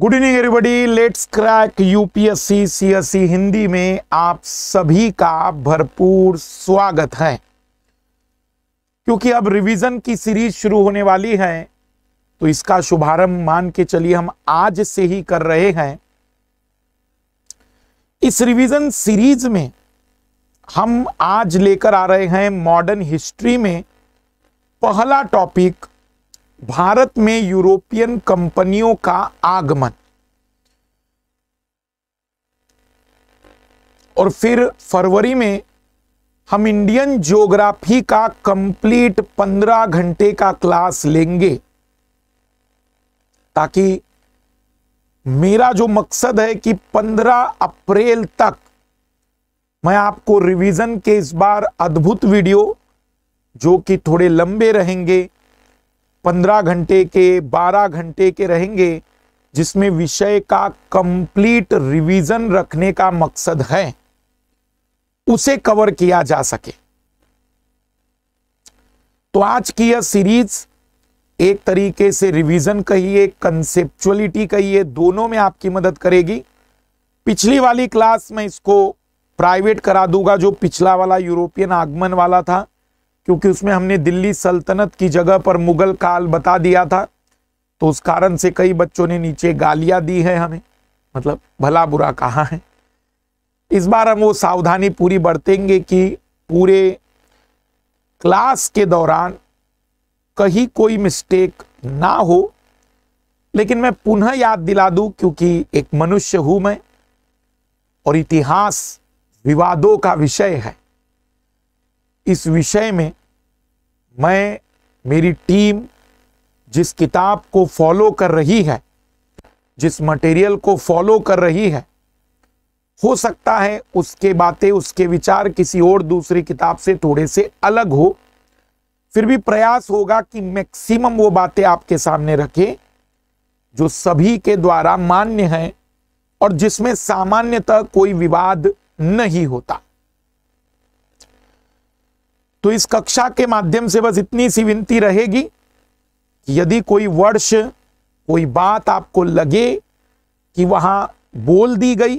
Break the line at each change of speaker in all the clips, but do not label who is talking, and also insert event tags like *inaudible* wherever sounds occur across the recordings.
Good evening everybody let's crack UPSC CSC Hindi में आप सभी का भरपूर स्वागत है क्योंकि अब रिवीजन की सीरीज शुरू होने वाली है तो इसका शुभारंभ मान के चलिए हम आज से ही कर रहे हैं इस रिवीजन सीरीज में हम आज लेकर आ रहे हैं मॉडर्न हिस्ट्री में पहला टॉपिक भारत में यूरोपियन कंपनियों का आगमन और फिर फरवरी में हम इंडियन ज्योग्राफी का कंप्लीट पंद्रह घंटे का क्लास लेंगे ताकि मेरा जो मकसद है कि पंद्रह अप्रैल तक मैं आपको रिवीजन के इस बार अद्भुत वीडियो जो कि थोड़े लंबे रहेंगे पंद्रह घंटे के बारह घंटे के रहेंगे जिसमें विषय का कंप्लीट रिवीजन रखने का मकसद है उसे कवर किया जा सके तो आज की यह सीरीज एक तरीके से रिवीजन कहिए कंसेप्चुअलिटी कहिए दोनों में आपकी मदद करेगी पिछली वाली क्लास में इसको प्राइवेट करा दूंगा जो पिछला वाला यूरोपियन आगमन वाला था क्योंकि उसमें हमने दिल्ली सल्तनत की जगह पर मुगल काल बता दिया था तो उस कारण से कई बच्चों ने नीचे गालियां दी है हमें मतलब भला बुरा कहा है इस बार हम वो सावधानी पूरी बरतेंगे कि पूरे क्लास के दौरान कहीं कोई मिस्टेक ना हो लेकिन मैं पुनः याद दिला दूं क्योंकि एक मनुष्य हूं मैं और इतिहास विवादों का विषय है इस विषय में मैं मेरी टीम जिस किताब को फॉलो कर रही है जिस मटेरियल को फॉलो कर रही है हो सकता है उसके बातें उसके विचार किसी और दूसरी किताब से थोड़े से अलग हो फिर भी प्रयास होगा कि मैक्सिमम वो बातें आपके सामने रखें जो सभी के द्वारा मान्य हैं और जिसमें सामान्यतः कोई विवाद नहीं होता तो इस कक्षा के माध्यम से बस इतनी सी विनती रहेगी कि यदि कोई वर्ष कोई बात आपको लगे कि वहां बोल दी गई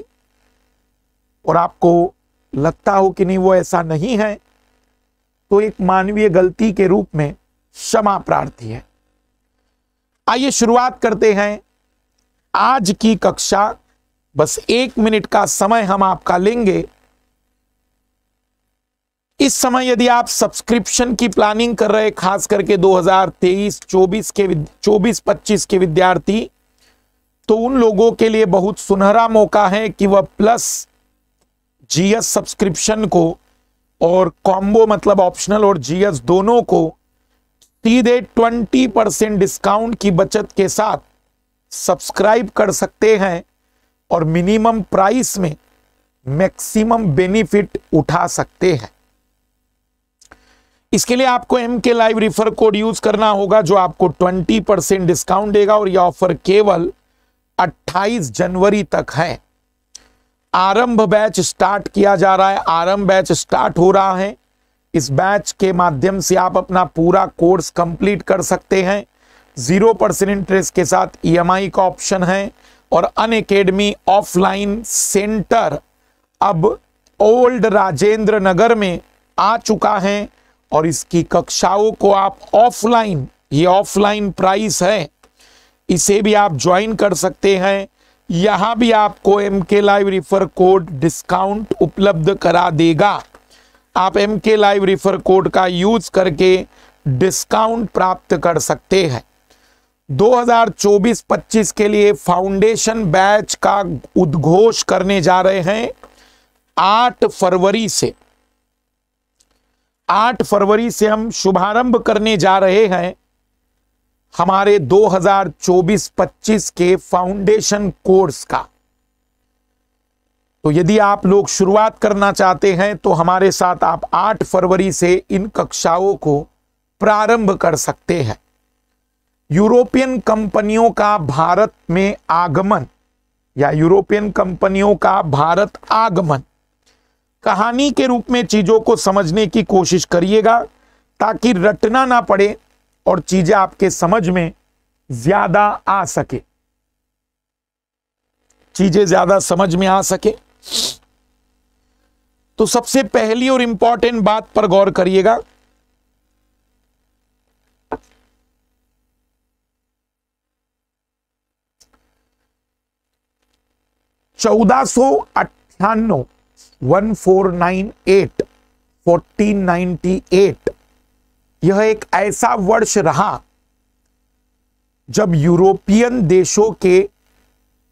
और आपको लगता हो कि नहीं वो ऐसा नहीं है तो एक मानवीय गलती के रूप में क्षमा प्रार्थी है आइए शुरुआत करते हैं आज की कक्षा बस एक मिनट का समय हम आपका लेंगे इस समय यदि आप सब्सक्रिप्शन की प्लानिंग कर रहे खास करके 2023 24 के 24 25 के विद्यार्थी तो उन लोगों के लिए बहुत सुनहरा मौका है कि वह प्लस जीएस सब्सक्रिप्शन को और कॉम्बो मतलब ऑप्शनल और जीएस दोनों को सीधे 20 परसेंट डिस्काउंट की बचत के साथ सब्सक्राइब कर सकते हैं और मिनिमम प्राइस में मैक्सिमम बेनिफिट उठा सकते हैं इसके लिए आपको M K live refer code use करना होगा जो आपको 20 परसेंट डिस्काउंट देगा और यह ऑफर केवल 28 जनवरी तक है आरंभ बैच स्टार्ट किया जा रहा है आरंभ बैच स्टार्ट हो रहा है इस बैच के माध्यम से आप अपना पूरा कोर्स कंप्लीट कर सकते हैं जीरो परसेंट इंटरेस्ट के साथ ईएमआई e का ऑप्शन है और अन अकेडमी ऑफलाइन सेंटर अब ओल्ड राजेंद्र नगर में आ चुका है और इसकी कक्षाओं को आप ऑफलाइन ये ऑफलाइन प्राइस है इसे भी आप ज्वाइन कर सकते हैं यहाँ भी आपको M K live refer code discount उपलब्ध करा देगा आप M K live refer code का यूज करके डिस्काउंट प्राप्त कर सकते हैं 2024-25 के लिए फाउंडेशन बैच का उद्घोष करने जा रहे हैं 8 फरवरी से आठ फरवरी से हम शुभारंभ करने जा रहे हैं हमारे 2024-25 के फाउंडेशन कोर्स का तो यदि आप लोग शुरुआत करना चाहते हैं तो हमारे साथ आप 8 फरवरी से इन कक्षाओं को प्रारंभ कर सकते हैं यूरोपियन कंपनियों का भारत में आगमन या यूरोपियन कंपनियों का भारत आगमन कहानी के रूप में चीज़ों को समझने की कोशिश करिएगा ताकि रटना ना पड़े और चीज़ें आपके समझ में ज़्यादा आ सके चीज़ें ज़्यादा समझ में आ सके तो सबसे पहली और इंपॉर्टेंट बात पर गौर करिएगा चौदह सौ अट्ठानवे 1498 1498 यह एक ऐसा वर्ष रहा जब यूरोपियन देशों के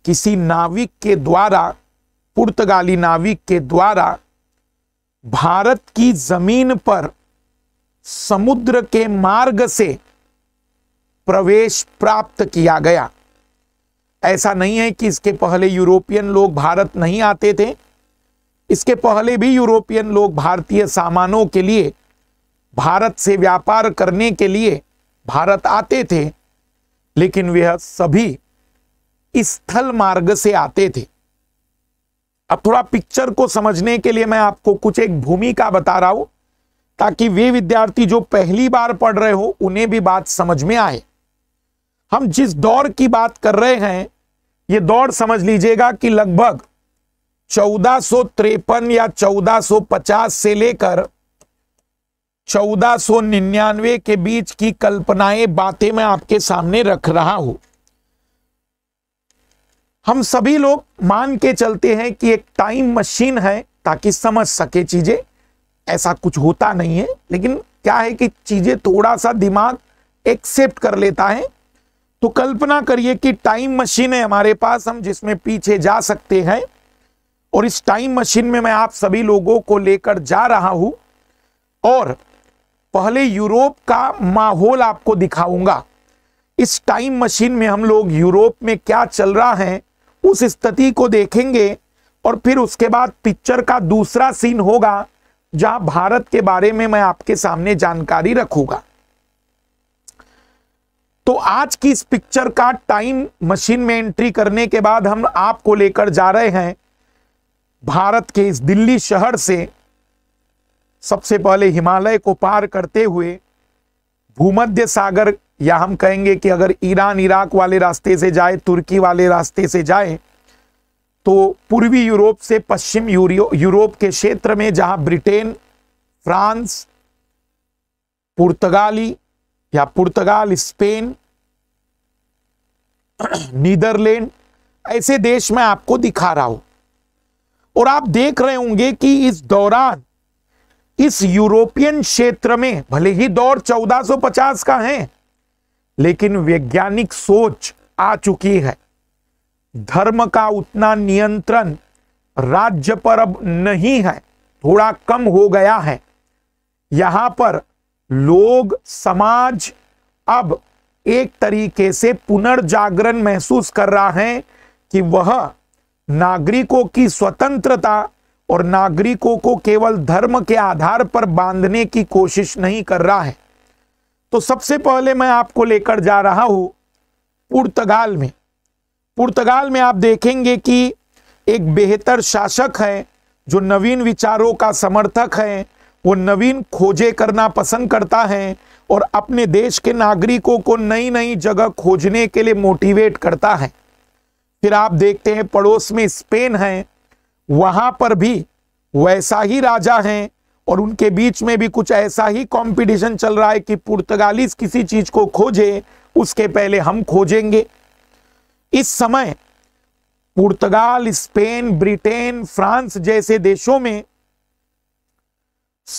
किसी नाविक के द्वारा पुर्तगाली नाविक के द्वारा भारत की जमीन पर समुद्र के मार्ग से प्रवेश प्राप्त किया गया ऐसा नहीं है कि इसके पहले यूरोपियन लोग भारत नहीं आते थे इसके पहले भी यूरोपियन लोग भारतीय सामानों के लिए भारत से व्यापार करने के लिए भारत आते थे लेकिन वह सभी स्थल मार्ग से आते थे अब थोड़ा पिक्चर को समझने के लिए मैं आपको कुछ एक भूमिका बता रहा हूं ताकि वे विद्यार्थी जो पहली बार पढ़ रहे हो उन्हें भी बात समझ में आए हम जिस दौर की बात कर रहे हैं ये दौर समझ लीजिएगा कि लगभग चौदह या 1450 से लेकर 1499 के बीच की कल्पनाएं बातें मैं आपके सामने रख रहा हूं हम सभी लोग मान के चलते हैं कि एक टाइम मशीन है ताकि समझ सके चीजें ऐसा कुछ होता नहीं है लेकिन क्या है कि चीजें थोड़ा सा दिमाग एक्सेप्ट कर लेता है तो कल्पना करिए कि टाइम मशीन है हमारे पास हम जिसमें पीछे जा सकते हैं और इस टाइम मशीन में मैं आप सभी लोगों को लेकर जा रहा हूं और पहले यूरोप का माहौल आपको दिखाऊंगा इस टाइम मशीन में हम लोग यूरोप में क्या चल रहा है उस स्थिति को देखेंगे और फिर उसके बाद पिक्चर का दूसरा सीन होगा जहां भारत के बारे में मैं आपके सामने जानकारी रखूंगा तो आज की इस पिक्चर का टाइम मशीन में एंट्री करने के बाद हम आपको लेकर जा रहे हैं भारत के इस दिल्ली शहर से सबसे पहले हिमालय को पार करते हुए भूमध्य सागर या हम कहेंगे कि अगर ईरान इराक वाले रास्ते से जाए तुर्की वाले रास्ते से जाए तो पूर्वी यूरोप से पश्चिम यूरोप के क्षेत्र में जहां ब्रिटेन फ्रांस पुर्तगाली या पुर्तगाल स्पेन *clears throat* नीदरलैंड ऐसे देश में आपको दिखा रहा हूं और आप देख रहे होंगे कि इस दौरान इस यूरोपियन क्षेत्र में भले ही दौर 1450 का है लेकिन वैज्ञानिक सोच आ चुकी है धर्म का उतना नियंत्रण राज्य पर अब नहीं है थोड़ा कम हो गया है यहां पर लोग समाज अब एक तरीके से पुनर्जागरण महसूस कर रहा है कि वह नागरिकों की स्वतंत्रता और नागरिकों को केवल धर्म के आधार पर बांधने की कोशिश नहीं कर रहा है तो सबसे पहले मैं आपको लेकर जा रहा हूं पुर्तगाल में पुर्तगाल में आप देखेंगे कि एक बेहतर शासक है जो नवीन विचारों का समर्थक है वो नवीन खोजे करना पसंद करता है और अपने देश के नागरिकों को नई नई जगह खोजने के लिए मोटिवेट करता है फिर आप देखते हैं पड़ोस में स्पेन है वहां पर भी वैसा ही राजा हैं और उनके बीच में भी कुछ ऐसा ही कंपटीशन चल रहा है कि पुर्तगाली किसी चीज को खोजे उसके पहले हम खोजेंगे इस समय पुर्तगाल स्पेन ब्रिटेन फ्रांस जैसे देशों में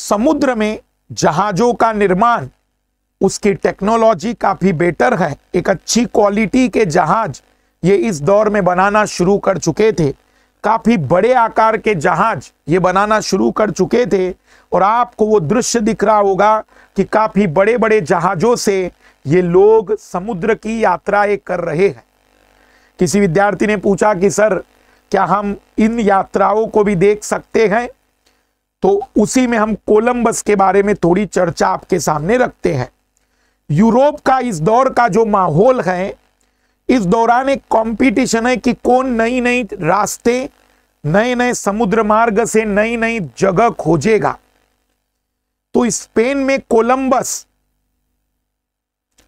समुद्र में जहाजों का निर्माण उसकी टेक्नोलॉजी काफी बेटर है एक अच्छी क्वालिटी के जहाज ये इस दौर में बनाना शुरू कर चुके थे काफ़ी बड़े आकार के जहाज ये बनाना शुरू कर चुके थे और आपको वो दृश्य दिख रहा होगा कि काफ़ी बड़े बड़े जहाज़ों से ये लोग समुद्र की यात्राएं कर रहे हैं किसी विद्यार्थी ने पूछा कि सर क्या हम इन यात्राओं को भी देख सकते हैं तो उसी में हम कोलंबस के बारे में थोड़ी चर्चा आपके सामने रखते हैं यूरोप का इस दौर का जो माहौल है इस दौरान एक कंपटीशन है कि कौन नई नई रास्ते नए नए समुद्र मार्ग से नई नई जगह खोजेगा तो स्पेन में कोलंबस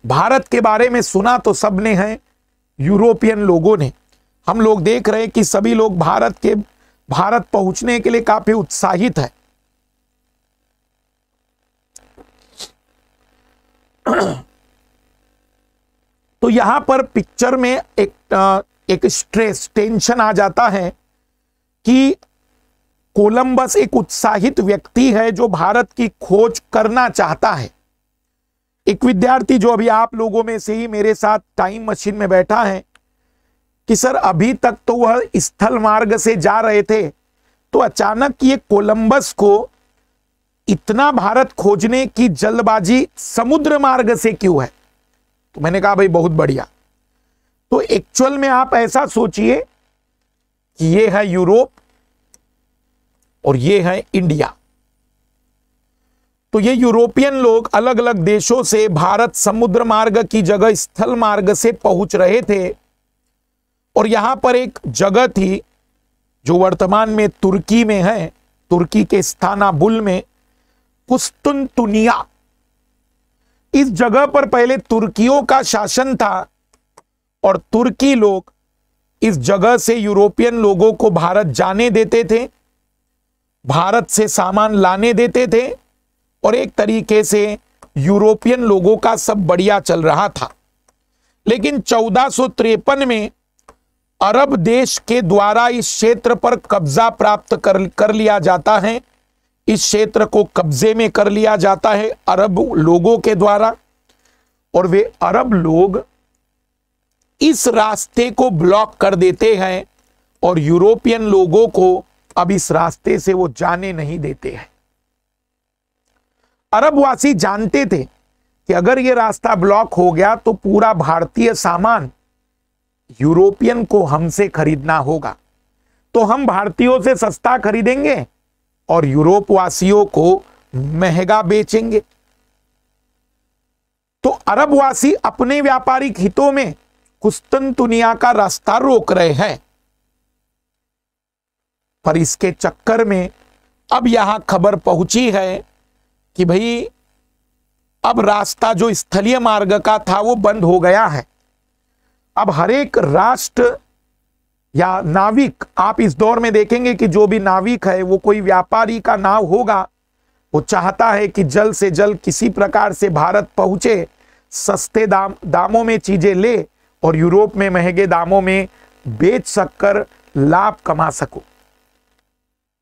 भारत के बारे में सुना तो सबने है यूरोपियन लोगों ने हम लोग देख रहे हैं कि सभी लोग भारत के भारत पहुंचने के लिए काफी उत्साहित है तो यहां पर पिक्चर में एक एक स्ट्रेस टेंशन आ जाता है कि कोलंबस एक उत्साहित व्यक्ति है जो भारत की खोज करना चाहता है एक विद्यार्थी जो अभी आप लोगों में से ही मेरे साथ टाइम मशीन में बैठा है कि सर अभी तक तो वह स्थल मार्ग से जा रहे थे तो अचानक ये कोलंबस को इतना भारत खोजने की जल्दबाजी समुद्र मार्ग से क्यों है तो मैंने कहा भाई बहुत बढ़िया तो एक्चुअल में आप ऐसा सोचिए कि ये है यूरोप और ये है इंडिया तो ये यूरोपियन लोग अलग अलग देशों से भारत समुद्र मार्ग की जगह स्थल मार्ग से पहुंच रहे थे और यहां पर एक जगह थी जो वर्तमान में तुर्की में है तुर्की के स्थानाबुल में कुस्तुन इस जगह पर पहले तुर्कियों का शासन था और तुर्की लोग इस जगह से यूरोपियन लोगों को भारत जाने देते थे भारत से सामान लाने देते थे और एक तरीके से यूरोपियन लोगों का सब बढ़िया चल रहा था लेकिन चौदह में अरब देश के द्वारा इस क्षेत्र पर कब्जा प्राप्त कर, कर लिया जाता है इस क्षेत्र को कब्जे में कर लिया जाता है अरब लोगों के द्वारा और वे अरब लोग इस रास्ते को ब्लॉक कर देते हैं और यूरोपियन लोगों को अब इस रास्ते से वो जाने नहीं देते हैं अरबवासी जानते थे कि अगर ये रास्ता ब्लॉक हो गया तो पूरा भारतीय सामान यूरोपियन को हमसे खरीदना होगा तो हम भारतीयों से सस्ता खरीदेंगे और यूरोप वासियों को महंगा बेचेंगे तो अरब वासी अपने व्यापारिक हितों में कुस्तंतुनिया का रास्ता रोक रहे हैं पर इसके चक्कर में अब यहां खबर पहुंची है कि भाई अब रास्ता जो स्थलीय मार्ग का था वो बंद हो गया है अब हर एक राष्ट्र या नाविक आप इस दौर में देखेंगे कि जो भी नाविक है वो कोई व्यापारी का नाव होगा वो चाहता है कि जल्द से जल्द किसी प्रकार से भारत पहुंचे सस्ते दाम दामों में चीज़ें ले और यूरोप में महंगे दामों में बेच सककर लाभ कमा सको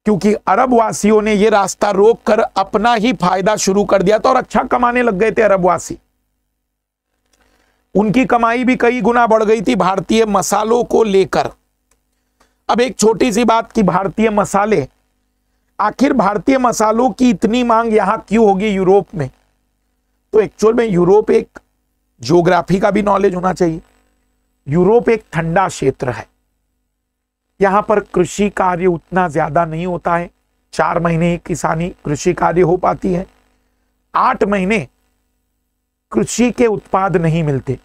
क्योंकि अरब वासियों ने यह रास्ता रोककर अपना ही फायदा शुरू कर दिया था और अच्छा कमाने लग गए थे अरबवासी उनकी कमाई भी कई गुना बढ़ गई थी भारतीय मसालों को लेकर अब एक छोटी सी बात की भारतीय मसाले आखिर भारतीय मसालों की इतनी मांग यहाँ क्यों होगी यूरोप में तो एक्चुअल में यूरोप एक ज्योग्राफी का भी नॉलेज होना चाहिए यूरोप एक ठंडा क्षेत्र है यहाँ पर कृषि कार्य उतना ज्यादा नहीं होता है चार महीने ही किसानी कृषि कार्य हो पाती है आठ महीने कृषि के उत्पाद नहीं मिलते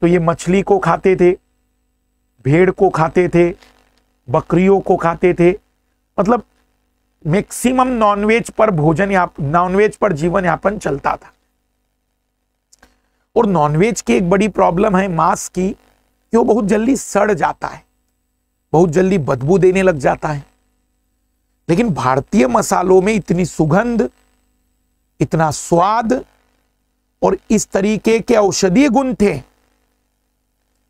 तो ये मछली को खाते थे भेड़ को खाते थे बकरियों को खाते थे मतलब मैक्सिमम नॉनवेज पर भोजन या नॉनवेज पर जीवन यापन चलता था और नॉनवेज की एक बड़ी प्रॉब्लम है मांस की कि वो बहुत जल्दी सड़ जाता है बहुत जल्दी बदबू देने लग जाता है लेकिन भारतीय मसालों में इतनी सुगंध इतना स्वाद और इस तरीके के औषधीय गुण थे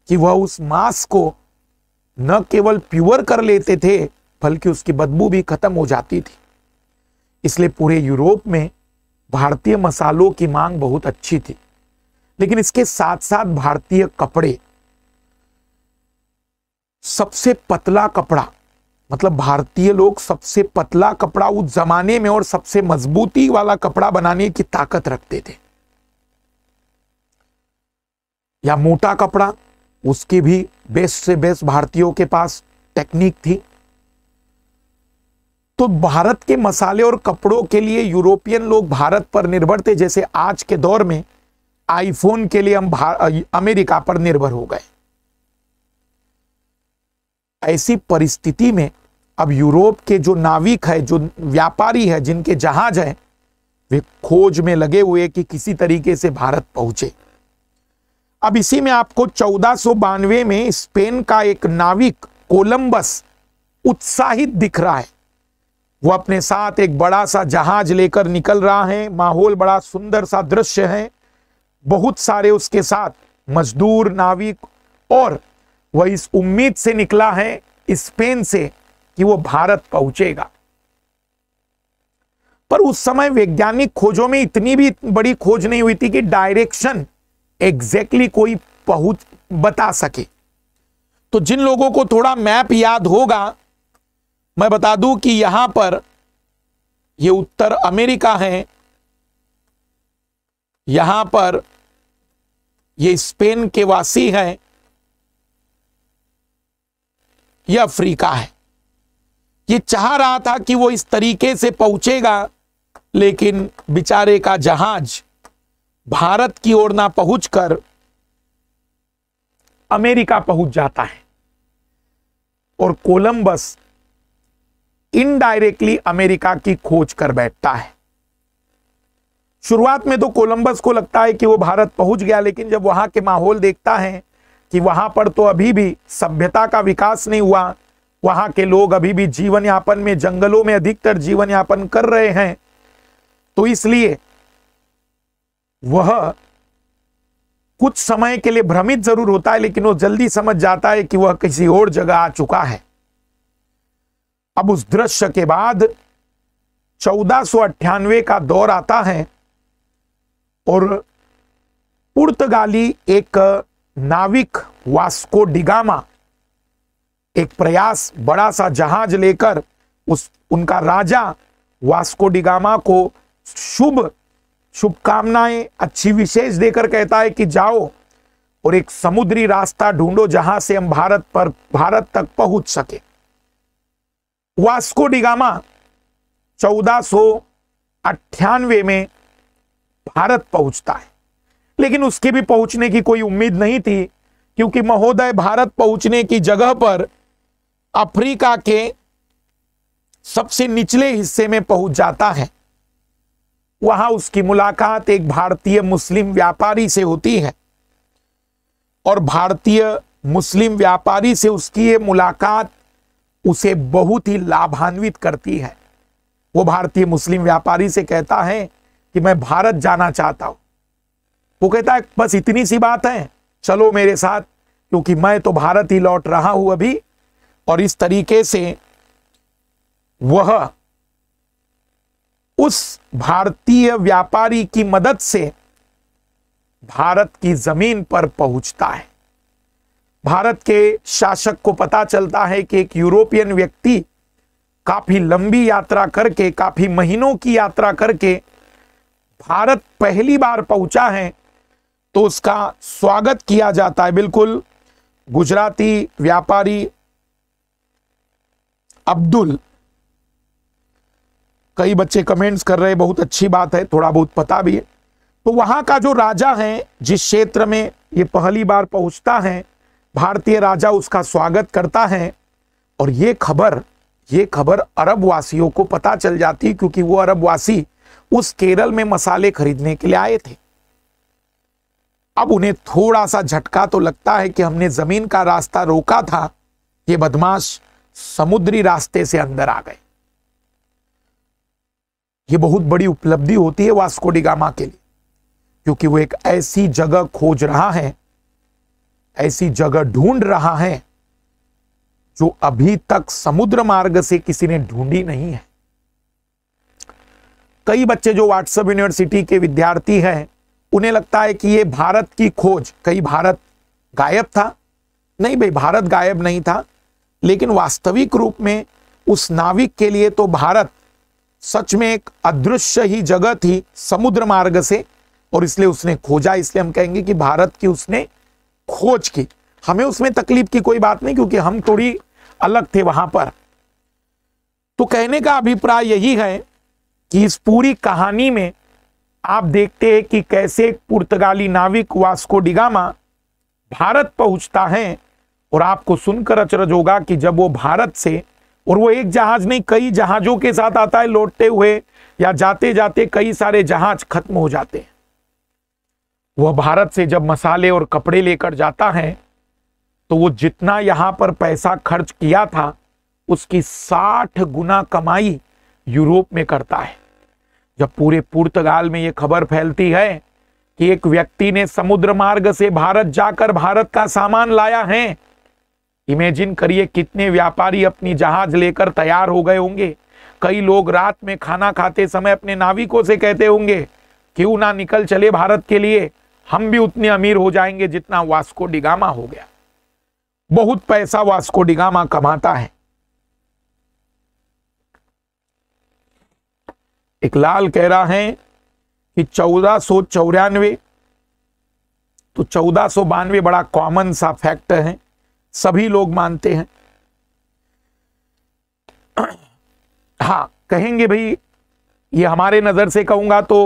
कि वह उस मांस को न केवल प्योर कर लेते थे बल्कि उसकी बदबू भी खत्म हो जाती थी इसलिए पूरे यूरोप में भारतीय मसालों की मांग बहुत अच्छी थी लेकिन इसके साथ साथ भारतीय कपड़े सबसे पतला कपड़ा मतलब भारतीय लोग सबसे पतला कपड़ा उस जमाने में और सबसे मजबूती वाला कपड़ा बनाने की ताकत रखते थे या मोटा कपड़ा उसकी भी बेस्ट से बेस्ट भारतीयों के पास टेक्निक थी तो भारत के मसाले और कपड़ों के लिए यूरोपियन लोग भारत पर निर्भर थे जैसे आज के दौर में आईफोन के लिए हम अमेरिका पर निर्भर हो गए ऐसी परिस्थिति में अब यूरोप के जो नाविक है जो व्यापारी है जिनके जहाज है वे खोज में लगे हुए कि किसी तरीके से भारत पहुंचे अब इसी में आपको चौदह में स्पेन का एक नाविक कोलंबस उत्साहित दिख रहा है वो अपने साथ एक बड़ा सा जहाज लेकर निकल रहा है माहौल बड़ा सुंदर सा दृश्य है बहुत सारे उसके साथ मजदूर नाविक और वह इस उम्मीद से निकला है स्पेन से कि वो भारत पहुंचेगा पर उस समय वैज्ञानिक खोजों में इतनी भी बड़ी खोज नहीं हुई थी कि डायरेक्शन एग्जैक्टली exactly कोई पहुंच बता सके तो जिन लोगों को थोड़ा मैप याद होगा मैं बता दूं कि यहां पर ये उत्तर अमेरिका है यहां पर ये स्पेन के वासी हैं यह अफ्रीका है ये चाह रहा था कि वो इस तरीके से पहुंचेगा लेकिन बेचारे का जहाज भारत की ओर ना पहुंचकर अमेरिका पहुंच जाता है और कोलंबस इनडायरेक्टली अमेरिका की खोज कर बैठता है शुरुआत में तो कोलंबस को लगता है कि वो भारत पहुंच गया लेकिन जब वहां के माहौल देखता है कि वहां पर तो अभी भी सभ्यता का विकास नहीं हुआ वहां के लोग अभी भी जीवन यापन में जंगलों में अधिकतर जीवन यापन कर रहे हैं तो इसलिए वह कुछ समय के लिए भ्रमित जरूर होता है लेकिन वो जल्दी समझ जाता है कि वह किसी और जगह आ चुका है अब उस दृश्य के बाद चौदह का दौर आता है और पुर्तगाली एक नाविक वास्को डिगामा एक प्रयास बड़ा सा जहाज लेकर उस उनका राजा वास्को डिगामा को शुभ शुभकामनाएं अच्छी विशेष देकर कहता है कि जाओ और एक समुद्री रास्ता ढूंढो जहां से हम भारत पर भारत तक पहुंच सके वास्को डिगामा चौदह अट्ठानवे में भारत पहुंचता है लेकिन उसके भी पहुंचने की कोई उम्मीद नहीं थी क्योंकि महोदय भारत पहुंचने की जगह पर अफ्रीका के सबसे निचले हिस्से में पहुंच जाता है वहां उसकी मुलाकात एक भारतीय मुस्लिम व्यापारी से होती है और भारतीय मुस्लिम व्यापारी से उसकी ये मुलाकात उसे बहुत ही लाभान्वित करती है वो भारतीय मुस्लिम व्यापारी से कहता है कि मैं भारत जाना चाहता हूं वो कहता है बस इतनी सी बात है चलो मेरे साथ क्योंकि मैं तो भारत ही लौट रहा हूं अभी और इस तरीके से वह उस भारतीय व्यापारी की मदद से भारत की जमीन पर पहुंचता है भारत के शासक को पता चलता है कि एक यूरोपियन व्यक्ति काफी लंबी यात्रा करके काफी महीनों की यात्रा करके भारत पहली बार पहुंचा है तो उसका स्वागत किया जाता है बिल्कुल गुजराती व्यापारी अब्दुल कई बच्चे कमेंट्स कर रहे बहुत अच्छी बात है थोड़ा बहुत पता भी है तो वहां का जो राजा है जिस क्षेत्र में ये पहली बार पहुंचता है भारतीय राजा उसका स्वागत करता है और ये खबर ये खबर अरब वासियों को पता चल जाती क्योंकि वो अरब वासी उस केरल में मसाले खरीदने के लिए आए थे अब उन्हें थोड़ा सा झटका तो लगता है कि हमने जमीन का रास्ता रोका था ये बदमाश समुद्री रास्ते से अंदर आ गए ये बहुत बड़ी उपलब्धि होती है वास्कोडिगामा के लिए क्योंकि वो एक ऐसी जगह खोज रहा है ऐसी जगह ढूंढ रहा है जो अभी तक समुद्र मार्ग से किसी ने ढूंढी नहीं है कई बच्चे जो व्हाट्सएप यूनिवर्सिटी के विद्यार्थी हैं उन्हें लगता है कि ये भारत की खोज कई भारत गायब था नहीं भाई भारत गायब नहीं था लेकिन वास्तविक रूप में उस नाविक के लिए तो भारत सच में एक अदृश्य ही जगत ही समुद्र मार्ग से और इसलिए उसने खोजा इसलिए हम कहेंगे कि भारत की उसने खोज की हमें उसमें तकलीफ की कोई बात नहीं क्योंकि हम थोड़ी अलग थे वहां पर तो कहने का अभिप्राय यही है कि इस पूरी कहानी में आप देखते हैं कि कैसे एक पुर्तगाली नाविक वास्को डिगामा भारत पहुंचता है और आपको सुनकर अचरज होगा कि जब वो भारत से और वो एक जहाज नहीं कई जहाजों के साथ आता है लौटते हुए या जाते जाते कई सारे जहाज खत्म हो जाते हैं वह भारत से जब मसाले और कपड़े लेकर जाता है तो वो जितना यहां पर पैसा खर्च किया था उसकी साठ गुना कमाई यूरोप में करता है जब पूरे पुर्तगाल में यह खबर फैलती है कि एक व्यक्ति ने समुद्र मार्ग से भारत जाकर भारत का सामान लाया है इमेजिन करिए कितने व्यापारी अपनी जहाज लेकर तैयार हो गए होंगे कई लोग रात में खाना खाते समय अपने नाविकों से कहते होंगे क्यों ना निकल चले भारत के लिए हम भी उतने अमीर हो जाएंगे जितना वास्को डिगामा हो गया बहुत पैसा वास्को डिगामा कमाता है इकलाल कह रहा है कि चौदह सौ चौरानवे तो चौदह सौ बानवे बड़ा कॉमन सा फैक्ट है सभी लोग मानते हैं हाँ कहेंगे भाई ये हमारे नज़र से कहूंगा तो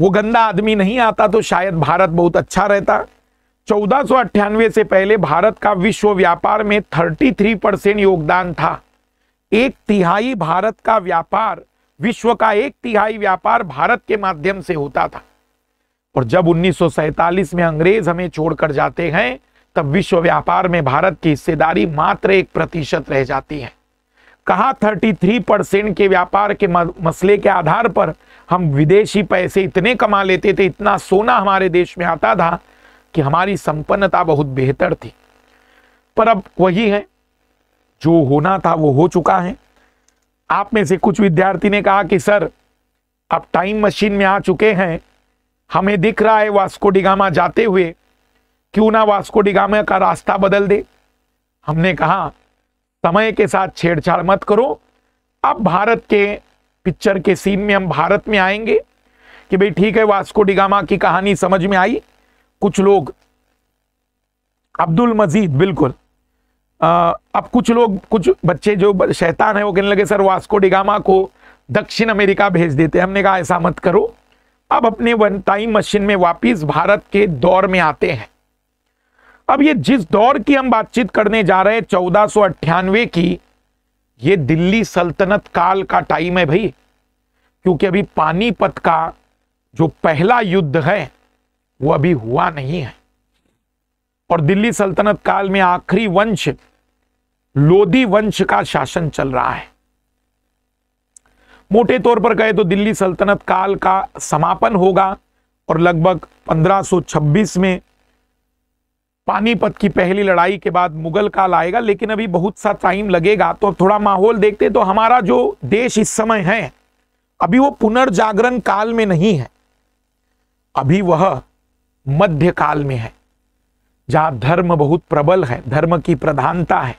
वो गंदा आदमी नहीं आता तो शायद भारत बहुत अच्छा रहता चौदह से पहले भारत का विश्व व्यापार में 33 परसेंट योगदान था एक तिहाई भारत का व्यापार विश्व का एक तिहाई व्यापार भारत के माध्यम से होता था और जब उन्नीस में अंग्रेज हमें छोड़कर जाते हैं तब विश्व व्यापार में भारत की हिस्सेदारी मात्र एक प्रतिशत रह जाती है कहा 33 परसेंट के व्यापार के मसले के आधार पर हम विदेशी पैसे इतने कमा लेते थे इतना सोना हमारे देश में आता था कि हमारी संपन्नता बहुत बेहतर थी पर अब वही है जो होना था वो हो चुका है आप में से कुछ विद्यार्थी ने कहा कि सर अब टाइम मशीन में आ चुके हैं हमें दिख रहा है वास्को डिगामा जाते हुए क्यों ना वास्को डिगामा का रास्ता बदल दे हमने कहा समय के साथ छेड़छाड़ मत करो अब भारत के पिक्चर के सीन में हम भारत में आएंगे कि भाई ठीक है वास्को डिगामा की कहानी समझ में आई कुछ लोग अब्दुल मजीद बिल्कुल आ, अब कुछ लोग कुछ बच्चे जो शैतान है वो कहने लगे सर वास्को डिगामा को दक्षिण अमेरिका भेज देते हमने कहा ऐसा मत करो अब अपने वन टाइम मशीन में वापिस भारत के दौर में आते हैं अब ये जिस दौर की हम बातचीत करने जा रहे हैं चौदह की ये दिल्ली सल्तनत काल का टाइम है भाई क्योंकि अभी पानीपत का जो पहला युद्ध है वो अभी हुआ नहीं है और दिल्ली सल्तनत काल में आखिरी वंश लोधी वंश का शासन चल रहा है मोटे तौर पर कहे तो दिल्ली सल्तनत काल का समापन होगा और लगभग 1526 में पानीपत की पहली लड़ाई के बाद मुगल काल आएगा लेकिन अभी बहुत सा टाइम लगेगा तो थोड़ा माहौल देखते तो हमारा जो देश इस समय है अभी वो पुनर्जागरण काल में नहीं है अभी वह मध्य काल में है जहां धर्म बहुत प्रबल है धर्म की प्रधानता है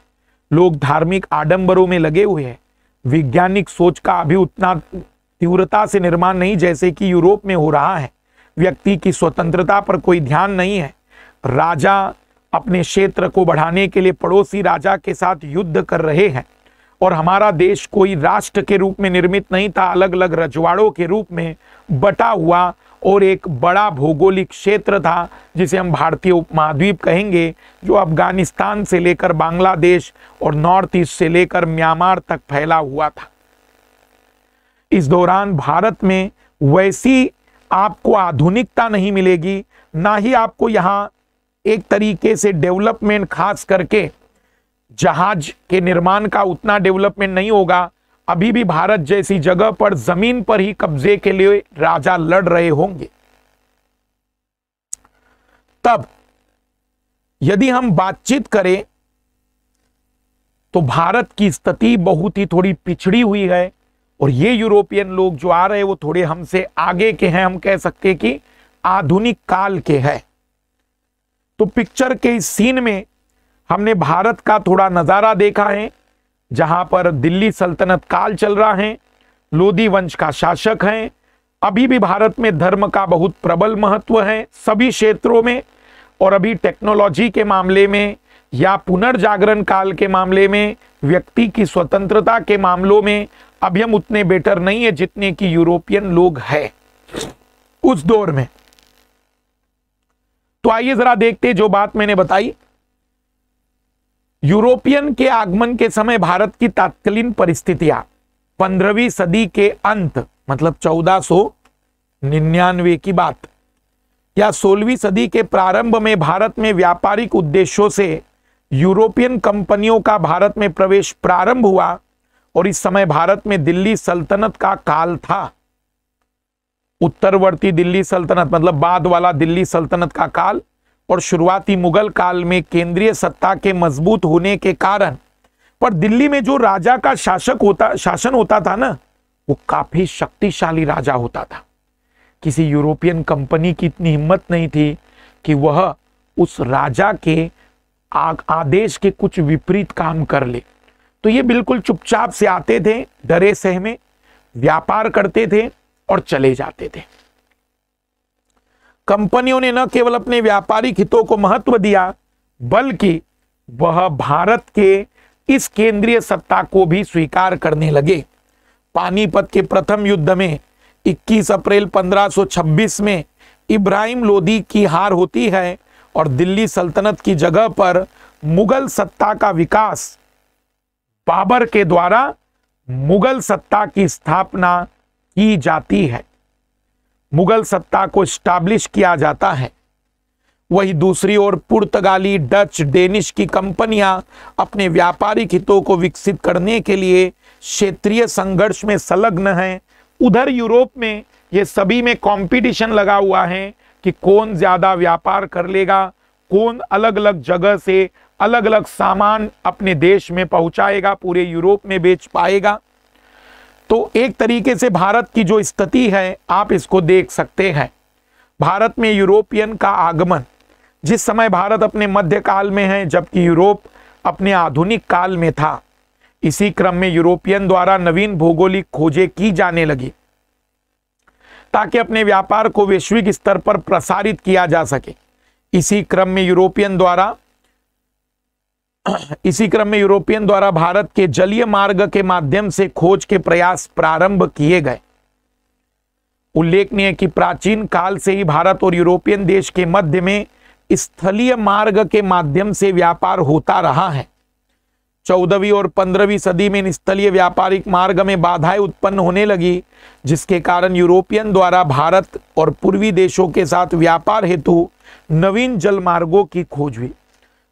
लोग धार्मिक आडंबरों में लगे हुए हैं वैज्ञानिक सोच का अभी उतना तीव्रता से निर्माण नहीं जैसे कि यूरोप में हो रहा है व्यक्ति की स्वतंत्रता पर कोई ध्यान नहीं है राजा अपने क्षेत्र को बढ़ाने के लिए पड़ोसी राजा के साथ युद्ध कर रहे हैं और हमारा देश कोई राष्ट्र के रूप में निर्मित नहीं था अलग अलग रजवाड़ों के रूप में बटा हुआ और एक बड़ा भौगोलिक क्षेत्र था जिसे हम भारतीय उपमहाद्वीप कहेंगे जो अफगानिस्तान से लेकर बांग्लादेश और नॉर्थ ईस्ट से लेकर म्यांमार तक फैला हुआ था इस दौरान भारत में वैसी आपको आधुनिकता नहीं मिलेगी ना ही आपको यहाँ एक तरीके से डेवलपमेंट खास करके जहाज के निर्माण का उतना डेवलपमेंट नहीं होगा अभी भी भारत जैसी जगह पर जमीन पर ही कब्जे के लिए राजा लड़ रहे होंगे तब यदि हम बातचीत करें तो भारत की स्थिति बहुत ही थोड़ी पिछड़ी हुई है और ये यूरोपियन लोग जो आ रहे हैं वो थोड़े हमसे आगे के हैं हम कह सकते हैं कि आधुनिक काल के हैं तो पिक्चर के इस सीन में हमने भारत का थोड़ा नज़ारा देखा है जहां पर दिल्ली सल्तनत काल चल रहा है लोधी वंश का शासक है अभी भी भारत में धर्म का बहुत प्रबल महत्व है सभी क्षेत्रों में और अभी टेक्नोलॉजी के मामले में या पुनर्जागरण काल के मामले में व्यक्ति की स्वतंत्रता के मामलों में अभी हम उतने बेटर नहीं है जितने कि यूरोपियन लोग हैं उस दौर में तो आइए जरा देखते जो बात मैंने बताई यूरोपियन के आगमन के समय भारत की तात्कालीन परिस्थितियां पंद्रहवीं सदी के अंत मतलब चौदह निन्यानवे की बात या सोलहवीं सदी के प्रारंभ में भारत में व्यापारिक उद्देश्यों से यूरोपियन कंपनियों का भारत में प्रवेश प्रारंभ हुआ और इस समय भारत में दिल्ली सल्तनत का काल था उत्तरवर्ती दिल्ली सल्तनत मतलब बाद वाला दिल्ली सल्तनत का काल और शुरुआती मुगल काल में केंद्रीय सत्ता के मजबूत होने के कारण पर दिल्ली में जो राजा का शासक होता शासन होता था ना वो काफी शक्तिशाली राजा होता था किसी यूरोपियन कंपनी की इतनी हिम्मत नहीं थी कि वह उस राजा के आ, आदेश के कुछ विपरीत काम कर ले तो ये बिल्कुल चुपचाप से आते थे डरे सहमे व्यापार करते थे और चले जाते थे कंपनियों ने न केवल अपने व्यापारिक हितों को महत्व दिया बल्कि वह भारत के इस केंद्रीय सत्ता को भी स्वीकार करने लगे पानीपत के प्रथम युद्ध में 21 अप्रैल 1526 में इब्राहिम लोदी की हार होती है और दिल्ली सल्तनत की जगह पर मुगल सत्ता का विकास बाबर के द्वारा मुगल सत्ता की स्थापना की जाती है मुगल सत्ता को स्टैब्लिश किया जाता है वही दूसरी ओर पुर्तगाली डच डेनिश की कंपनियां अपने व्यापारिक हितों को विकसित करने के लिए क्षेत्रीय संघर्ष में संलग्न हैं उधर यूरोप में ये सभी में कंपटीशन लगा हुआ है कि कौन ज़्यादा व्यापार कर लेगा कौन अलग अलग जगह से अलग अलग सामान अपने देश में पहुंचाएगा पूरे यूरोप में बेच पाएगा तो एक तरीके से भारत की जो स्थिति है आप इसको देख सकते हैं भारत में यूरोपियन का आगमन जिस समय भारत अपने मध्य काल में है जबकि यूरोप अपने आधुनिक काल में था इसी क्रम में यूरोपियन द्वारा नवीन भौगोलिक खोजें की जाने लगी ताकि अपने व्यापार को वैश्विक स्तर पर प्रसारित किया जा सके इसी क्रम में यूरोपियन द्वारा इसी क्रम में यूरोपियन द्वारा भारत के जलीय मार्ग के माध्यम से खोज के प्रयास प्रारंभ किए गए उल्लेखनीय कि प्राचीन काल से ही भारत और यूरोपियन देश के मध्य में स्थलीय मार्ग के माध्यम से व्यापार होता रहा है चौदहवीं और पंद्रहवीं सदी में इन स्थलीय व्यापारिक मार्ग में बाधाएं उत्पन्न होने लगी जिसके कारण यूरोपियन द्वारा भारत और पूर्वी देशों के साथ व्यापार हेतु नवीन जल मार्गों की खोज हुई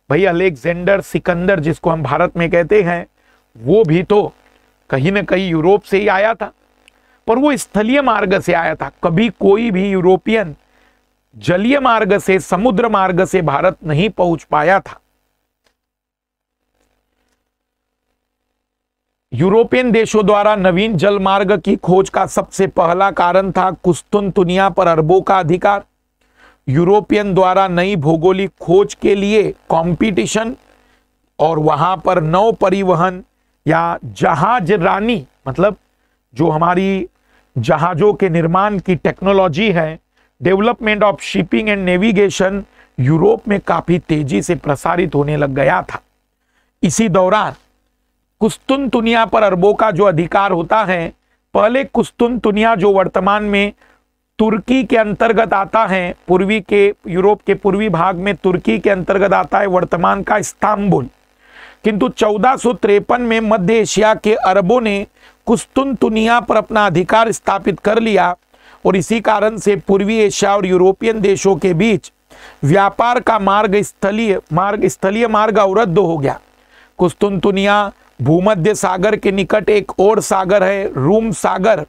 भाई अलेक्जेंडर सिकंदर जिसको हम भारत में कहते हैं वो भी तो कहीं ना कहीं यूरोप से ही आया था पर वो स्थलीय मार्ग से आया था कभी कोई भी यूरोपियन जलीय मार्ग से समुद्र मार्ग से भारत नहीं पहुंच पाया था यूरोपियन देशों द्वारा नवीन जल मार्ग की खोज का सबसे पहला कारण था कुस्तुन दुनिया पर अरबों का अधिकार यूरोपियन द्वारा नई भौगोलिक खोज के लिए कंपटीशन और वहां पर नौ परिवहन या जहाज रानी मतलब जो हमारी जहाज़ों के निर्माण की टेक्नोलॉजी है development of shipping and navigation Europe में काफ़ी तेजी से प्रसारित होने लग गया था इसी दौरान कुस्तुन तुनिया पर अरबों का जो अधिकार होता है पहले कुस्तुन तुनिया जो वर्तमान में तुर्की के अंतर्गत आता है पूर्वी के यूरोप के पूर्वी भाग में तुर्की के अंतर्गत आता है वर्तमान का इस्तांबुल किंतु चौदह में मध्य एशिया के अरबों ने कुस्तुनतुनिया पर अपना अधिकार स्थापित कर लिया और इसी कारण से पूर्वी एशिया और यूरोपियन देशों के बीच व्यापार का मार्ग स्थलीय मार्ग स्थलीय मार्ग अवरुद्ध हो गया कुस्तुनतुनिया भूमध्य सागर के निकट एक और सागर है रूम सागर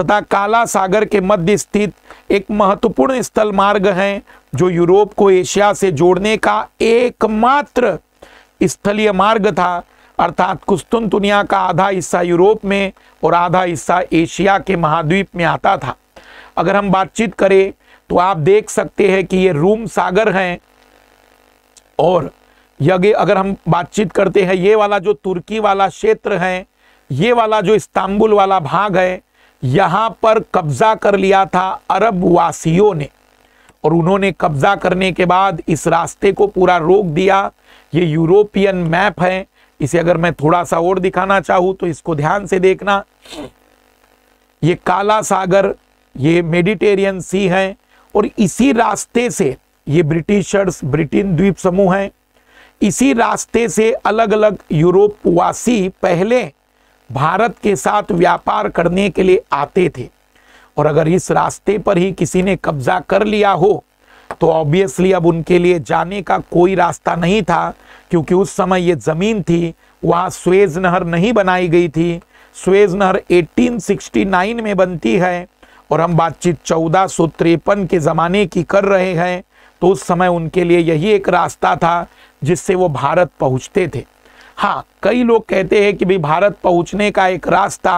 तथा काला सागर के मध्य स्थित एक महत्वपूर्ण स्थल मार्ग है जो यूरोप को एशिया से जोड़ने का एकमात्र स्थलीय मार्ग था अर्थात कुस्तुन दुनिया का आधा हिस्सा यूरोप में और आधा हिस्सा एशिया के महाद्वीप में आता था अगर हम बातचीत करें तो आप देख सकते हैं कि ये रूम सागर हैं और यगे अगर हम बातचीत करते हैं ये वाला जो तुर्की वाला क्षेत्र है ये वाला जो इस्तांबुल वाला भाग है यहाँ पर कब्जा कर लिया था अरब वासियों ने और उन्होंने कब्जा करने के बाद इस रास्ते को पूरा रोक दिया ये यूरोपियन मैप है इसे अगर मैं थोड़ा सा और दिखाना चाहूँ तो इसको ध्यान से देखना ये काला सागर ये मेडिटेरियन सी है और इसी रास्ते से ये ब्रिटिशर्स ब्रिटेन द्वीप समूह हैं इसी रास्ते से अलग अलग यूरोपवासी पहले भारत के साथ व्यापार करने के लिए आते थे और अगर इस रास्ते पर ही किसी ने कब्जा कर लिया हो तो ऑब्वियसली अब उनके लिए जाने का कोई रास्ता नहीं था क्योंकि उस समय ये ज़मीन थी वहाँ स्वेज नहर नहीं बनाई गई थी स्वेज नहर 1869 में बनती है और हम बातचीत चौदह सौ तिरपन के ज़माने की कर रहे हैं तो उस समय उनके लिए यही एक रास्ता था जिससे वो भारत पहुँचते थे हाँ कई लोग कहते हैं कि भाई भारत पहुंचने का एक रास्ता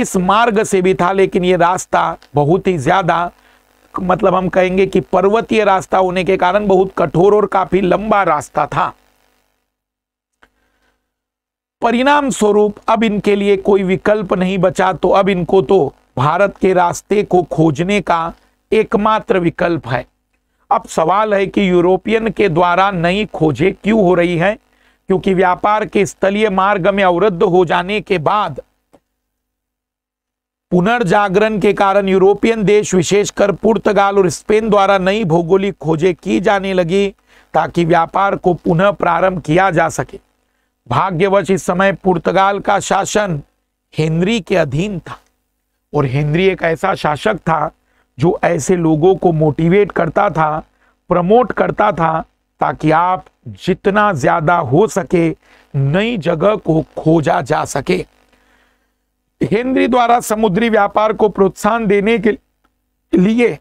इस मार्ग से भी था लेकिन ये रास्ता बहुत ही ज़्यादा मतलब हम कहेंगे कि पर्वतीय रास्ता होने के कारण बहुत कठोर और काफी लंबा रास्ता था परिणाम स्वरूप अब इनके लिए कोई विकल्प नहीं बचा तो अब इनको तो भारत के रास्ते को खोजने का एकमात्र विकल्प है अब सवाल है कि यूरोपियन के द्वारा नई खोजें क्यों हो रही हैं क्योंकि व्यापार के स्थलीय मार्ग में अवरुद्ध हो जाने के बाद पुनर्जागरण के कारण यूरोपियन देश विशेषकर पुर्तगाल और स्पेन द्वारा नई भौगोलिक खोजें की जाने लगी ताकि व्यापार को पुनः प्रारंभ किया जा सके भाग्यवश इस समय पुर्तगाल का शासन हेनरी के अधीन था और हेनरी एक ऐसा शासक था जो ऐसे लोगों को मोटिवेट करता था प्रमोट करता था ताकि आप जितना ज्यादा हो सके नई जगह को खोजा जा सके हेनरी द्वारा समुद्री व्यापार को प्रोत्साहन देने के लिए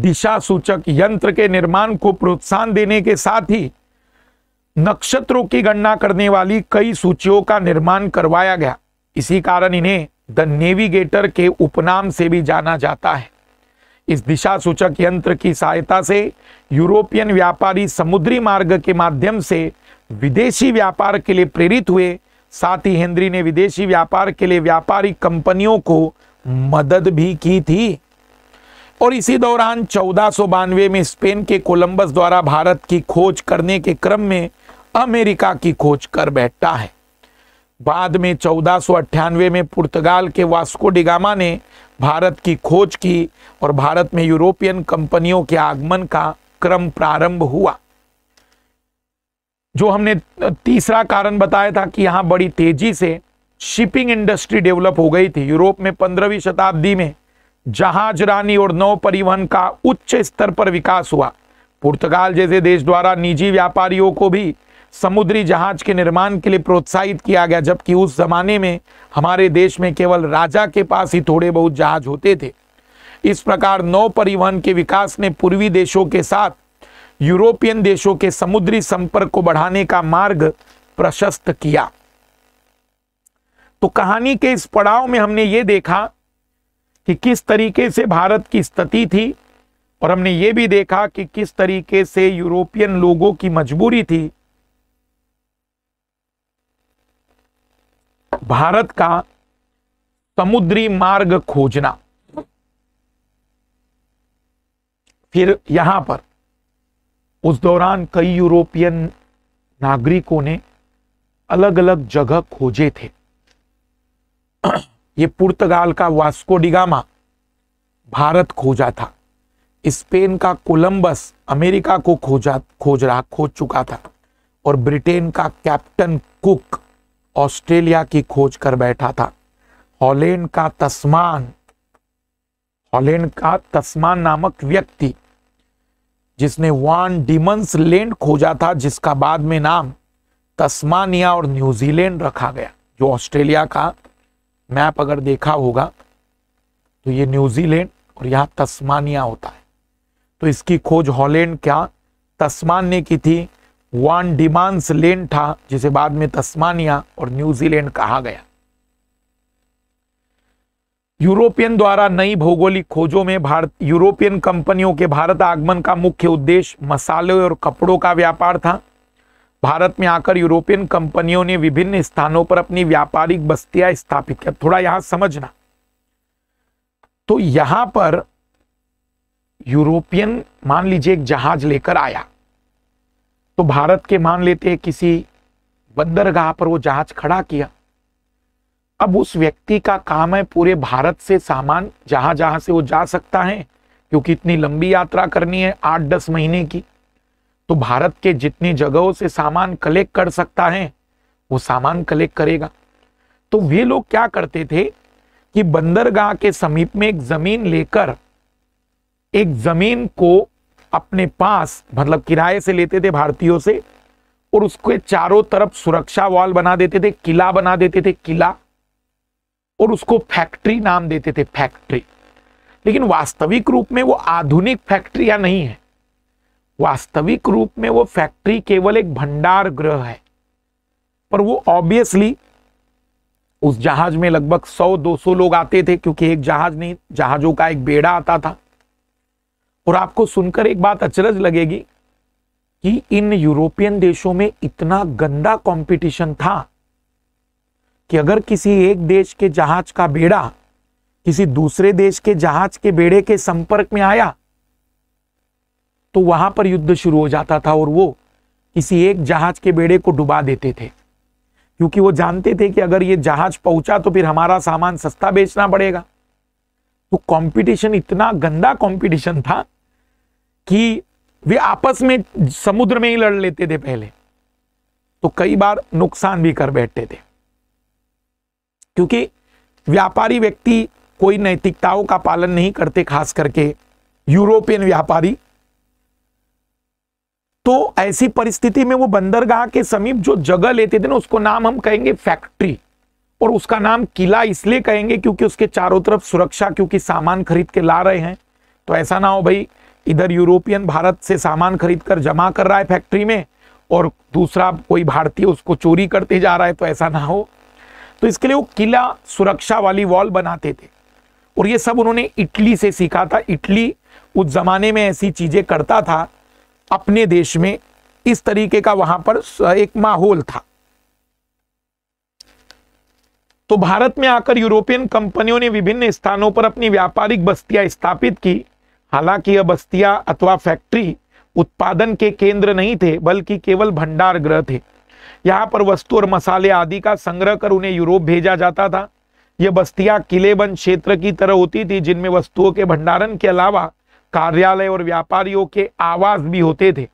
दिशा सूचक यंत्र के निर्माण को प्रोत्साहन देने के साथ ही नक्षत्रों की गणना करने वाली कई सूचियों का निर्माण करवाया गया इसी कारण इन्हें द नेविगेटर के उपनाम से भी जाना जाता है इस दिशा सूचक यंत्र की सहायता से यूरोपियन व्यापारी समुद्री मार्ग के माध्यम से विदेशी व्यापार के लिए प्रेरित हुए साथ ही हेनरी ने विदेशी व्यापार के लिए व्यापारी कंपनियों को मदद भी की थी और इसी दौरान चौदह में स्पेन के कोलंबस द्वारा भारत की खोज करने के क्रम में अमेरिका की खोज कर बैठता है बाद में चौदह में पुर्तगाल के वास्को डिगामा ने भारत की खोज की और भारत में यूरोपियन कंपनियों के आगमन का क्रम प्रारंभ हुआ जो हमने तीसरा कारण बताया था कि यहाँ बड़ी तेजी से शिपिंग इंडस्ट्री डेवलप हो गई थी यूरोप में पंद्रहवीं शताब्दी में जहाज रानी और नौ परिवहन का उच्च स्तर पर विकास हुआ पुर्तगाल जैसे देश द्वारा निजी व्यापारियों को भी समुद्री जहाज के निर्माण के लिए प्रोत्साहित किया गया जबकि उस जमाने में हमारे देश में केवल राजा के पास ही थोड़े बहुत जहाज होते थे इस प्रकार नौ परिवहन के विकास ने पूर्वी देशों के साथ यूरोपियन देशों के समुद्री संपर्क को बढ़ाने का मार्ग प्रशस्त किया तो कहानी के इस पड़ाव में हमने ये देखा कि किस तरीके से भारत की स्थिति थी और हमने ये भी देखा कि किस तरीके से यूरोपियन लोगों की मजबूरी थी भारत का समुद्री मार्ग खोजना फिर यहां पर उस दौरान कई यूरोपियन नागरिकों ने अलग अलग जगह खोजे थे ये पुर्तगाल का वास्को डिगामा भारत खोजा था स्पेन का कोलंबस अमेरिका को खोजा खोज रहा खोज चुका था और ब्रिटेन का कैप्टन कुक ऑस्ट्रेलिया की खोज कर बैठा था हॉलैंड का तस्मान हॉलैंड का तस्मान नामक व्यक्ति जिसने वान डिमंस लैंड खोजा था जिसका बाद में नाम तस्मानिया और न्यूजीलैंड रखा गया जो ऑस्ट्रेलिया का मैप अगर देखा होगा तो ये न्यूजीलैंड और यहाँ तस्मानिया होता है तो इसकी खोज हॉलैंड क्या तस्मान ने की थी वन डिमांस लेन था जिसे बाद में तस्मानिया और न्यूजीलैंड कहा गया यूरोपियन द्वारा नई भौगोलिक खोजों में भारत यूरोपियन कंपनियों के भारत आगमन का मुख्य उद्देश्य मसाले और कपड़ों का व्यापार था भारत में आकर यूरोपियन कंपनियों ने विभिन्न स्थानों पर अपनी व्यापारिक बस्तियां स्थापित किया थोड़ा यहां समझना तो यहां पर यूरोपियन मान लीजिए एक जहाज लेकर आया तो भारत के मान लेते किसी बंदरगाह पर वो जहाज खड़ा किया अब उस व्यक्ति का काम है पूरे भारत से सामान जहां जहां से वो जा सकता है क्योंकि इतनी लंबी यात्रा करनी है आठ दस महीने की तो भारत के जितनी जगहों से सामान कलेक्ट कर सकता है वो सामान कलेक्ट करेगा तो वे लोग क्या करते थे कि बंदरगाह के समीप में एक जमीन लेकर एक जमीन को अपने पास मतलब किराए से लेते थे भारतीयों से और उसके चारों तरफ सुरक्षा वॉल बना देते थे किला बना देते थे किला और उसको फैक्ट्री नाम देते थे फैक्ट्री लेकिन वास्तविक रूप में वो आधुनिक फैक्ट्रिया नहीं है वास्तविक रूप में वो फैक्ट्री केवल एक भंडार ग्रह है पर वो ऑब्वियसली उस जहाज में लगभग 100-200 लोग आते थे क्योंकि एक जहाज नहीं जहाजों का एक बेड़ा आता था और आपको सुनकर एक बात अचरज लगेगी कि इन यूरोपियन देशों में इतना गंदा कंपटीशन था कि अगर किसी एक देश के जहाज का बेड़ा किसी दूसरे देश के जहाज के बेड़े के संपर्क में आया तो वहां पर युद्ध शुरू हो जाता था और वो किसी एक जहाज के बेड़े को डुबा देते थे क्योंकि वो जानते थे कि अगर ये जहाज पहुंचा तो फिर हमारा सामान सस्ता बेचना पड़ेगा तो कंपटीशन इतना गंदा कंपटीशन था कि वे आपस में समुद्र में ही लड़ लेते थे पहले तो कई बार नुकसान भी कर बैठते थे क्योंकि व्यापारी व्यक्ति कोई नैतिकताओं का पालन नहीं करते खास करके यूरोपियन व्यापारी तो ऐसी परिस्थिति में वो बंदरगाह के समीप जो जगह लेते थे ना उसको नाम हम कहेंगे फैक्ट्री और उसका नाम किला इसलिए कहेंगे क्योंकि उसके चारों तरफ सुरक्षा क्योंकि सामान खरीद के ला रहे हैं तो ऐसा ना हो भाई इधर यूरोपियन भारत से सामान खरीद कर जमा कर रहा है फैक्ट्री में और दूसरा कोई भारतीय उसको चोरी करते जा रहा है तो ऐसा ना हो तो इसके लिए वो किला सुरक्षा वाली वॉल बनाते थे और ये सब उन्होंने इटली से सीखा था इटली उस जमाने में ऐसी चीज़ें करता था अपने देश में इस तरीके का वहां पर एक माहौल था तो भारत में आकर यूरोपियन कंपनियों ने विभिन्न स्थानों पर अपनी व्यापारिक बस्तियां स्थापित की हालांकि यह बस्तियां अथवा फैक्ट्री उत्पादन के केंद्र नहीं थे बल्कि केवल भंडार ग्रह थे यहाँ पर वस्तु और मसाले आदि का संग्रह कर उन्हें यूरोप भेजा जाता था यह बस्तियां किलेबंद क्षेत्र की तरह होती थी जिनमें वस्तुओं के भंडारण के अलावा कार्यालय और व्यापारियों के आवास भी होते थे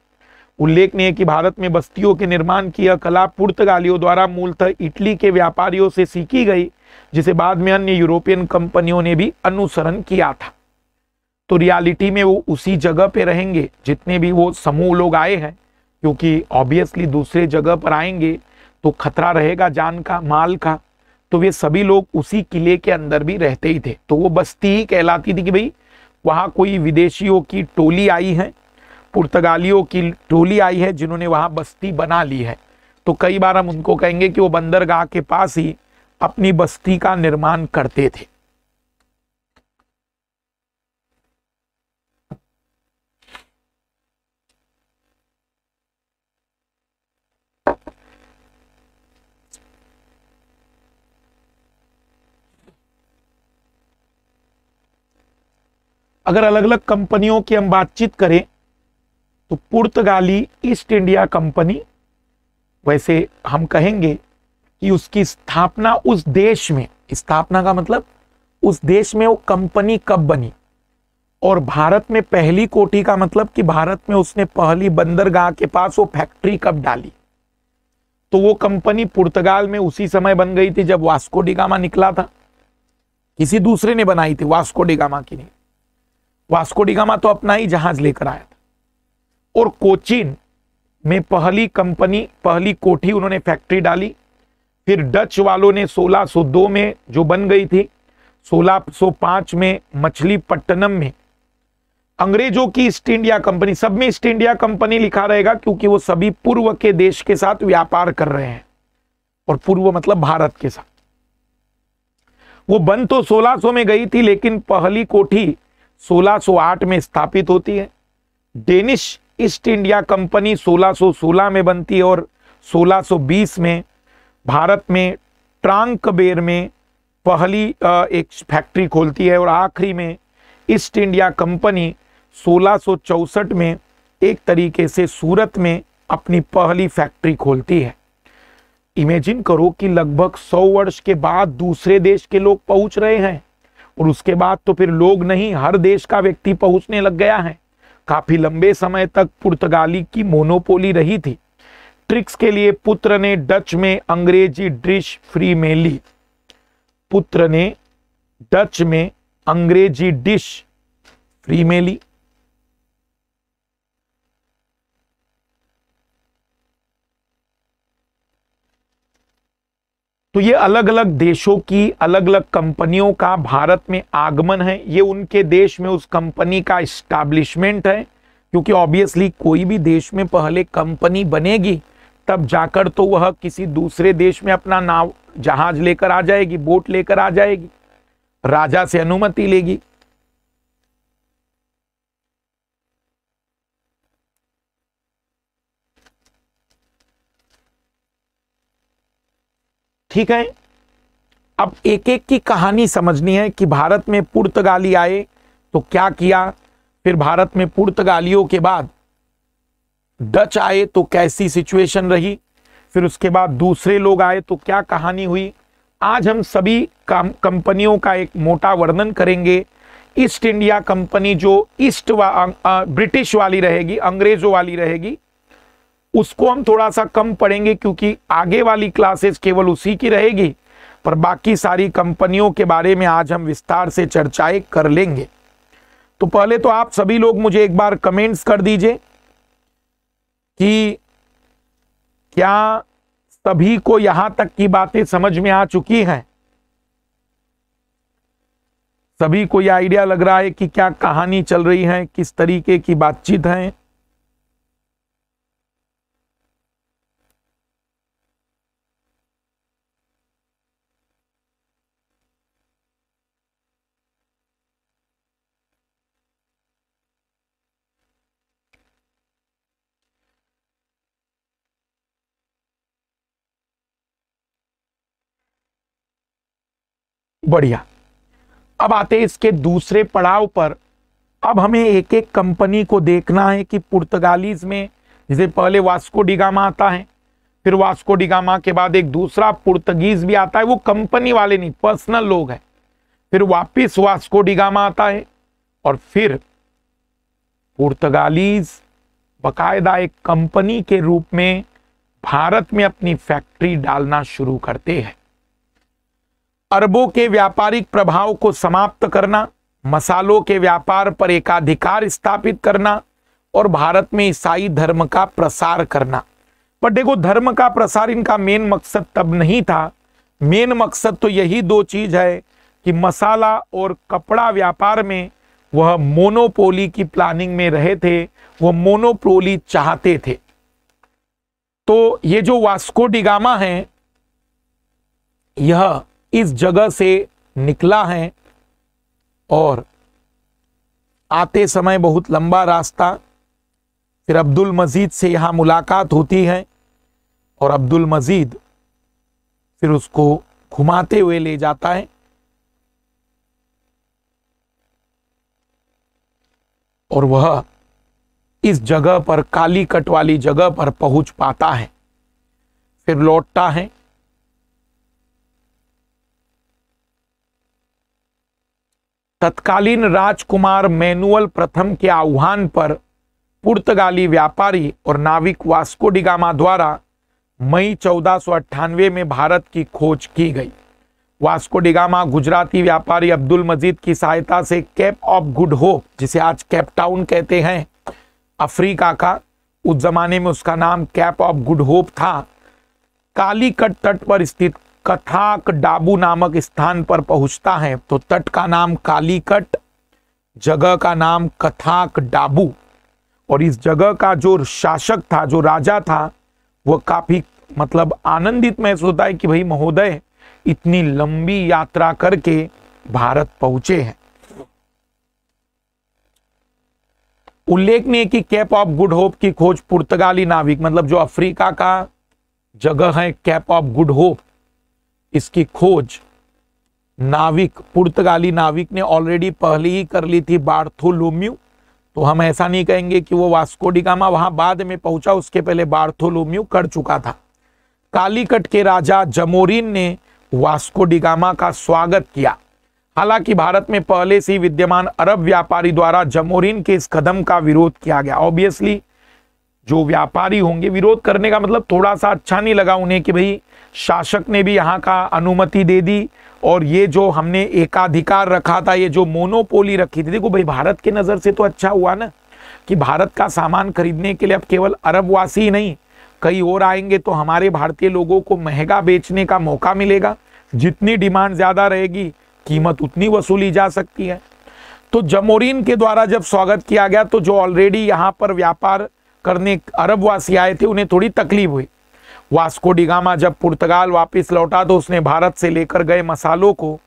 उल्लेखनीय है कि भारत में बस्तियों के निर्माण की यह कला पुर्तगालियों द्वारा मूलतः इटली के व्यापारियों से सीखी गई जिसे बाद में अन्य यूरोपियन कंपनियों ने भी अनुसरण किया था तो रियलिटी में वो उसी जगह पे रहेंगे जितने भी वो समूह लोग आए हैं क्योंकि ऑब्वियसली दूसरे जगह पर आएंगे तो खतरा रहेगा जान का माल का तो वे सभी लोग उसी किले के अंदर भी रहते ही थे तो वो बस्ती ही कहलाती थी कि भाई वहाँ कोई विदेशियों की टोली आई है पुर्तगालियों की टोली आई है जिन्होंने वहाँ बस्ती बना ली है तो कई बार हम उनको कहेंगे कि वो बंदरगाह के पास ही अपनी बस्ती का निर्माण करते थे अगर अलग अलग कंपनियों की हम बातचीत करें तो पुर्तगाली ईस्ट इंडिया कंपनी वैसे हम कहेंगे कि उसकी स्थापना उस देश में स्थापना का मतलब उस देश में वो कंपनी कब बनी और भारत में पहली कोटी का मतलब कि भारत में उसने पहली बंदरगाह के पास वो फैक्ट्री कब डाली तो वो कंपनी पुर्तगाल में उसी समय बन गई थी जब वास्को डिगामा निकला था किसी दूसरे ने बनाई थी वास्को डिगामा की नहीं वास्कोडिगामा तो अपना ही जहाज लेकर आया था और कोचिन में पहली कंपनी पहली कोठी उन्होंने फैक्ट्री डाली फिर डच वालों ने 1602 में जो बन गई थी 1605 में मछली पट्टनम में अंग्रेजों की ईस्ट इंडिया कंपनी सब में ईस्ट इंडिया कंपनी लिखा रहेगा क्योंकि वो सभी पूर्व के देश के साथ व्यापार कर रहे हैं और पूर्व मतलब भारत के साथ वो बन तो 1600 में गई थी लेकिन पहली कोठी 1608 में स्थापित होती है डेनिश ईस्ट इंडिया कंपनी 1616 में बनती है और 1620 में भारत में ट्रांकबेर में पहली एक फैक्ट्री खोलती है और आखिरी में ईस्ट इंडिया कंपनी 1664 में एक तरीके से सूरत में अपनी पहली फैक्ट्री खोलती है इमेजिन करो कि लगभग 100 वर्ष के बाद दूसरे देश के लोग पहुंच रहे हैं और उसके बाद तो फिर लोग नहीं हर देश का व्यक्ति पहुंचने लग गया है काफी लंबे समय तक पुर्तगाली की मोनोपोली रही थी ट्रिक्स के लिए पुत्र ने डच में अंग्रेजी डिश फ्री में ली पुत्र ने डच में अंग्रेजी डिश फ्री में ली तो ये अलग अलग देशों की अलग अलग कंपनियों का भारत में आगमन है ये उनके देश में उस कंपनी का इस्टेब्लिशमेंट है क्योंकि ऑब्वियसली कोई भी देश में पहले कंपनी बनेगी तब जाकर तो वह किसी दूसरे देश में अपना नाव जहाज लेकर आ जाएगी बोट लेकर आ जाएगी राजा से अनुमति लेगी ठीक है अब एक एक की कहानी समझनी है कि भारत में पुर्तगाली आए तो क्या किया फिर भारत में पुर्तगालियों के बाद डच आए तो कैसी सिचुएशन रही फिर उसके बाद दूसरे लोग आए तो क्या कहानी हुई आज हम सभी कंपनियों का एक मोटा वर्णन करेंगे ईस्ट इंडिया कंपनी जो ईस्ट वा, ब्रिटिश वाली रहेगी अंग्रेजों वाली रहेगी उसको हम थोड़ा सा कम पढ़ेंगे क्योंकि आगे वाली क्लासेस केवल उसी की रहेगी पर बाकी सारी कंपनियों के बारे में आज हम विस्तार से चर्चाएं कर लेंगे तो पहले तो आप सभी लोग मुझे एक बार कमेंट्स कर दीजिए कि क्या सभी को यहां तक की बातें समझ में आ चुकी हैं सभी को यह आइडिया लग रहा है कि क्या कहानी चल रही है किस तरीके की बातचीत है बढ़िया अब आते इसके दूसरे पड़ाव पर अब हमें एक एक कंपनी को देखना है कि पुर्तगालीज में जैसे पहले वास्को डिगामा आता है फिर वास्को डिगामा के बाद एक दूसरा पुर्तगीज भी आता है वो कंपनी वाले नहीं पर्सनल लोग हैं फिर वापस वास्को डिगामा आता है और फिर पुर्तगालीज बकायदा एक कंपनी के रूप में भारत में अपनी फैक्ट्री डालना शुरू करते हैं अरबों के व्यापारिक प्रभाव को समाप्त करना मसालों के व्यापार पर एकाधिकार स्थापित करना और भारत में ईसाई धर्म का प्रसार करना पर देखो धर्म का प्रसार इनका मेन मकसद तब नहीं था मेन मकसद तो यही दो चीज है कि मसाला और कपड़ा व्यापार में वह मोनोपोली की प्लानिंग में रहे थे वह मोनोपोली चाहते थे तो ये जो वास्को डिगामा है यह इस जगह से निकला है और आते समय बहुत लंबा रास्ता फिर अब्दुल मजीद से यहाँ मुलाकात होती है और अब्दुल मजीद फिर उसको घुमाते हुए ले जाता है और वह इस जगह पर काली कट वाली जगह पर पहुंच पाता है फिर लौटता है तत्कालीन राजकुमार मैनुअल प्रथम के आह्वान पर पुर्तगाली व्यापारी और नाविक वास्को डिगामा द्वारा मई चौदह में भारत की खोज की गई वास्को डिगामा गुजराती व्यापारी अब्दुल मजीद की सहायता से कैप ऑफ गुड होप जिसे आज कैप टाउन कहते हैं अफ्रीका का उस जमाने में उसका नाम कैप ऑफ गुड होप था कालीकट तट पर स्थित कथाक डाबू नामक स्थान पर पहुंचता है तो तट का नाम कालीकट जगह का नाम कथाक डाबू और इस जगह का जो शासक था जो राजा था वह काफी मतलब आनंदित महसूस होता है कि भाई महोदय इतनी लंबी यात्रा करके भारत पहुंचे हैं उल्लेखनीय कि कैप ऑफ गुड होप की खोज पुर्तगाली नाविक मतलब जो अफ्रीका का जगह है कैप ऑफ गुड होप इसकी खोज नाविक पुर्तगाली नाविक ने ऑलरेडी पहले ही कर ली थी बार्थोलोम्यू तो हम ऐसा नहीं कहेंगे कि वो वास्को डिगामा वहां बाद में पहुंचा उसके पहले बार्थोलोम्यू कर चुका था कालीकट के राजा जमोरिन ने वास्को डिगामा का स्वागत किया हालांकि भारत में पहले से विद्यमान अरब व्यापारी द्वारा जमोरिन के इस कदम का विरोध किया गया ऑब्वियसली जो व्यापारी होंगे विरोध करने का मतलब थोड़ा सा अच्छा नहीं लगा उन्हें कि भाई शासक ने भी यहाँ का अनुमति दे दी और ये जो हमने एकाधिकार रखा था ये जो मोनोपोली रखी थी देखो भाई भारत के नज़र से तो अच्छा हुआ ना कि भारत का सामान खरीदने के लिए अब केवल अरबवासी ही नहीं कई और आएंगे तो हमारे भारतीय लोगों को महंगा बेचने का मौका मिलेगा जितनी डिमांड ज़्यादा रहेगी कीमत उतनी वसूली जा सकती है तो जमोरीन के द्वारा जब स्वागत किया गया तो जो ऑलरेडी यहाँ पर व्यापार करने अरबवासी आए थे उन्हें थोड़ी तकलीफ हुई वास्को डिगामा जब पुर्तगाल वापस लौटा तो उसने भारत से लेकर गए मसालों को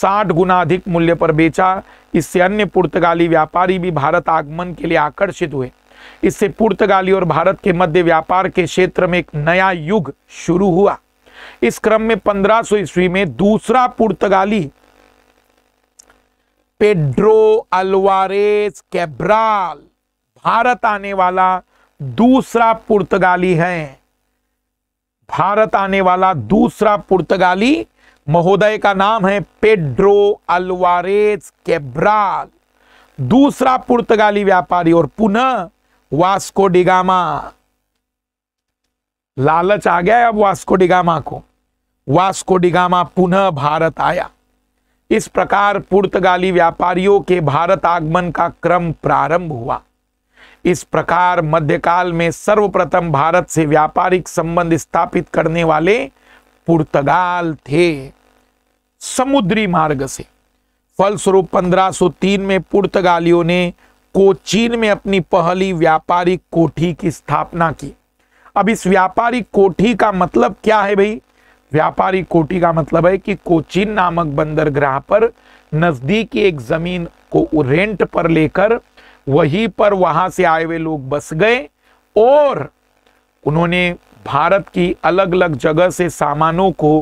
साठ गुना अधिक मूल्य पर बेचा इससे अन्य पुर्तगाली व्यापारी भी भारत आगमन के लिए आकर्षित हुए इससे पुर्तगाली और भारत के मध्य व्यापार के क्षेत्र में एक नया युग शुरू हुआ इस क्रम में 1500 ईस्वी में दूसरा पुर्तगाली पेड्रो अलवारेस कैब्राल भारत आने वाला दूसरा पुर्तगाली है भारत आने वाला दूसरा पुर्तगाली महोदय का नाम है पेड्रो अलवारेज केब्राल दूसरा पुर्तगाली व्यापारी और पुनः वास्को डिगामा लालच आ गया अब वास्को डिगामा को वास्को डिगामा पुनः भारत आया इस प्रकार पुर्तगाली व्यापारियों के भारत आगमन का क्रम प्रारंभ हुआ इस प्रकार मध्यकाल में सर्वप्रथम भारत से व्यापारिक संबंध स्थापित करने वाले पुर्तगाल थे समुद्री मार्ग से फलस्वरूप 1503 में पुर्तगालियों ने कोचीन में अपनी पहली व्यापारिक कोठी की स्थापना की अब इस व्यापारिक कोठी का मतलब क्या है भाई व्यापारिक कोठी का मतलब है कि कोचीन नामक बंदरगाह पर नजदीकी एक जमीन को रेंट पर लेकर वहीं पर वहां से आए हुए लोग बस गए और उन्होंने भारत की अलग अलग जगह से सामानों को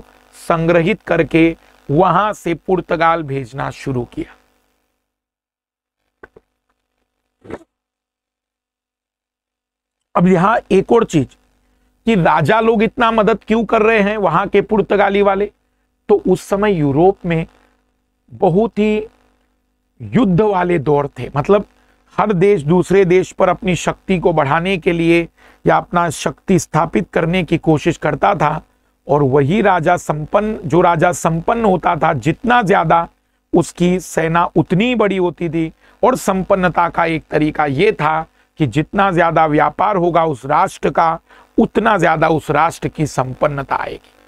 संग्रहित करके वहां से पुर्तगाल भेजना शुरू किया अब यहां एक और चीज कि राजा लोग इतना मदद क्यों कर रहे हैं वहां के पुर्तगाली वाले तो उस समय यूरोप में बहुत ही युद्ध वाले दौर थे मतलब हर देश दूसरे देश पर अपनी शक्ति को बढ़ाने के लिए या अपना शक्ति स्थापित करने की कोशिश करता था और वही राजा संपन्न जो राजा संपन्न होता था जितना ज़्यादा उसकी सेना उतनी बड़ी होती थी और संपन्नता का एक तरीका यह था कि जितना ज़्यादा व्यापार होगा उस राष्ट्र का उतना ज़्यादा उस राष्ट्र की संपन्नता आएगी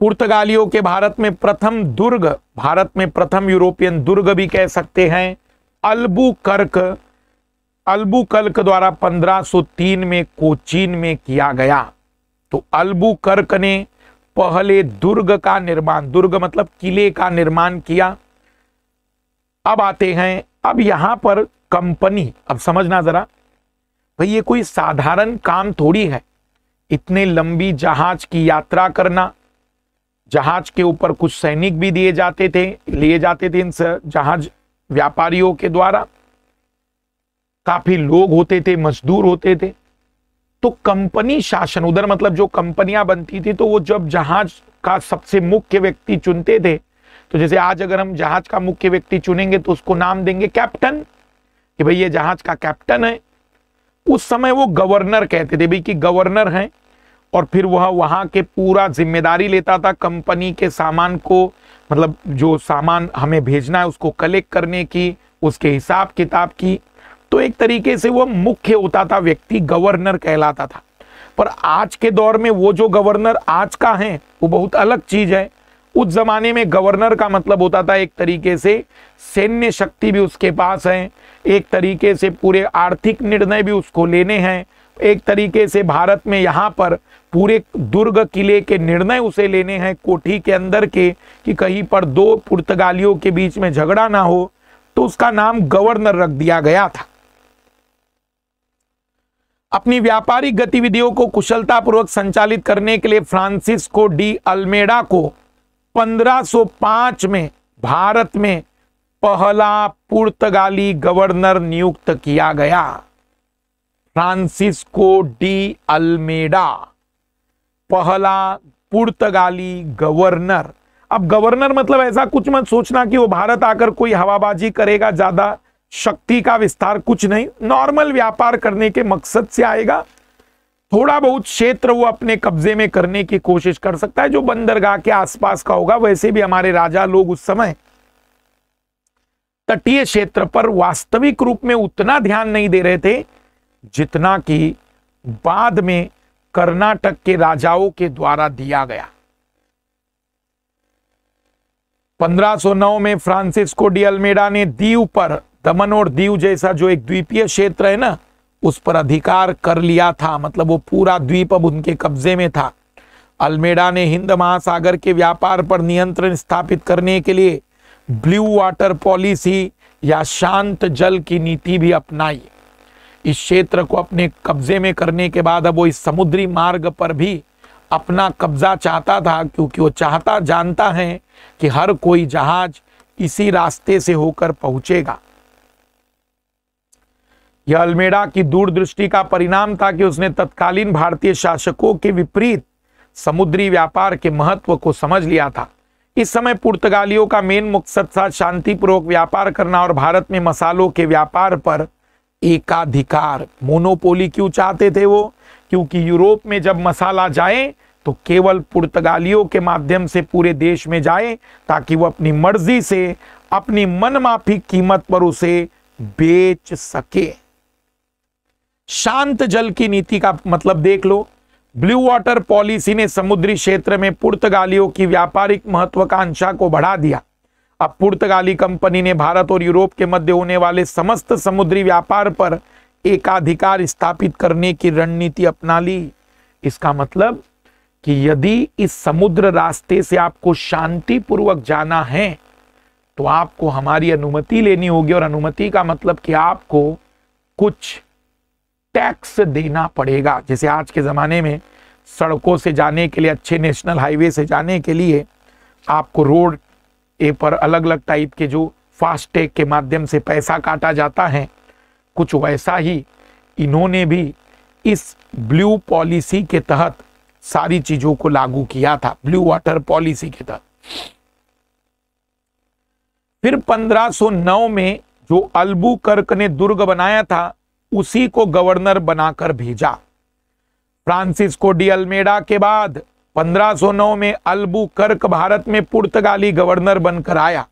पुर्तगालियों के भारत में प्रथम दुर्ग भारत में प्रथम यूरोपियन दुर्ग भी कह सकते हैं अल्बू कर्क अल्बू कल्क द्वारा 1503 में कोचीन में किया गया तो अल्बू कर्क ने पहले दुर्ग का निर्माण दुर्ग मतलब किले का निर्माण किया अब आते हैं अब यहां पर कंपनी अब समझना जरा भाई ये कोई साधारण काम थोड़ी है इतने लंबी जहाज की यात्रा करना जहाज के ऊपर कुछ सैनिक भी दिए जाते थे लिए जाते थे इन जहाज व्यापारियों के द्वारा काफी लोग होते थे मजदूर होते थे तो कंपनी शासन उधर मतलब जो कंपनियां बनती थी तो वो जब जहाज का सबसे मुख्य व्यक्ति चुनते थे तो जैसे आज अगर हम जहाज का मुख्य व्यक्ति चुनेंगे तो उसको नाम देंगे कैप्टन कि भाई ये जहाज का कैप्टन है उस समय वो गवर्नर कहते थे भाई कि गवर्नर हैं और फिर वह वहाँ के पूरा जिम्मेदारी लेता था कंपनी के सामान को मतलब जो सामान हमें भेजना है उसको कलेक्ट करने की उसके हिसाब किताब की तो एक तरीके से वह मुख्य होता था व्यक्ति गवर्नर कहलाता था पर आज के दौर में वो जो गवर्नर आज का है वो बहुत अलग चीज है उस जमाने में गवर्नर का मतलब होता था एक तरीके से सैन्य शक्ति भी उसके पास है एक तरीके से पूरे आर्थिक निर्णय भी उसको लेने हैं एक तरीके से भारत में यहाँ पर पूरे दुर्ग किले के निर्णय उसे लेने हैं कोठी के अंदर के कि कहीं पर दो पुर्तगालियों के बीच में झगड़ा ना हो तो उसका नाम गवर्नर रख दिया गया था अपनी व्यापारिक गतिविधियों को कुशलतापूर्वक संचालित करने के लिए फ्रांसिस्को डी अल्मेडा को 1505 में भारत में पहला पुर्तगाली गवर्नर नियुक्त किया गया फ्रांसिस्को डी अल्मेडा पहला पुर्तगाली गवर्नर अब गवर्नर मतलब ऐसा कुछ मत सोचना कि वो भारत आकर कोई हवाबाजी करेगा ज्यादा शक्ति का विस्तार कुछ नहीं नॉर्मल व्यापार करने के मकसद से आएगा थोड़ा बहुत क्षेत्र वो अपने कब्जे में करने की कोशिश कर सकता है जो बंदरगाह के आसपास का होगा वैसे भी हमारे राजा लोग उस समय तटीय क्षेत्र पर वास्तविक रूप में उतना ध्यान नहीं दे रहे थे जितना कि बाद में कर्नाटक के राजाओं के द्वारा दिया गया 1509 में फ्रांसिस्को डी अल्मेडा ने दीव पर दमन और दीव जैसा जो एक द्वीपीय क्षेत्र है ना उस पर अधिकार कर लिया था मतलब वो पूरा द्वीप अब उनके कब्जे में था अल्मेडा ने हिंद महासागर के व्यापार पर नियंत्रण स्थापित करने के लिए ब्लू वाटर पॉलिसी या शांत जल की नीति भी अपनाई इस क्षेत्र को अपने कब्जे में करने के बाद अब वो इस समुद्री मार्ग पर भी अपना कब्जा चाहता था क्योंकि वो चाहता जानता है कि हर कोई जहाज इसी रास्ते से होकर पहुंचेगा यह अल्मेडा की दूरदृष्टि का परिणाम था कि उसने तत्कालीन भारतीय शासकों के विपरीत समुद्री व्यापार के महत्व को समझ लिया था इस समय पुर्तगालियों का मेन मकसद था शांतिपूर्वक व्यापार करना और भारत में मसालों के व्यापार पर एकाधिकार मोनोपोली क्यों चाहते थे वो क्योंकि यूरोप में जब मसाला जाए तो केवल पुर्तगालियों के माध्यम से पूरे देश में जाए ताकि वो अपनी मर्जी से अपनी मनमाफी कीमत पर उसे बेच सके शांत जल की नीति का मतलब देख लो ब्लू वाटर पॉलिसी ने समुद्री क्षेत्र में पुर्तगालियों की व्यापारिक महत्वाकांक्षा को बढ़ा दिया अब पुर्तगाली कंपनी ने भारत और यूरोप के मध्य होने वाले समस्त समुद्री व्यापार पर एकाधिकार स्थापित करने की रणनीति अपना ली इसका मतलब कि यदि इस समुद्र रास्ते से आपको शांतिपूर्वक जाना है तो आपको हमारी अनुमति लेनी होगी और अनुमति का मतलब कि आपको कुछ टैक्स देना पड़ेगा जैसे आज के ज़माने में सड़कों से जाने के लिए अच्छे नेशनल हाईवे से जाने के लिए आपको रोड ए पर अलग अलग टाइप के जो फास्टैग के माध्यम से पैसा काटा जाता है कुछ वैसा ही इन्होंने भी इस ब्लू पॉलिसी के तहत सारी चीजों को लागू किया था ब्लू वाटर पॉलिसी के तहत फिर 1509 में जो अल्बू कर्क ने दुर्ग बनाया था उसी को गवर्नर बनाकर भेजा फ्रांसिस्को डी अल्मेडा के बाद 1509 में अल्बू कर्क भारत में पुर्तगाली गवर्नर बनकर आया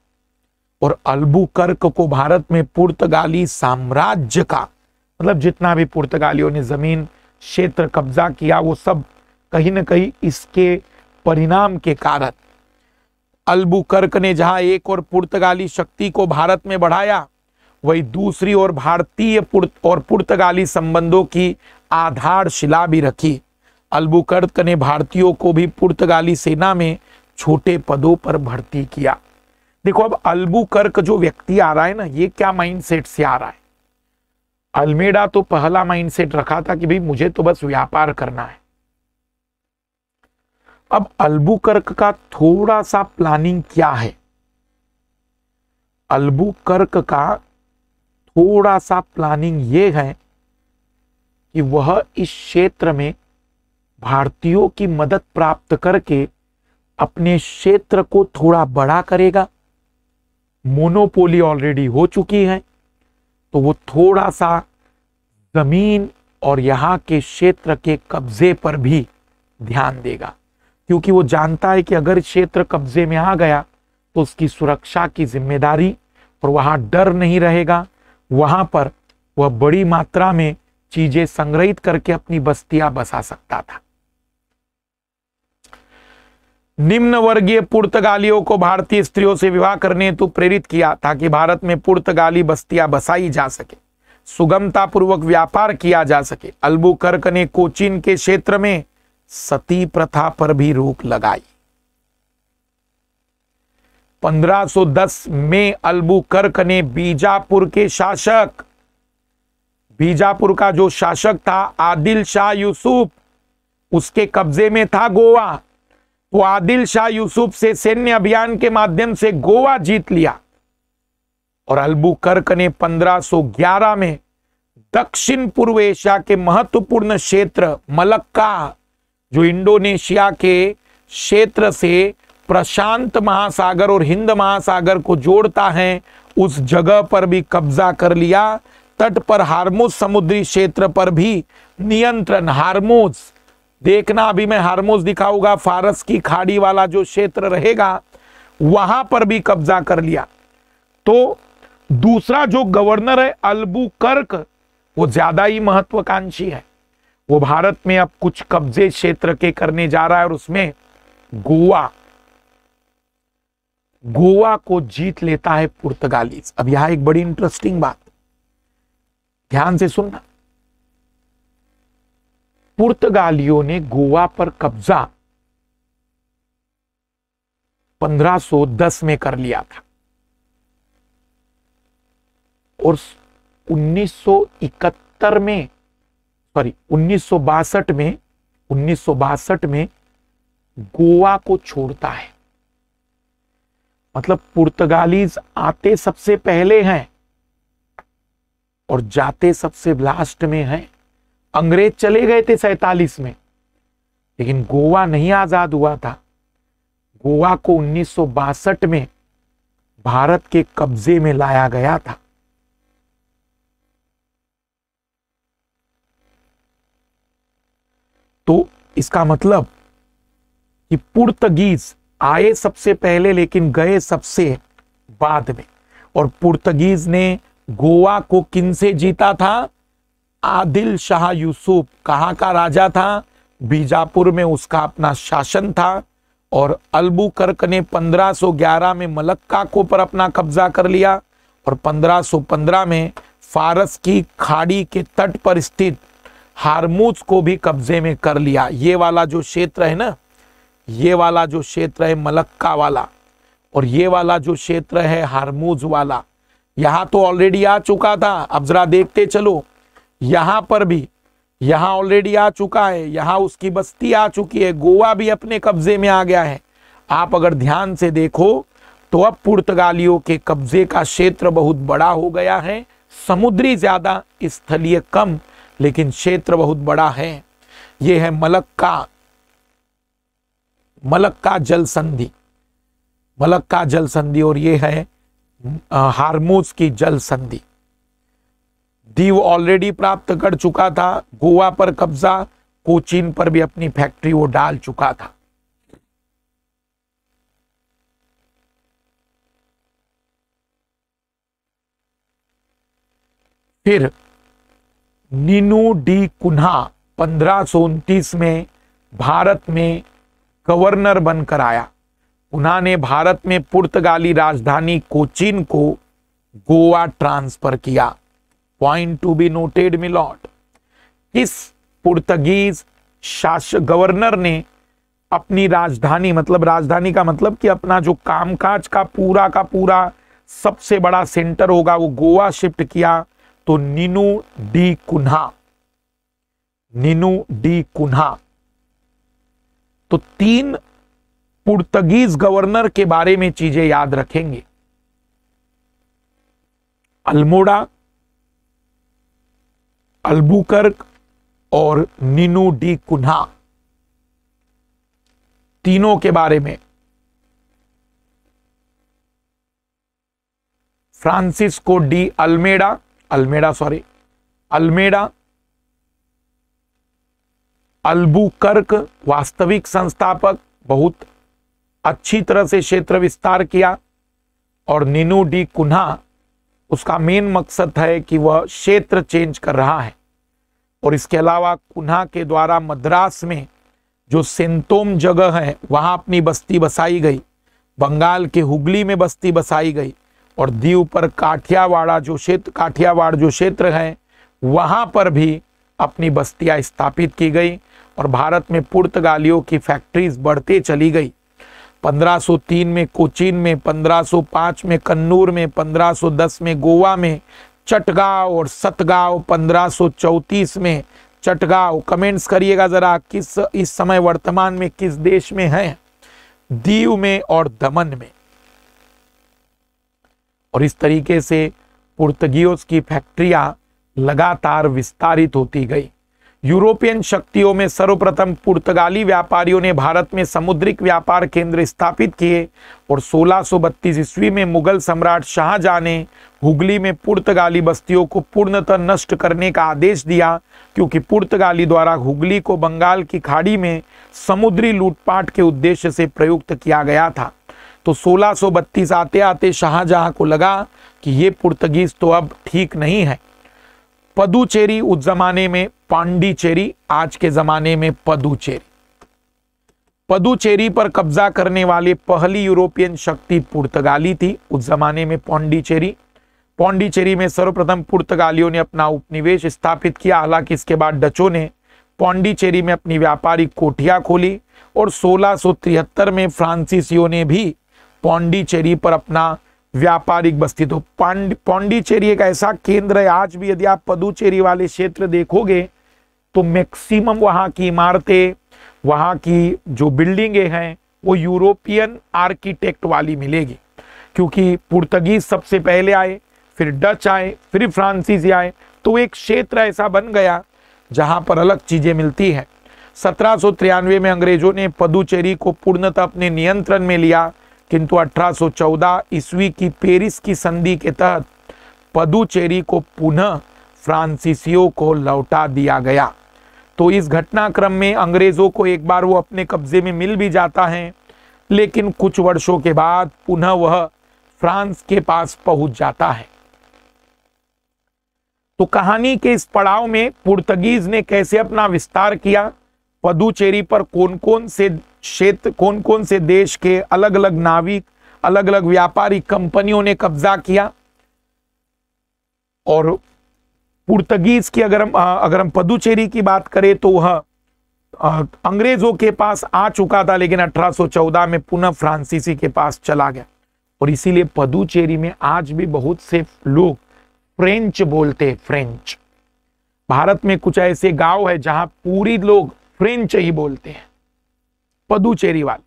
और अल्बू कर्क को भारत में पुर्तगाली साम्राज्य का मतलब जितना भी पुर्तगालियों ने जमीन क्षेत्र कब्जा किया वो सब कहीं ना कहीं इसके परिणाम के कारण अल्बू कर्क ने जहां एक और पुर्तगाली शक्ति को भारत में बढ़ाया वही दूसरी ओर भारतीय और पुर्तगाली संबंधों की आधारशिला भी रखी अल्बुकर्क ने भारतीयों को भी पुर्तगाली सेना में छोटे पदों पर भर्ती किया देखो अब अल्बुकर्क जो व्यक्ति आ रहा है ना ये क्या माइंडसेट से आ रहा है अल्मेडा तो पहला माइंडसेट रखा था कि भाई मुझे तो बस व्यापार करना है अब अल्बुकर्क का थोड़ा सा प्लानिंग क्या है अल्बुकर्क का थोड़ा सा प्लानिंग ये है कि वह इस क्षेत्र में भारतीयों की मदद प्राप्त करके अपने क्षेत्र को थोड़ा बड़ा करेगा मोनोपोली ऑलरेडी हो चुकी है तो वो थोड़ा सा जमीन और यहाँ के क्षेत्र के कब्जे पर भी ध्यान देगा क्योंकि वो जानता है कि अगर क्षेत्र कब्जे में आ गया तो उसकी सुरक्षा की जिम्मेदारी और वहाँ डर नहीं रहेगा वहाँ पर वह बड़ी मात्रा में चीज़ें संग्रहित करके अपनी बस्तियाँ बसा सकता था निम्न वर्गीय पुर्तगालियों को भारतीय स्त्रियों से विवाह करने हेतु प्रेरित किया ताकि भारत में पुर्तगाली बस्तियां बसाई जा सके सुगमतापूर्वक व्यापार किया जा सके अल्बू कर्क ने कोचिन के क्षेत्र में सती प्रथा पर भी रोक लगाई 1510 में अल्बू कर्क ने बीजापुर के शासक बीजापुर का जो शासक था आदिल शाह यूसुफ उसके कब्जे में था गोवा वो आदिल शाह यूसुफ से सैन्य अभियान के माध्यम से गोवा जीत लिया और कर्क ने 1511 में दक्षिण पूर्व एशिया के महत्वपूर्ण क्षेत्र मलक्का जो इंडोनेशिया के क्षेत्र से प्रशांत महासागर और हिंद महासागर को जोड़ता है उस जगह पर भी कब्जा कर लिया तट पर हारमोज समुद्री क्षेत्र पर भी नियंत्रण हारमोज देखना अभी मैं हारमोज दिखाऊंगा फारस की खाड़ी वाला जो क्षेत्र रहेगा वहां पर भी कब्जा कर लिया तो दूसरा जो गवर्नर है अलबू कर्क वो ज्यादा ही महत्वाकांक्षी है वो भारत में अब कुछ कब्जे क्षेत्र के करने जा रहा है और उसमें गोवा गोवा को जीत लेता है पुर्तगालीज अब यहां एक बड़ी इंटरेस्टिंग बात ध्यान से सुनना पुर्तगालियों ने गोवा पर कब्जा 1510 में कर लिया था और 1971 में सॉरी उन्नीस में उन्नीस में गोवा को छोड़ता है मतलब पुर्तगालीज आते सबसे पहले हैं और जाते सबसे लास्ट में हैं अंग्रेज चले गए थे सैतालीस में लेकिन गोवा नहीं आजाद हुआ था गोवा को उन्नीस में भारत के कब्जे में लाया गया था तो इसका मतलब कि पुर्तगीज आए सबसे पहले लेकिन गए सबसे बाद में और पुर्तगीज ने गोवा को किन से जीता था आदिल शाह यूसुफ कहाँ का राजा था बीजापुर में उसका अपना शासन था और अलबू कर्क ने 1511 में मलक्का को पर अपना कब्जा कर लिया और 1515 में फारस की खाड़ी के तट पर स्थित हारमूज को भी कब्जे में कर लिया ये वाला जो क्षेत्र है ना ये वाला जो क्षेत्र है मलक्का वाला और ये वाला जो क्षेत्र है हारमूज वाला यहाँ तो ऑलरेडी आ चुका था अब जरा देखते चलो यहां पर भी यहां ऑलरेडी आ चुका है यहां उसकी बस्ती आ चुकी है गोवा भी अपने कब्जे में आ गया है आप अगर ध्यान से देखो तो अब पुर्तगालियों के कब्जे का क्षेत्र बहुत बड़ा हो गया है समुद्री ज्यादा स्थलीय कम लेकिन क्षेत्र बहुत बड़ा है यह है मलक्का मलक्का जल संधि मलक्का जल संधि और यह है हारमोज की जल संधि दीव ऑलरेडी प्राप्त कर चुका था गोवा पर कब्जा कोचीन पर भी अपनी फैक्ट्री वो डाल चुका था फिर नीनू डी कुन्हा पंद्रह में भारत में गवर्नर बनकर आया उन्होंने भारत में पुर्तगाली राजधानी कोचीन को गोवा ट्रांसफर किया Point to be noted, my lord. किस पुर्तगीज शासक गवर्नर ने अपनी राजधानी मतलब राजधानी का मतलब कि अपना जो कामकाज का पूरा का पूरा सबसे बड़ा सेंटर होगा वो गोवा शिफ्ट किया तो Nuno da Cunha Nuno da Cunha तो तीन पुर्तगीज गवर्नर के बारे में चीजें याद रखेंगे अल्मोड़ा अल्बुकर्क और नीनू डी कुन्हा तीनों के बारे में Francisco de Almeida Almeida sorry Almeida Albuquerque वास्तविक संस्थापक बहुत अच्छी तरह से क्षेत्र विस्तार किया और नीनू डी कुन्हा उसका मेन मकसद है कि वह क्षेत्र चेंज कर रहा है और इसके अलावा कुन्हा के द्वारा मद्रास में जो सेंतोम जगह है वहाँ अपनी बस्ती बसाई गई बंगाल के हुगली में बस्ती बसाई गई और दीव पर काठियावाड़ा जो क्षेत्र काठियावाड़ जो क्षेत्र है वहाँ पर भी अपनी बस्तियाँ स्थापित की गई और भारत में पुर्तगालियों की फैक्ट्रीज बढ़ते चली गई 1503 में कोचीन में 1505 में कन्नूर में 1510 में गोवा में चटगांव और सतगांव 1534 में चटगांव कमेंट्स करिएगा ज़रा किस इस समय वर्तमान में किस देश में है दीव में और दमन में और इस तरीके से पुर्तगियोज की फैक्ट्रिया लगातार विस्तारित होती गई यूरोपियन शक्तियों में सर्वप्रथम पुर्तगाली व्यापारियों ने भारत में समुद्रिक व्यापार केंद्र स्थापित किए और 1632 ईस्वी में मुगल सम्राट शाहजहाँ ने हुगली में पुर्तगाली बस्तियों को पूर्णतः नष्ट करने का आदेश दिया क्योंकि पुर्तगाली द्वारा हुगली को बंगाल की खाड़ी में समुद्री लूटपाट के उद्देश्य से प्रयुक्त किया गया था तो सोलह आते आते शाहजहां को लगा कि ये पुर्तगीज तो अब ठीक नहीं है पदुचेरी उस जमाने में पांडिचेरी आज के जमाने में पदुचेरी पदुचेरी पर कब्जा करने वाली पहली यूरोपियन शक्ति पुर्तगाली थी उस जमाने में पौंडीचेरी पौंडीचेरी में सर्वप्रथम पुर्तगालियों ने अपना उपनिवेश स्थापित किया हालांकि इसके बाद डचों ने पौंडीचेरी में अपनी व्यापारिक कोठिया खोली और सोलह में फ्रांसीसियों ने भी पौंडीचेरी पर अपना व्यापारिक बस्ती तो पौंडीचेरी एक ऐसा केंद्र है आज भी यदि आप पदुचेरी वाले क्षेत्र देखोगे तो मैक्सिमम वहाँ की इमारतें वहाँ की जो बिल्डिंगे हैं वो यूरोपियन आर्किटेक्ट वाली मिलेगी क्योंकि पुर्तगीज सबसे पहले आए फिर डच आए फिर फ्रांसीसी आए तो एक क्षेत्र ऐसा बन गया जहाँ पर अलग चीज़ें मिलती हैं सत्रह में अंग्रेजों ने पदुचेरी को पूर्णतः अपने नियंत्रण में लिया किंतु 1814 ईस्वी की पेरिस की संधि के तहत पदुचेरी को पुनः फ्रांसीसियों को लौटा दिया गया तो इस घटनाक्रम में अंग्रेज़ों को एक बार वो अपने कब्जे में मिल भी जाता है लेकिन कुछ वर्षों के बाद पुनः वह फ्रांस के पास पहुंच जाता है तो कहानी के इस पड़ाव में पुर्तगीज ने कैसे अपना विस्तार किया पदुचेरी पर कौन कौन से क्षेत्र कौन कौन से देश के अलग अलग नाविक अलग अलग व्यापारी कंपनियों ने कब्जा किया और पुर्तगीज की अगर हम अगर हम पदुचेरी की बात करें तो वह अंग्रेजों के पास आ चुका था लेकिन 1814 में पुनः फ्रांसीसी के पास चला गया और इसीलिए पदुचेरी में आज भी बहुत से लोग फ्रेंच बोलते हैं फ्रेंच भारत में कुछ ऐसे गांव है जहां पूरी लोग फ्रेंच ही बोलते हैं पदुचेरी वाले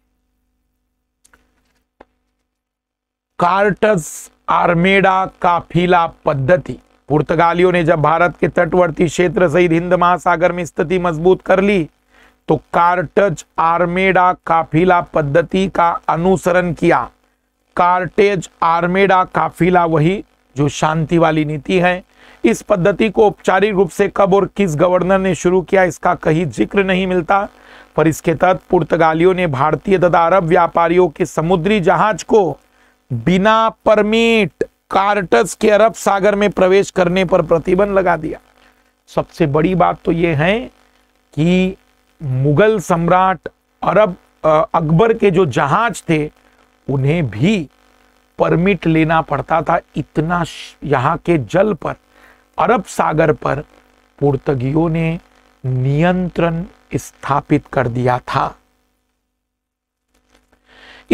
कार्टस आर्मेडा काफिला पद्धति पुर्तगालियों ने जब भारत के तटवर्ती क्षेत्र सहित हिंद महासागर में स्थिति मजबूत कर ली तो कार्टज आर्मेडा काफिला पद्धति का अनुसरण किया कार्टेज आर्मेडा काफिला वही जो शांति वाली नीति है इस पद्धति को औपचारिक रूप से कब और किस गवर्नर ने शुरू किया इसका कहीं जिक्र नहीं मिलता पर इसके तहत पुर्तगालियों ने भारतीय तथा अरब व्यापारियों के समुद्री जहाज को बिना परमिट कार्टस के अरब सागर में प्रवेश करने पर प्रतिबंध लगा दिया सबसे बड़ी बात तो यह है कि मुगल सम्राट अरब अकबर के जो जहाज थे उन्हें भी परमिट लेना पड़ता था इतना यहाँ के जल पर अरब सागर पर पुर्तगियों ने नियंत्रण स्थापित कर दिया था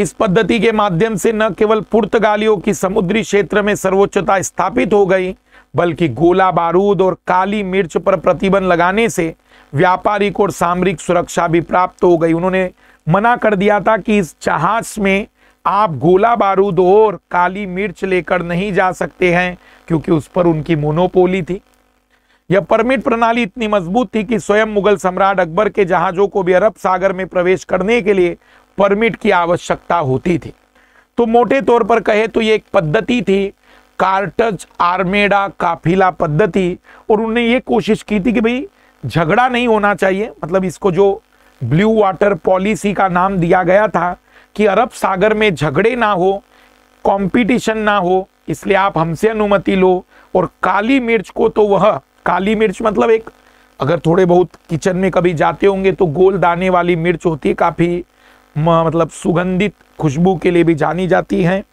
इस पद्धति के माध्यम से न केवल पुर्तगालियों की समुद्री क्षेत्र में सर्वोच्चता स्थापित हो गई बल्कि गोला बारूद और काली मिर्च पर प्रतिबंध लगाने से व्यापारिक और सामरिक सुरक्षा भी प्राप्त हो गई उन्होंने मना कर दिया था कि इस जहाज में आप गोला बारूद और काली मिर्च लेकर नहीं जा सकते हैं क्योंकि उस पर उनकी मोनोपोली थी यह परमिट प्रणाली इतनी मजबूत थी कि स्वयं मुगल सम्राट अकबर के जहाजों को भी अरब सागर में प्रवेश करने के लिए परमिट की आवश्यकता होती थी तो मोटे तौर पर कहे तो ये एक पद्धति थी कार्टज आर्मेडा काफिला पद्धति और उन्होंने ये कोशिश की थी कि भाई झगड़ा नहीं होना चाहिए मतलब इसको जो ब्लू वाटर पॉलिसी का नाम दिया गया था कि अरब सागर में झगड़े ना हो कंपटीशन ना हो इसलिए आप हमसे अनुमति लो और काली मिर्च को तो वह काली मिर्च मतलब एक अगर थोड़े बहुत किचन में कभी जाते होंगे तो गोल दाने वाली मिर्च होती है काफ़ी मतलब सुगंधित खुशबू के लिए भी जानी जाती है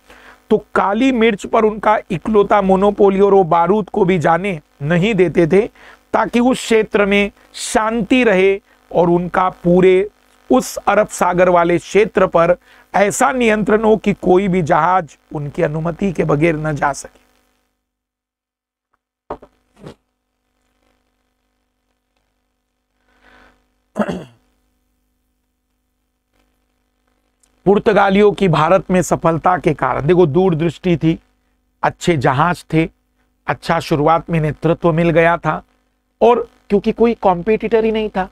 तो काली मिर्च पर उनका इकलौता मोनोपोली और वो बारूद को भी जाने नहीं देते थे ताकि उस क्षेत्र में शांति रहे और उनका पूरे उस अरब सागर वाले क्षेत्र पर ऐसा नियंत्रण हो कि कोई भी जहाज उनकी अनुमति के बगैर न जा सके पुर्तगालियों की भारत में सफलता के कारण देखो दूरदृष्टि थी अच्छे जहाज थे अच्छा शुरुआत में नेतृत्व मिल गया था और क्योंकि कोई कॉम्पिटिटर ही नहीं था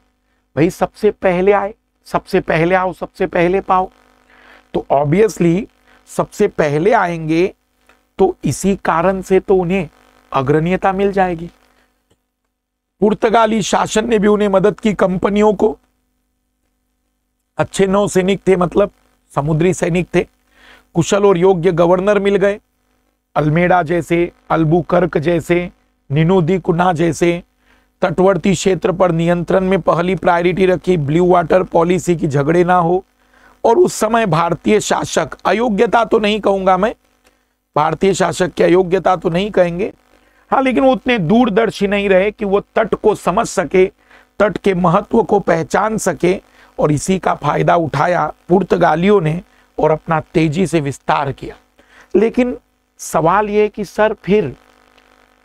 भाई सबसे पहले आए सबसे पहले आओ सबसे पहले पाओ तो ऑब्वियसली सबसे पहले आएंगे तो इसी कारण से तो उन्हें अग्रणीयता मिल जाएगी पुर्तगाली शासन ने भी उन्हें मदद की कंपनियों को अच्छे नौ सैनिक थे मतलब समुद्री सैनिक थे कुशल और योग्य गवर्नर मिल गए अल्मेडा जैसे अल्बुकर्क जैसे निनोदी कुना जैसे तटवर्ती क्षेत्र पर नियंत्रण में पहली प्रायोरिटी रखी ब्लू वाटर पॉलिसी की झगड़े ना हो और उस समय भारतीय शासक अयोग्यता तो नहीं कहूंगा मैं भारतीय शासक की अयोग्यता तो नहीं कहेंगे हाँ लेकिन वो उतने दूरदर्शी नहीं रहे कि वो तट को समझ सके तट के महत्व को पहचान सके और इसी का फायदा उठाया पुर्तगालियों ने और अपना तेजी से विस्तार किया लेकिन सवाल ये कि सर फिर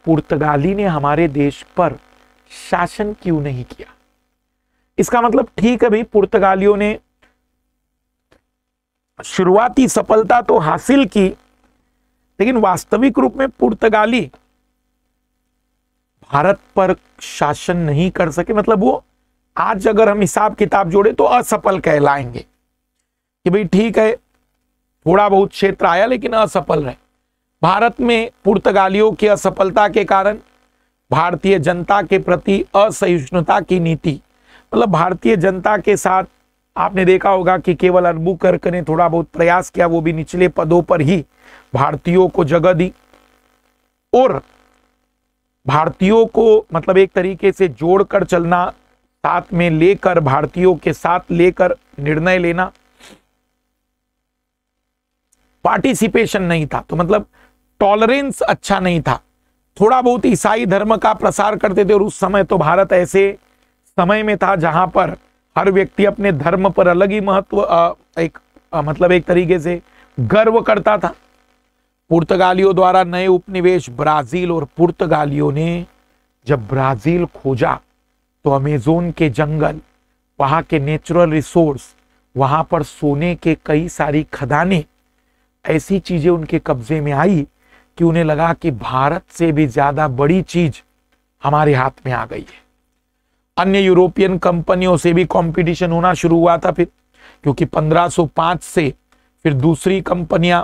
पुर्तगाली ने हमारे देश पर शासन क्यों नहीं किया इसका मतलब ठीक है भाई पुर्तगालियों ने शुरुआती सफलता तो हासिल की लेकिन वास्तविक रूप में पुर्तगाली भारत पर शासन नहीं कर सके मतलब वो आज अगर हम हिसाब किताब जोड़े तो असफल कहलाएंगे कि भाई ठीक है थोड़ा बहुत क्षेत्र आया लेकिन असफल रहे भारत में पुर्तगालियों की असफलता के कारण भारतीय जनता के प्रति असहिष्णुता की नीति मतलब भारतीय जनता के साथ आपने देखा होगा कि केवल अरबू कर्क ने थोड़ा बहुत प्रयास किया वो भी निचले पदों पर ही भारतीयों को जगह दी और भारतीयों को मतलब एक तरीके से जोड़कर चलना साथ में लेकर भारतीयों के साथ लेकर निर्णय लेना पार्टिसिपेशन नहीं था तो मतलब टॉलरेंस अच्छा नहीं था थोड़ा बहुत ईसाई धर्म का प्रसार करते थे और उस समय तो भारत ऐसे समय में था जहां पर हर व्यक्ति अपने धर्म पर अलग ही महत्व एक आ, मतलब एक तरीके से गर्व करता था पुर्तगालियों द्वारा नए उपनिवेश ब्राजील और पुर्तगालियों ने जब ब्राजील खोजा तो अमेजोन के जंगल वहां के नेचुरल रिसोर्स वहां पर सोने के कई सारी खदानें ऐसी चीज़ें उनके कब्जे में आई कि उन्हें लगा कि भारत से भी ज्यादा बड़ी चीज हमारे हाथ में आ गई है अन्य यूरोपियन कंपनियों से भी कंपटीशन होना शुरू हुआ था फिर क्योंकि 1505 से फिर दूसरी कंपनियां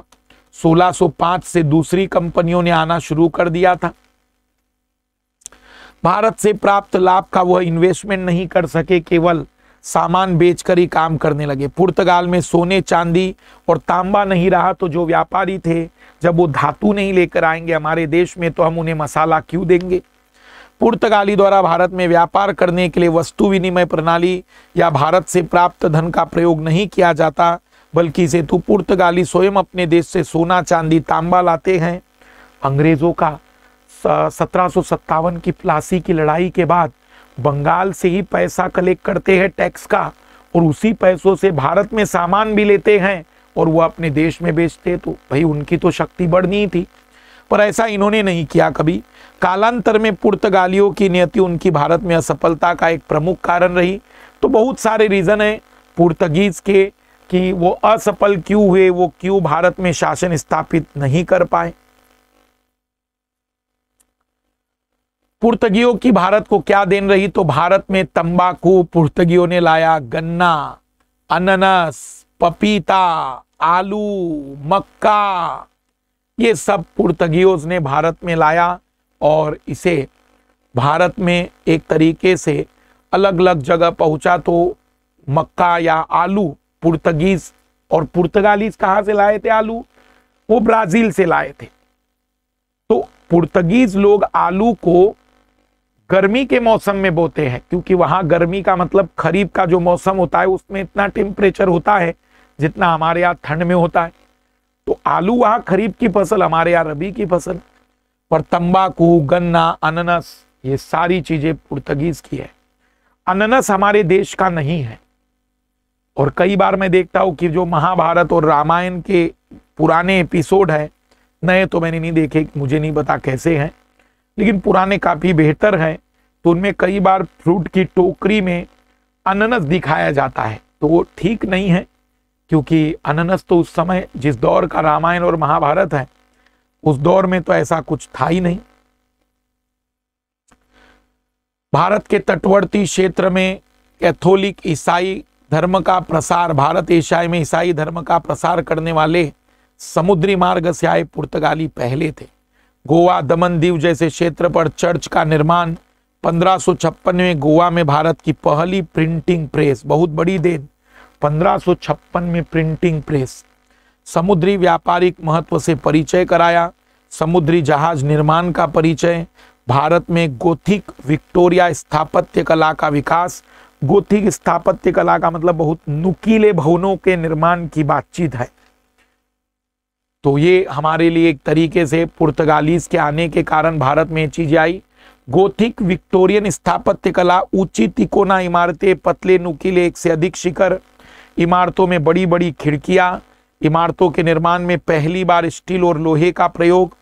1605 से दूसरी कंपनियों ने आना शुरू कर दिया था भारत से प्राप्त लाभ का वह इन्वेस्टमेंट नहीं कर सके केवल सामान बेचकर ही काम करने लगे पुर्तगाल में सोने चांदी और तांबा नहीं रहा तो जो व्यापारी थे जब वो धातु नहीं लेकर आएंगे हमारे देश में तो हम उन्हें मसाला क्यों देंगे पुर्तगाली द्वारा भारत में व्यापार करने के लिए वस्तु विनिमय प्रणाली या भारत से प्राप्त धन का प्रयोग नहीं किया जाता बल्कि इसे तो पुर्तगाली स्वयं अपने देश से सोना चांदी तांबा लाते हैं अंग्रेज़ों का सत्रह की प्लासी की लड़ाई के बाद बंगाल से ही पैसा कलेक्ट करते हैं टैक्स का और उसी पैसों से भारत में सामान भी लेते हैं और वो अपने देश में बेचते तो भाई उनकी तो शक्ति बढ़नी ही थी पर ऐसा इन्होंने नहीं किया कभी कालांतर में पुर्तगालियों की नियति उनकी भारत में असफलता का एक प्रमुख कारण रही तो बहुत सारे रीज़न है पुर्तगीज़ के कि वो असफल क्यों हुए वो क्यों भारत में शासन स्थापित नहीं कर पाए पुर्तगियों की भारत को क्या देन रही तो भारत में तंबाकू पुर्तगियों ने लाया गन्ना अनानास पपीता आलू मक्का ये सब पुर्तगियोज ने भारत में लाया और इसे भारत में एक तरीके से अलग अलग जगह पहुंचा तो मक्का या आलू पुर्तगीज और पुर्तगालीज कहाँ से लाए थे आलू वो ब्राज़ील से लाए थे तो पुर्तगीज लोग आलू को गर्मी के मौसम में बोते हैं क्योंकि वहाँ गर्मी का मतलब खरीफ का जो मौसम होता है उसमें इतना टेम्परेचर होता है जितना हमारे यहाँ ठंड में होता है तो आलू वहाँ खरीफ की फसल हमारे यहाँ रबी की फसल पर तंबाकू गन्ना अननस ये सारी चीजें पुर्तगीज की है अननस हमारे देश का नहीं है और कई बार मैं देखता हूँ कि जो महाभारत और रामायण के पुराने एपिसोड है नए तो मैंने नहीं देखे मुझे नहीं पता कैसे हैं लेकिन पुराने काफ़ी बेहतर हैं तो उनमें कई बार फ्रूट की टोकरी में अननस दिखाया जाता है तो वो ठीक नहीं है क्योंकि अननस तो उस समय जिस दौर का रामायण और महाभारत है उस दौर में तो ऐसा कुछ था ही नहीं भारत के तटवर्ती क्षेत्र में कैथोलिक ईसाई धर्म का प्रसार भारत एशियाई में ईसाई धर्म का प्रसार करने वाले समुद्री मार्ग से आए पुर्तगाली पहले थे गोवा दमन दीव जैसे क्षेत्र पर चर्च का निर्माण पंद्रह में गोवा में भारत की पहली प्रिंटिंग प्रेस बहुत बड़ी देन 1556 में प्रिंटिंग प्रेस समुद्री व्यापारिक महत्व से परिचय कराया समुद्री जहाज निर्माण का परिचय भारत में गोथिक विक्टोरिया स्थापत्य कला का विकास गोथिक स्थापत्य कला का मतलब बहुत नुकीले भवनों के निर्माण की बातचीत है तो ये हमारे लिए एक तरीके से पुर्तगालीज के आने के कारण भारत में चीज आई गोथिक विक्टोरियन स्थापत्य कला ऊंची तिकोना इमारतें पतले नुकीले एक से अधिक शिखर इमारतों में बड़ी बड़ी खिड़कियां इमारतों के निर्माण में पहली बार स्टील और लोहे का प्रयोग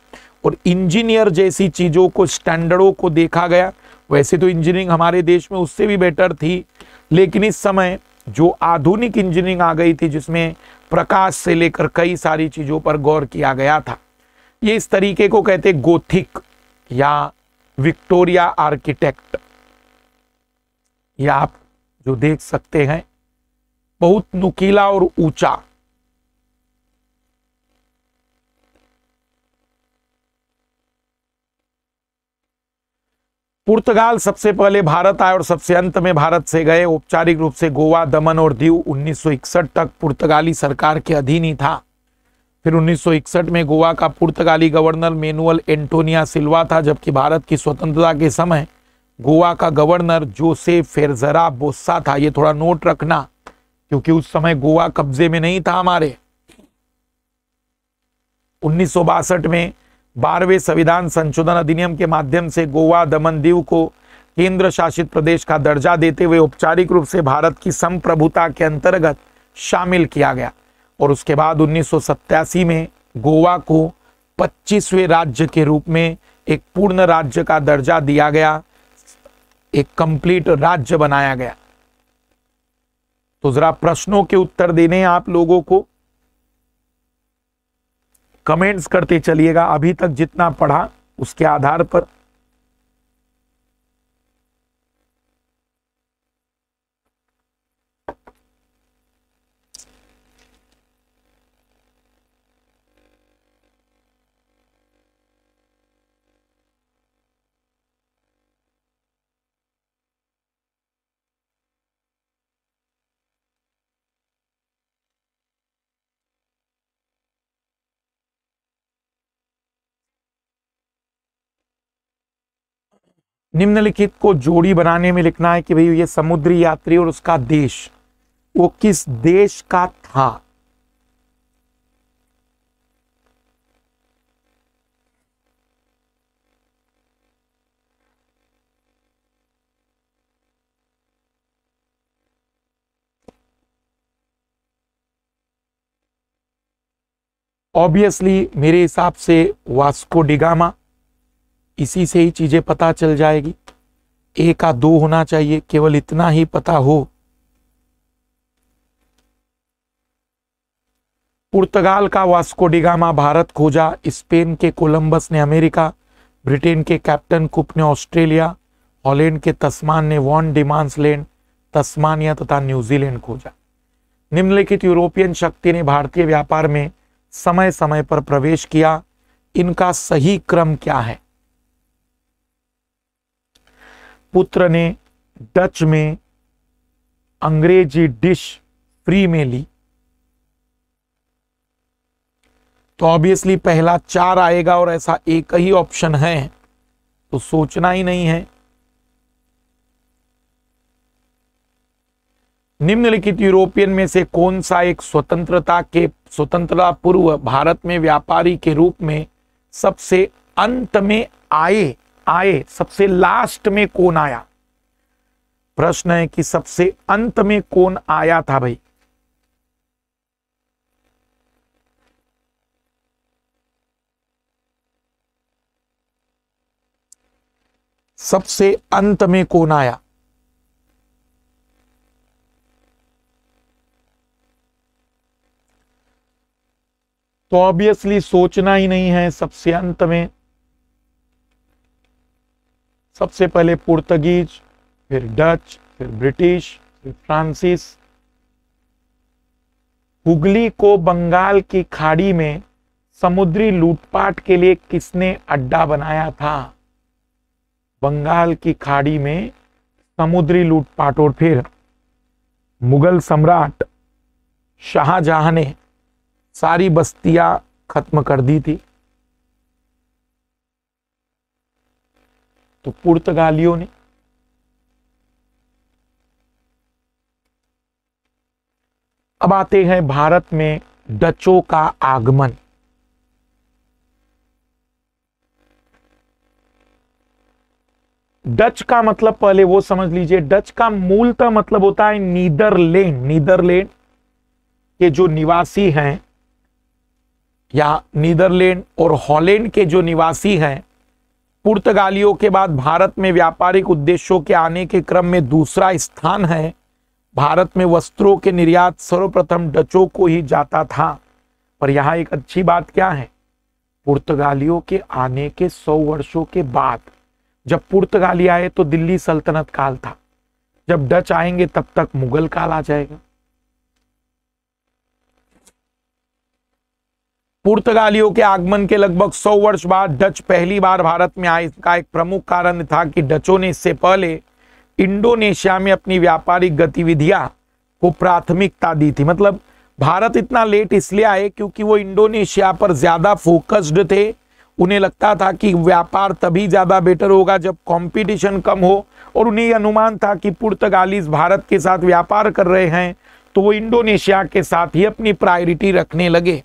और इंजीनियर जैसी चीज़ों को स्टैंडर्डों को देखा गया वैसे तो इंजीनियरिंग हमारे देश में उससे भी बेटर थी लेकिन इस समय जो आधुनिक इंजीनियरिंग आ गई थी जिसमें प्रकाश से लेकर कई सारी चीज़ों पर गौर किया गया था ये इस तरीके को कहते गोथिक या विक्टोरिया आर्किटेक्ट ये आप जो देख सकते हैं बहुत नुकीला और ऊंचा पुर्तगाल सबसे पहले भारत आए और सबसे अंत में भारत से गए औपचारिक रूप से गोवा दमन और दीव 1961 तक पुर्तगाली सरकार के अधीन ही था फिर 1961 में गोवा का पुर्तगाली गवर्नर मेनुअल एंटोनिया सिल्वा था जबकि भारत की स्वतंत्रता के समय गोवा का गवर्नर जोसे फेरजरा बोस्सा था ये थोड़ा नोट रखना क्योंकि उस समय गोवा कब्जे में नहीं था हमारे उन्नीस में बारहवें संविधान संशोधन अधिनियम के माध्यम से गोवा दमन दीव को केंद्र शासित प्रदेश का दर्जा देते हुए औपचारिक रूप से भारत की संप्रभुता के अंतर्गत शामिल किया गया और उसके बाद उन्नीस में गोवा को 25वें राज्य के रूप में एक पूर्ण राज्य का दर्जा दिया गया एक कंप्लीट राज्य बनाया गया तो जरा प्रश्नों के उत्तर देने आप लोगों को कमेंट्स करते चलिएगा अभी तक जितना पढ़ा उसके आधार पर निम्नलिखित को जोड़ी बनाने में लिखना है कि भाई ये समुद्री यात्री और उसका देश वो किस देश का था ऑब्वियसली मेरे हिसाब से वास्को डिगामा इसी से ही चीज़ें पता चल जाएगी ए का दो होना चाहिए केवल इतना ही पता हो पुर्तगाल का वास्कोडिगामा भारत खोजा स्पेन के कोलंबस ने अमेरिका ब्रिटेन के कैप्टन कुप ने ऑस्ट्रेलिया हॉलैंड के तस्मान ने वॉन डिमांस लैंड तस्मानिया तथा न्यूजीलैंड खोजा निम्नलिखित यूरोपियन शक्ति ने भारतीय व्यापार में समय समय पर प्रवेश किया इनका सही क्रम क्या है पुत्र ने डच में अंग्रेजी डिश फ्री में ली तो ऑब्वियसली पहला चार आएगा और ऐसा एक ही ऑप्शन है तो सोचना ही नहीं है निम्नलिखित यूरोपियन में से कौन सा एक स्वतंत्रता के स्वतंत्रता पूर्व भारत में व्यापारी के रूप में सबसे अंत में आए आए सबसे लास्ट में कौन आया प्रश्न है कि सबसे अंत में कौन आया था भाई सबसे अंत में कौन आया तो ऑब्वियसली सोचना ही नहीं है सबसे अंत में सबसे पहले पुर्तगीज फिर डच फिर ब्रिटिश फिर फ्रांसिस हुगली को बंगाल की खाड़ी में समुद्री लूटपाट के लिए किसने अड्डा बनाया था बंगाल की खाड़ी में समुद्री लूटपाट और फिर मुगल सम्राट शाहजहां ने सारी बस्तियां खत्म कर दी थी तो पुर्तगालियों ने अब आते हैं भारत में डचों का आगमन डच का मतलब पहले वो समझ लीजिए डच का मूलतः मतलब होता है नीदरलैंड नीदरलैंड के जो निवासी हैं या नीदरलैंड और हॉलैंड के जो निवासी हैं पुर्तगालियों के बाद भारत में व्यापारिक उद्देश्यों के आने के क्रम में दूसरा स्थान है भारत में वस्त्रों के निर्यात सर्वप्रथम डचों को ही जाता था पर यहाँ एक अच्छी बात क्या है पुर्तगालियों के आने के सौ वर्षों के बाद जब पुर्तगाली आए तो दिल्ली सल्तनत काल था जब डच आएंगे तब तक मुगल काल आ जाएगा पुर्तगालियों के आगमन के लगभग 100 वर्ष बाद डच पहली बार भारत में आए इसका एक प्रमुख कारण था कि डचों ने इससे पहले इंडोनेशिया में अपनी व्यापारिक गतिविधियां को प्राथमिकता दी थी मतलब भारत इतना लेट इसलिए आए क्योंकि वो इंडोनेशिया पर ज़्यादा फोकस्ड थे उन्हें लगता था कि व्यापार तभी ज़्यादा बेटर होगा जब कंपटीशन कम हो और उन्हें अनुमान था कि पुर्तगालीज भारत के साथ व्यापार कर रहे हैं तो वो इंडोनेशिया के साथ ही अपनी प्रायोरिटी रखने लगे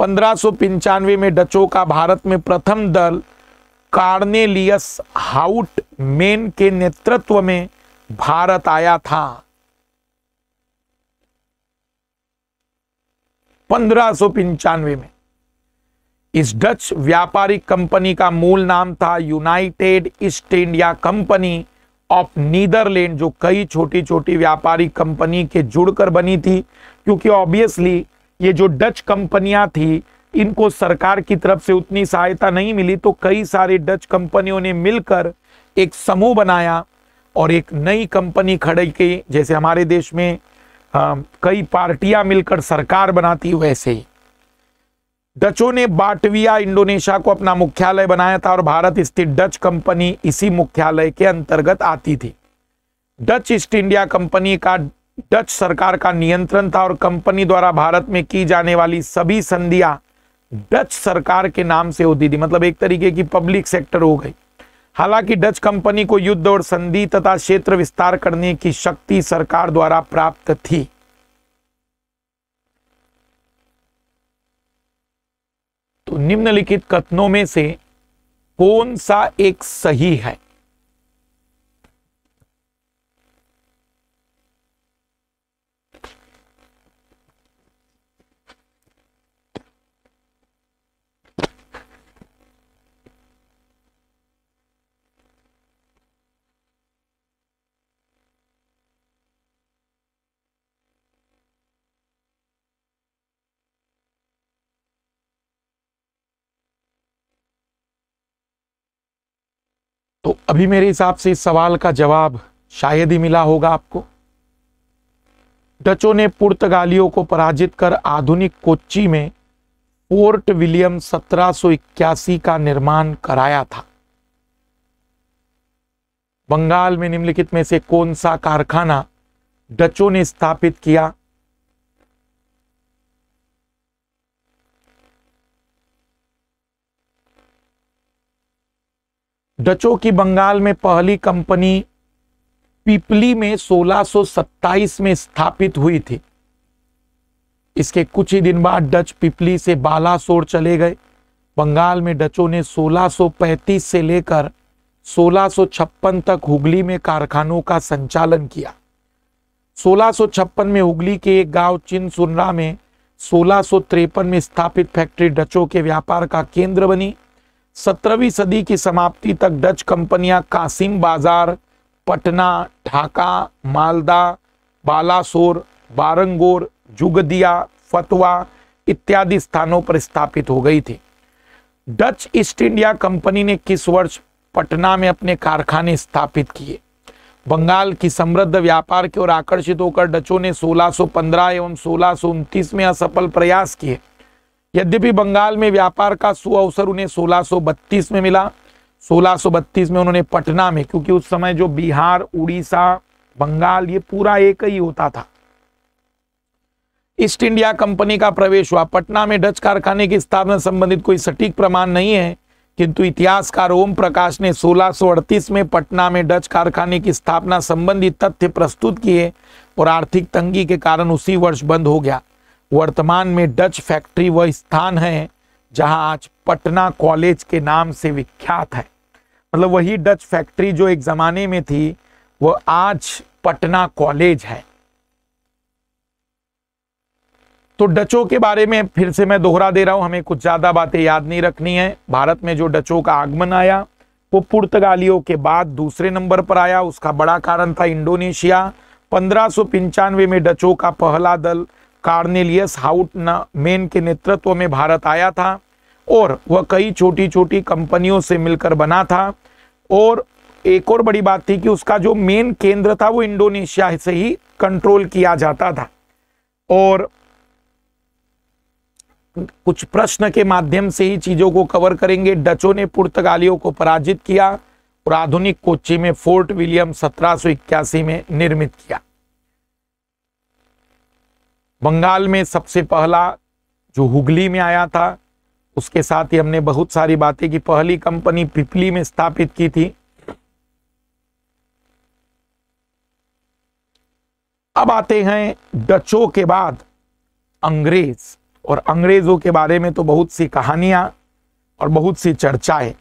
पंद्रह में डचों का भारत में प्रथम दल कार्नेलियस हाउट मेन के नेतृत्व में भारत आया था 1595 में इस डच व्यापारिक कंपनी का मूल नाम था United East India Company of Netherland जो कई छोटी छोटी व्यापारिक कंपनी के जुड़कर बनी थी क्योंकि ऑब्वियसली ये जो डच कंपनियां थी इनको सरकार की तरफ से उतनी सहायता नहीं मिली तो कई सारे डच कंपनियों ने मिलकर एक समूह बनाया और एक नई कंपनी खड़े की जैसे हमारे देश में आ, कई पार्टियां मिलकर सरकार बनाती वैसे ही डचों ने बाटविया इंडोनेशिया को अपना मुख्यालय बनाया था और भारत स्थित डच कंपनी इसी मुख्यालय के अंतर्गत आती थी डच ईस्ट इंडिया कंपनी का डच सरकार का नियंत्रण था और कंपनी द्वारा भारत में की जाने वाली सभी संधियां डच सरकार के नाम से होती थी मतलब एक तरीके की पब्लिक सेक्टर हो गई हालांकि डच कंपनी को युद्ध और संधि तथा क्षेत्र विस्तार करने की शक्ति सरकार द्वारा प्राप्त थी तो निम्नलिखित कथनों में से कौन सा एक सही है तो अभी मेरे हिसाब से इस सवाल का जवाब शायद ही मिला होगा आपको डचों ने पुर्तगालियों को पराजित कर आधुनिक कोच्चि में फोर्ट विलियम 1781 का निर्माण कराया था बंगाल में निम्नलिखित में से कौन सा कारखाना डचों ने स्थापित किया डचों की बंगाल में पहली कंपनी पिपली में 1627 में स्थापित हुई थी इसके कुछ ही दिन बाद डच पिपली से बालासोर चले गए बंगाल में डचों ने 1635 से लेकर 1656 तक हुगली में कारखानों का संचालन किया 1656 में हुगली के एक गांव चिनसुनरा में सोलह में स्थापित फैक्ट्री डचों के व्यापार का केंद्र बनी सत्रहवीं सदी की समाप्ति तक डच कंपनियां कासिम बाजार पटना ढाका मालदा बालासोर बारंगोर जुगदिया फतवा इत्यादि स्थानों पर स्थापित हो गई थी डच ईस्ट इंडिया कंपनी ने किस वर्ष पटना में अपने कारखाने स्थापित किए बंगाल की समृद्ध व्यापार की ओर आकर्षित होकर डचों ने 1615 एवं सोलह में असफल प्रयास किए यद्यपि बंगाल में व्यापार का सुअवसर उन्हें 1632 में मिला 1632 में उन्होंने पटना में क्योंकि उस समय जो बिहार उड़ीसा बंगाल ये पूरा एक ही होता था ईस्ट इंडिया कंपनी का प्रवेश हुआ पटना में डच कारखाने की स्थापना संबंधित कोई सटीक प्रमाण नहीं है किंतु इतिहासकार ओम प्रकाश ने 1638 में पटना में डच कारखाने की स्थापना संबंधी तथ्य प्रस्तुत किए और आर्थिक तंगी के कारण उसी वर्ष बंद हो गया वर्तमान में डच फैक्ट्री वह स्थान है जहां आज पटना कॉलेज के नाम से विख्यात है मतलब वही डच फैक्ट्री जो एक ज़माने में थी वह आज पटना कॉलेज है तो डचों के बारे में फिर से मैं दोहरा दे रहा हूं हमें कुछ ज़्यादा बातें याद नहीं रखनी है भारत में जो डचों का आगमन आया वो पुर्तगालियों के बाद दूसरे नंबर पर आया उसका बड़ा कारण था इंडोनेशिया पंद्रह में डचों का पहला दल कार्नेलियस हाउट ना मेन के नेतृत्व में भारत आया था और वह कई छोटी छोटी कंपनियों से मिलकर बना था और एक और बड़ी बात थी कि उसका जो मेन केंद्र था वो इंडोनेशिया से ही कंट्रोल किया जाता था और कुछ प्रश्न के माध्यम से ही चीजों को कवर करेंगे डचों ने पुर्तगालियों को पराजित किया और आधुनिक कोच्चि में फोर्ट विलियम सत्रह में निर्मित किया बंगाल में सबसे पहला जो हुगली में आया था उसके साथ ही हमने बहुत सारी बातें की पहली कंपनी पिपली में स्थापित की थी अब आते हैं डचों के बाद अंग्रेज और अंग्रेजों के बारे में तो बहुत सी कहानियां और बहुत सी चर्चाएं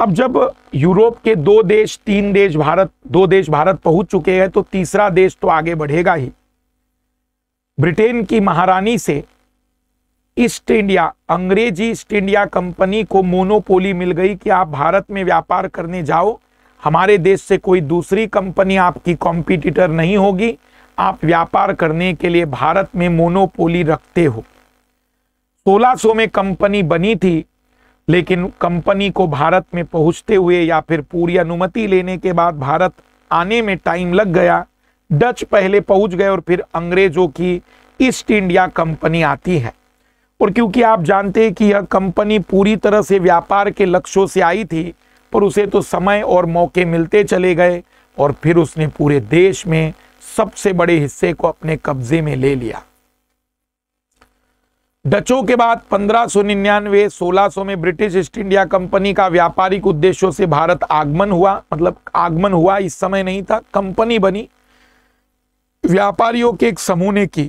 अब जब यूरोप के दो देश तीन देश भारत दो देश भारत पहुंच चुके हैं तो तीसरा देश तो आगे बढ़ेगा ही ब्रिटेन की महारानी से ईस्ट इंडिया अंग्रेजी ईस्ट इंडिया कंपनी को मोनोपोली मिल गई कि आप भारत में व्यापार करने जाओ हमारे देश से कोई दूसरी कंपनी आपकी कॉम्पिटिटर नहीं होगी आप व्यापार करने के लिए भारत में मोनोपोली रखते हो 1600 में कंपनी बनी थी लेकिन कंपनी को भारत में पहुंचते हुए या फिर पूरी अनुमति लेने के बाद भारत आने में टाइम लग गया डच पहले पहुंच गए और फिर अंग्रेजों की ईस्ट इंडिया कंपनी आती है और क्योंकि आप जानते हैं कि यह कंपनी पूरी तरह से व्यापार के लक्ष्यों से आई थी पर उसे तो समय और मौके मिलते चले गए और फिर उसने पूरे देश में सबसे बड़े हिस्से को अपने कब्जे में ले लिया डचों के बाद 1599 सो में ब्रिटिश ईस्ट इंडिया कंपनी का व्यापारिक उद्देश्यों से भारत आगमन हुआ मतलब आगमन हुआ इस समय नहीं था कंपनी बनी व्यापारियों के एक समूह ने की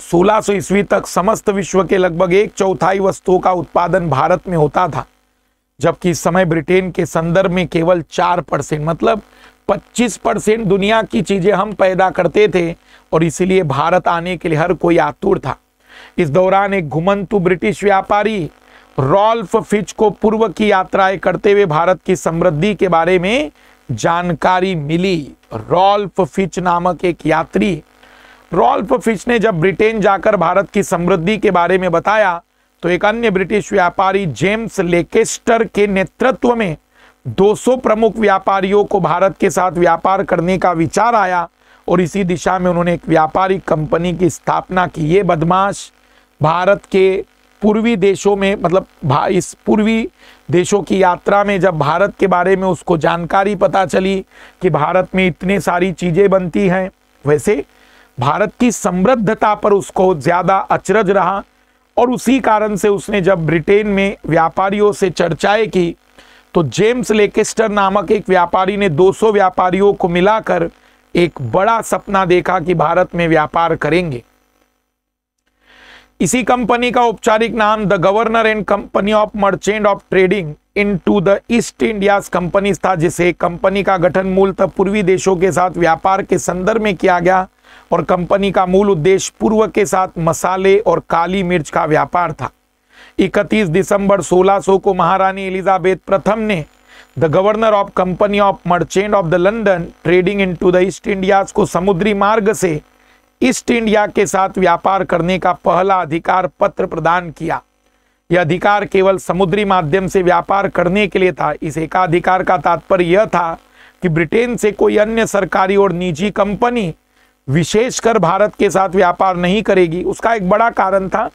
1600 सो ईस्वी तक समस्त विश्व के लगभग एक चौथाई वस्तुओं का उत्पादन भारत में होता था जबकि इस समय ब्रिटेन के संदर्भ में केवल चार परसेंट मतलब पच्चीस परसेंट दुनिया की चीजें हम पैदा करते थे और इसीलिए भारत आने के लिए हर कोई आतुर था इस दौरान एक घुमंतु ब्रिटिश व्यापारी रॉल्फ फिच को पूर्व की यात्राएं करते हुए भारत की समृद्धि के बारे में जानकारी मिली रॉल्फ फिच नामक एक यात्री रॉल्फ फिच ने जब ब्रिटेन जाकर भारत की समृद्धि के बारे में बताया तो एक अन्य ब्रिटिश व्यापारी जेम्स लेकेस्टर के नेतृत्व में 200 प्रमुख व्यापारियों को भारत के साथ व्यापार करने का विचार आया और इसी दिशा में उन्होंने एक व्यापारिक कंपनी की स्थापना की ये बदमाश भारत के पूर्वी देशों में मतलब इस पूर्वी देशों की यात्रा में जब भारत के बारे में उसको जानकारी पता चली कि भारत में इतने सारी चीज़ें बनती हैं वैसे भारत की समृद्धता पर उसको ज़्यादा अचरज रहा और उसी कारण से उसने जब ब्रिटेन में व्यापारियों से चर्चाएं की तो जेम्स लेकेस्टर नामक एक व्यापारी ने 200 व्यापारियों को मिलाकर एक बड़ा सपना देखा कि भारत में व्यापार करेंगे इसी कंपनी का औपचारिक नाम the governor and company of merchant of trading into the East India Company था जिसे कंपनी का गठन मूलतः पूर्वी देशों के साथ व्यापार के संदर्भ में किया गया और कंपनी का मूल उद्देश्य पूर्व के साथ मसाले और काली मिर्च का व्यापार था 31 दिसंबर 1600 को महारानी एलिजाबेथ प्रथम ने the governor of company of merchant of the London trading into the East India को समुद्री मार्ग से ईस्ट इंडिया के साथ व्यापार करने का पहला अधिकार पत्र प्रदान किया यह अधिकार केवल समुद्री माध्यम से व्यापार करने के लिए था इस एकाधिकार का तात्पर्य यह था कि ब्रिटेन से कोई अन्य सरकारी और निजी कंपनी विशेषकर भारत के साथ व्यापार नहीं करेगी उसका एक बड़ा कारण था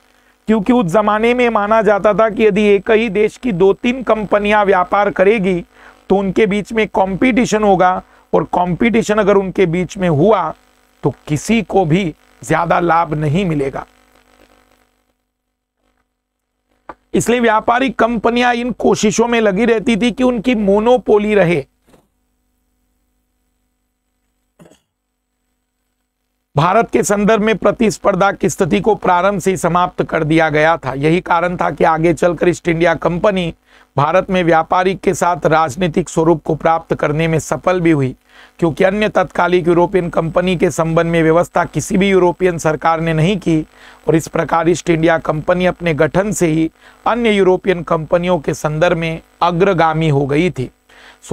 क्योंकि उस जमाने में माना जाता था कि यदि एक ही देश की दो तीन कंपनियां व्यापार करेगी तो उनके बीच में कंपटीशन होगा और कंपटीशन अगर उनके बीच में हुआ तो किसी को भी ज्यादा लाभ नहीं मिलेगा इसलिए व्यापारिक कंपनियां इन कोशिशों में लगी रहती थी कि उनकी मोनोपोली रहे भारत के संदर्भ में प्रतिस्पर्धा की स्थिति को प्रारंभ से समाप्त कर दिया गया था यही कारण था कि आगे चलकर ईस्ट इंडिया कंपनी भारत में व्यापारिक के साथ राजनीतिक स्वरूप को प्राप्त करने में सफल भी हुई क्योंकि अन्य तत्कालिक यूरोपियन कंपनी के संबंध में व्यवस्था किसी भी यूरोपियन सरकार ने नहीं की और इस प्रकार ईस्ट इंडिया कंपनी अपने गठन से ही अन्य यूरोपियन कंपनियों के संदर्भ में अग्रगामी हो गई थी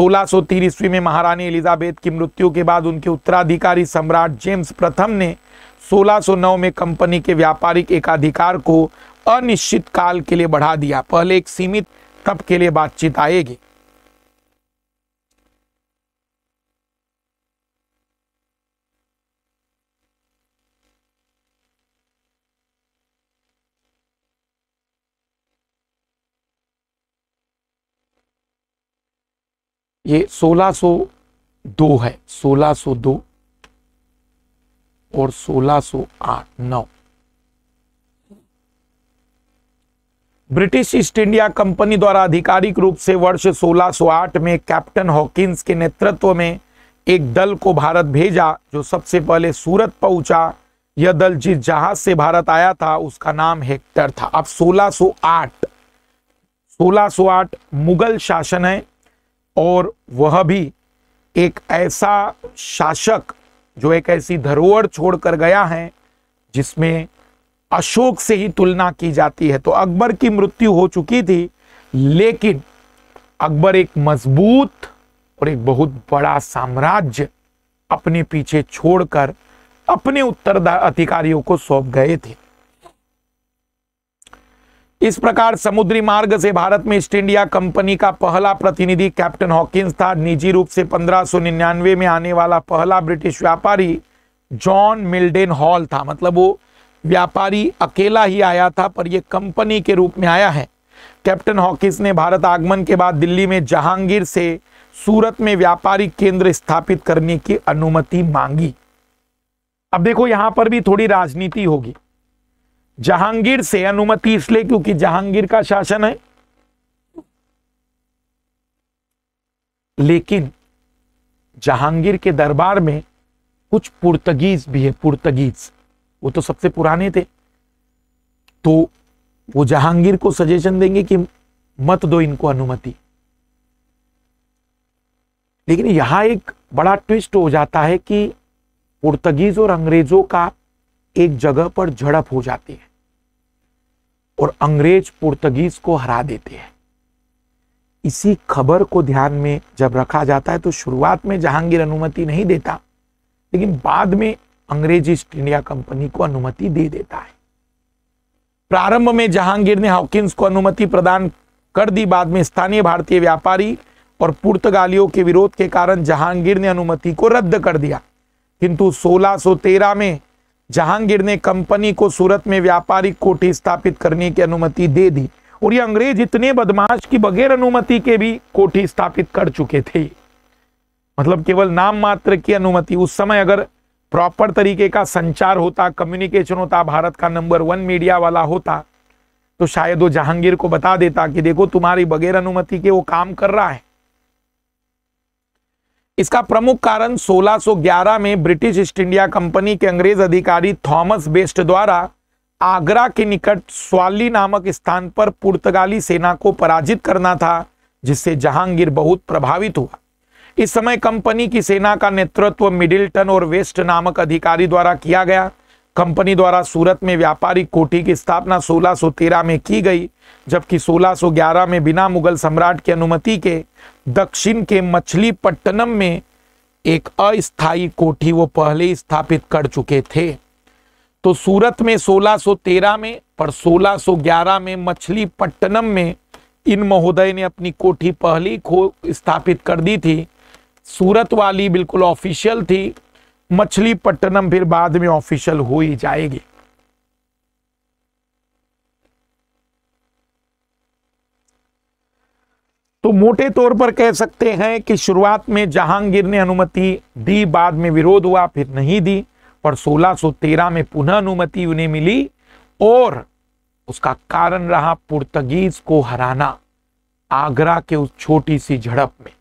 1603 ईस्वी में महारानी एलिजाबेथ की मृत्यु के बाद उनके उत्तराधिकारी सम्राट जेम्स प्रथम ने 1609 में कंपनी के व्यापारिक एकाधिकार को अनिश्चित काल के लिए बढ़ा दिया पहले एक सीमित तब के लिए बातचीत आएगी ये 1602 है 1602 और 1608 नौ ब्रिटिश ईस्ट इंडिया कंपनी द्वारा आधिकारिक रूप से वर्ष 1608 में कैप्टन हॉकिंस के नेतृत्व में एक दल को भारत भेजा जो सबसे पहले सूरत पहुंचा यह दल जिस जहाज से भारत आया था उसका नाम हेक्टर था अब 1608 1608 मुगल शासन है और वह भी एक ऐसा शासक जो एक ऐसी धरोहर छोड़कर गया है जिसमें अशोक से ही तुलना की जाती है तो अकबर की मृत्यु हो चुकी थी लेकिन अकबर एक मजबूत और एक बहुत बड़ा साम्राज्य अपने पीछे छोड़कर अपने उत्तराधिकारियों को सौंप गए थे इस प्रकार समुद्री मार्ग से भारत में ईस्ट इंडिया कंपनी का पहला प्रतिनिधि कैप्टन हॉकिंस था निजी रूप से 1599 में आने वाला पहला ब्रिटिश व्यापारी जॉन मिल्डेन हॉल था मतलब वो व्यापारी अकेला ही आया था पर यह कंपनी के रूप में आया है कैप्टन हॉकिस ने भारत आगमन के बाद दिल्ली में जहांगीर से सूरत में व्यापारी केंद्र स्थापित करने की अनुमति मांगी अब देखो यहां पर भी थोड़ी राजनीति होगी जहांगीर से अनुमति इसलिए क्योंकि जहांगीर का शासन है लेकिन जहांगीर के दरबार में कुछ पुर्तगीज भी है पुर्तगीज़ वो तो सबसे पुराने थे तो वो जहांगीर को सजेशन देंगे कि मत दो इनको अनुमति लेकिन यहां एक बड़ा ट्विस्ट हो जाता है कि पुर्तगीज और अंग्रेजों का एक जगह पर झड़प हो जाती है और अंग्रेज पुर्तगीज को हरा देते हैं इसी खबर को ध्यान में जब रखा जाता है तो शुरुआत में जहांगीर अनुमति नहीं देता लेकिन बाद में अंग्रेज ईस्ट इंडिया कंपनी को अनुमति दे देता है प्रारंभ में जहांगीर ने हॉकिंस को अनुमति प्रदान कर दी बाद में स्थानीय भारतीय व्यापारी और पुर्तगालियों के विरोध के कारण जहांगीर ने अनुमति को रद्द कर दिया किंतु 1613 में जहांगीर ने कंपनी को सूरत में व्यापारिक कोठी स्थापित करने की अनुमति दे दी और ये अंग्रेज इतने बदमाश की बगैर अनुमति के भी कोठी स्थापित कर चुके थे मतलब केवल नाम मात्र की अनुमति उस समय अगर प्रॉपर तरीके का संचार होता कम्युनिकेशन होता भारत का नंबर वन मीडिया वाला होता तो शायद वो जहांगीर को बता देता कि देखो तुम्हारी बगैर अनुमति के वो काम कर रहा है इसका प्रमुख कारण 1611 में ब्रिटिश ईस्ट इंडिया कंपनी के अंग्रेज अधिकारी थॉमस बेस्ट द्वारा आगरा के निकट स्वाली नामक स्थान पर पुर्तगाली सेना को पराजित करना था जिससे जहांगीर बहुत प्रभावित हुआ इस समय कंपनी की सेना का नेतृत्व मिडिल्टन और वेस्ट नामक अधिकारी द्वारा किया गया कंपनी द्वारा सूरत में व्यापारिक कोठी की स्थापना 1613 में की गई जबकि 1611 में बिना मुगल सम्राट की अनुमति के दक्षिण के मछलीपट्टनम में एक अस्थायी कोठी वो पहले स्थापित कर चुके थे तो सूरत में 1613 में पर 1611 में मछलीपट्टनम में इन महोदय ने अपनी कोठी पहली खो स्थापित कर दी थी सूरत वाली बिल्कुल ऑफिशियल थी मछलीपट्टनम फिर बाद में ऑफिशियल हो ही जाएगी तो मोटे तौर पर कह सकते हैं कि शुरुआत में जहांगीर ने अनुमति दी बाद में विरोध हुआ फिर नहीं दी पर 1613 में पुनः अनुमति उन्हें मिली और उसका कारण रहा पुर्तगीज को हराना आगरा के उस छोटी सी झड़प में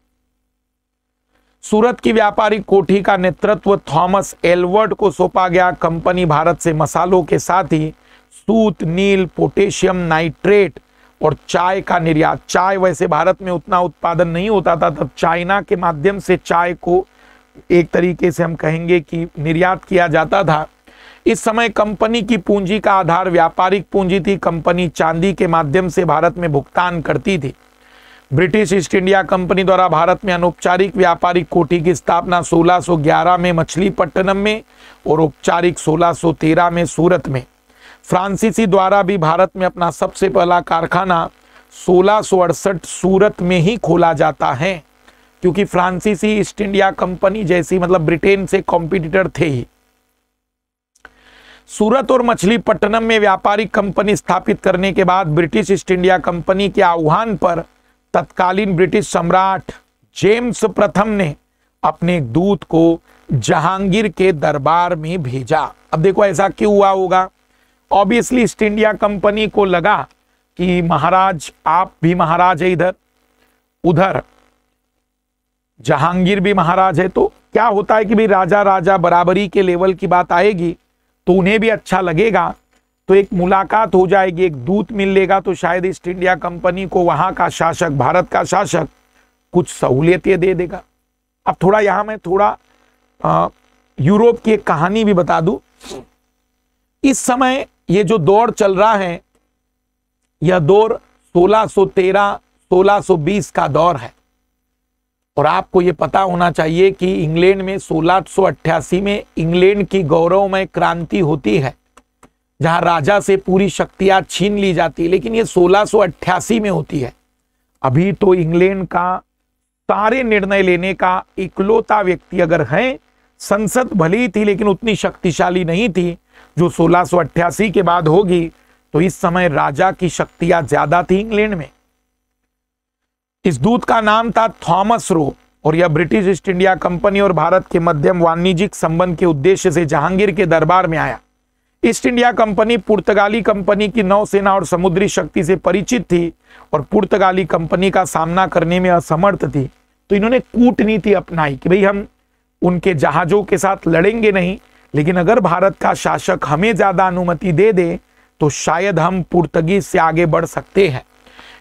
सूरत की व्यापारिक कोठी का नेतृत्व थॉमस एलवर्ड को सौंपा गया कंपनी भारत से मसालों के साथ ही सूत नील पोटेशियम नाइट्रेट और चाय का निर्यात चाय वैसे भारत में उतना उत्पादन नहीं होता था तब चाइना के माध्यम से चाय को एक तरीके से हम कहेंगे कि निर्यात किया जाता था इस समय कंपनी की पूंजी का आधार व्यापारिक पूंजी थी कंपनी चांदी के माध्यम से भारत में भुगतान करती थी ब्रिटिश ईस्ट इंडिया कंपनी द्वारा भारत में अनौपचारिक व्यापारिक कोठी की स्थापना 1611 में मछलीपट्टनम में और औपचारिक 1613 में सूरत में फ्रांसीसी द्वारा भी भारत में अपना सबसे पहला कारखाना सोलह सूरत में ही खोला जाता है क्योंकि फ्रांसीसी ईस्ट इंडिया कंपनी जैसी मतलब ब्रिटेन से कॉम्पिटिटर थे ही सूरत और मछलीपट्टनम में व्यापारिक कंपनी स्थापित करने के बाद ब्रिटिश ईस्ट इंडिया कंपनी के आह्वान पर तत्कालीन ब्रिटिश सम्राट जेम्स प्रथम ने अपने दूत को जहांगीर के दरबार में भेजा अब देखो ऐसा क्यों हुआ होगा ऑब्वियसली ईस्ट इंडिया कंपनी को लगा कि महाराज आप भी महाराज है इधर उधर जहांगीर भी महाराज है तो क्या होता है कि भाई राजा राजा बराबरी के लेवल की बात आएगी तो उन्हें भी अच्छा लगेगा तो एक मुलाकात हो जाएगी एक दूत मिल लेगा तो शायद ईस्ट इंडिया कंपनी को वहां का शासक भारत का शासक कुछ सहूलियतें दे देगा अब थोड़ा यहां मैं थोड़ा आ, यूरोप की एक कहानी भी बता दू इस समय ये जो दौर चल रहा है यह दौर 1613 1620 का दौर है और आपको यह पता होना चाहिए कि इंग्लैंड में सोलह में इंग्लैंड की गौरवमय क्रांति होती है जहां राजा से पूरी शक्तियां छीन ली जाती है लेकिन ये सोलह में होती है अभी तो इंग्लैंड का सारे निर्णय लेने का इकलौता व्यक्ति अगर है संसद भली थी लेकिन उतनी शक्तिशाली नहीं थी जो सोलह के बाद होगी तो इस समय राजा की शक्तियां ज्यादा थी इंग्लैंड में इस दूत का नाम था थॉमस रो और यह ब्रिटिश ईस्ट इंडिया कंपनी और भारत के मध्यम वाणिज्यिक संबंध के उद्देश्य से जहांगीर के दरबार में आया ईस्ट इंडिया कंपनी पुर्तगाली कंपनी की नौसेना और समुद्री शक्ति से परिचित थी और पुर्तगाली कंपनी का सामना करने में असमर्थ थी तो इन्होंने कूटनीति अपनाई कि भाई हम उनके जहाज़ों के साथ लड़ेंगे नहीं लेकिन अगर भारत का शासक हमें ज़्यादा अनुमति दे दे तो शायद हम पुर्तगीज से आगे बढ़ सकते हैं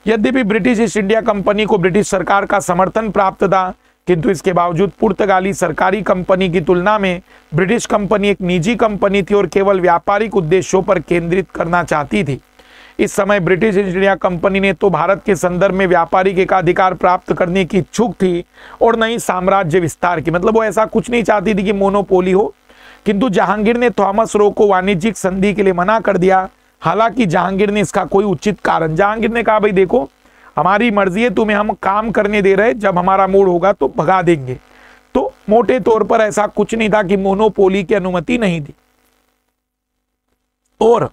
यद्यपि ब्रिटिश ईस्ट इंडिया कंपनी को ब्रिटिश सरकार का समर्थन प्राप्त था किंतु इसके बावजूद पुर्तगाली सरकारी कंपनी की तुलना में ब्रिटिश कंपनी एक निजी कंपनी थी और केवल व्यापारिक उद्देश्यों पर केंद्रित करना चाहती थी इस समय ब्रिटिश ईस्ट इंडिया कंपनी ने तो भारत के संदर्भ में व्यापारिक एकाधिकार प्राप्त करने की इच्छुक थी और न ही साम्राज्य विस्तार की मतलब वो ऐसा कुछ नहीं चाहती थी कि मोनोपोली हो किंतु जहांगीर ने थॉमस रो को वाणिज्यिक संधि के लिए मना कर दिया हालांकि जहांगीर ने इसका कोई उचित कारण जहांगीर ने कहा भाई देखो हमारी मर्जी है तुम्हें हम काम करने दे रहे जब हमारा मूड होगा तो भगा देंगे तो मोटे तौर पर ऐसा कुछ नहीं था कि मोनोपोली की अनुमति नहीं दी और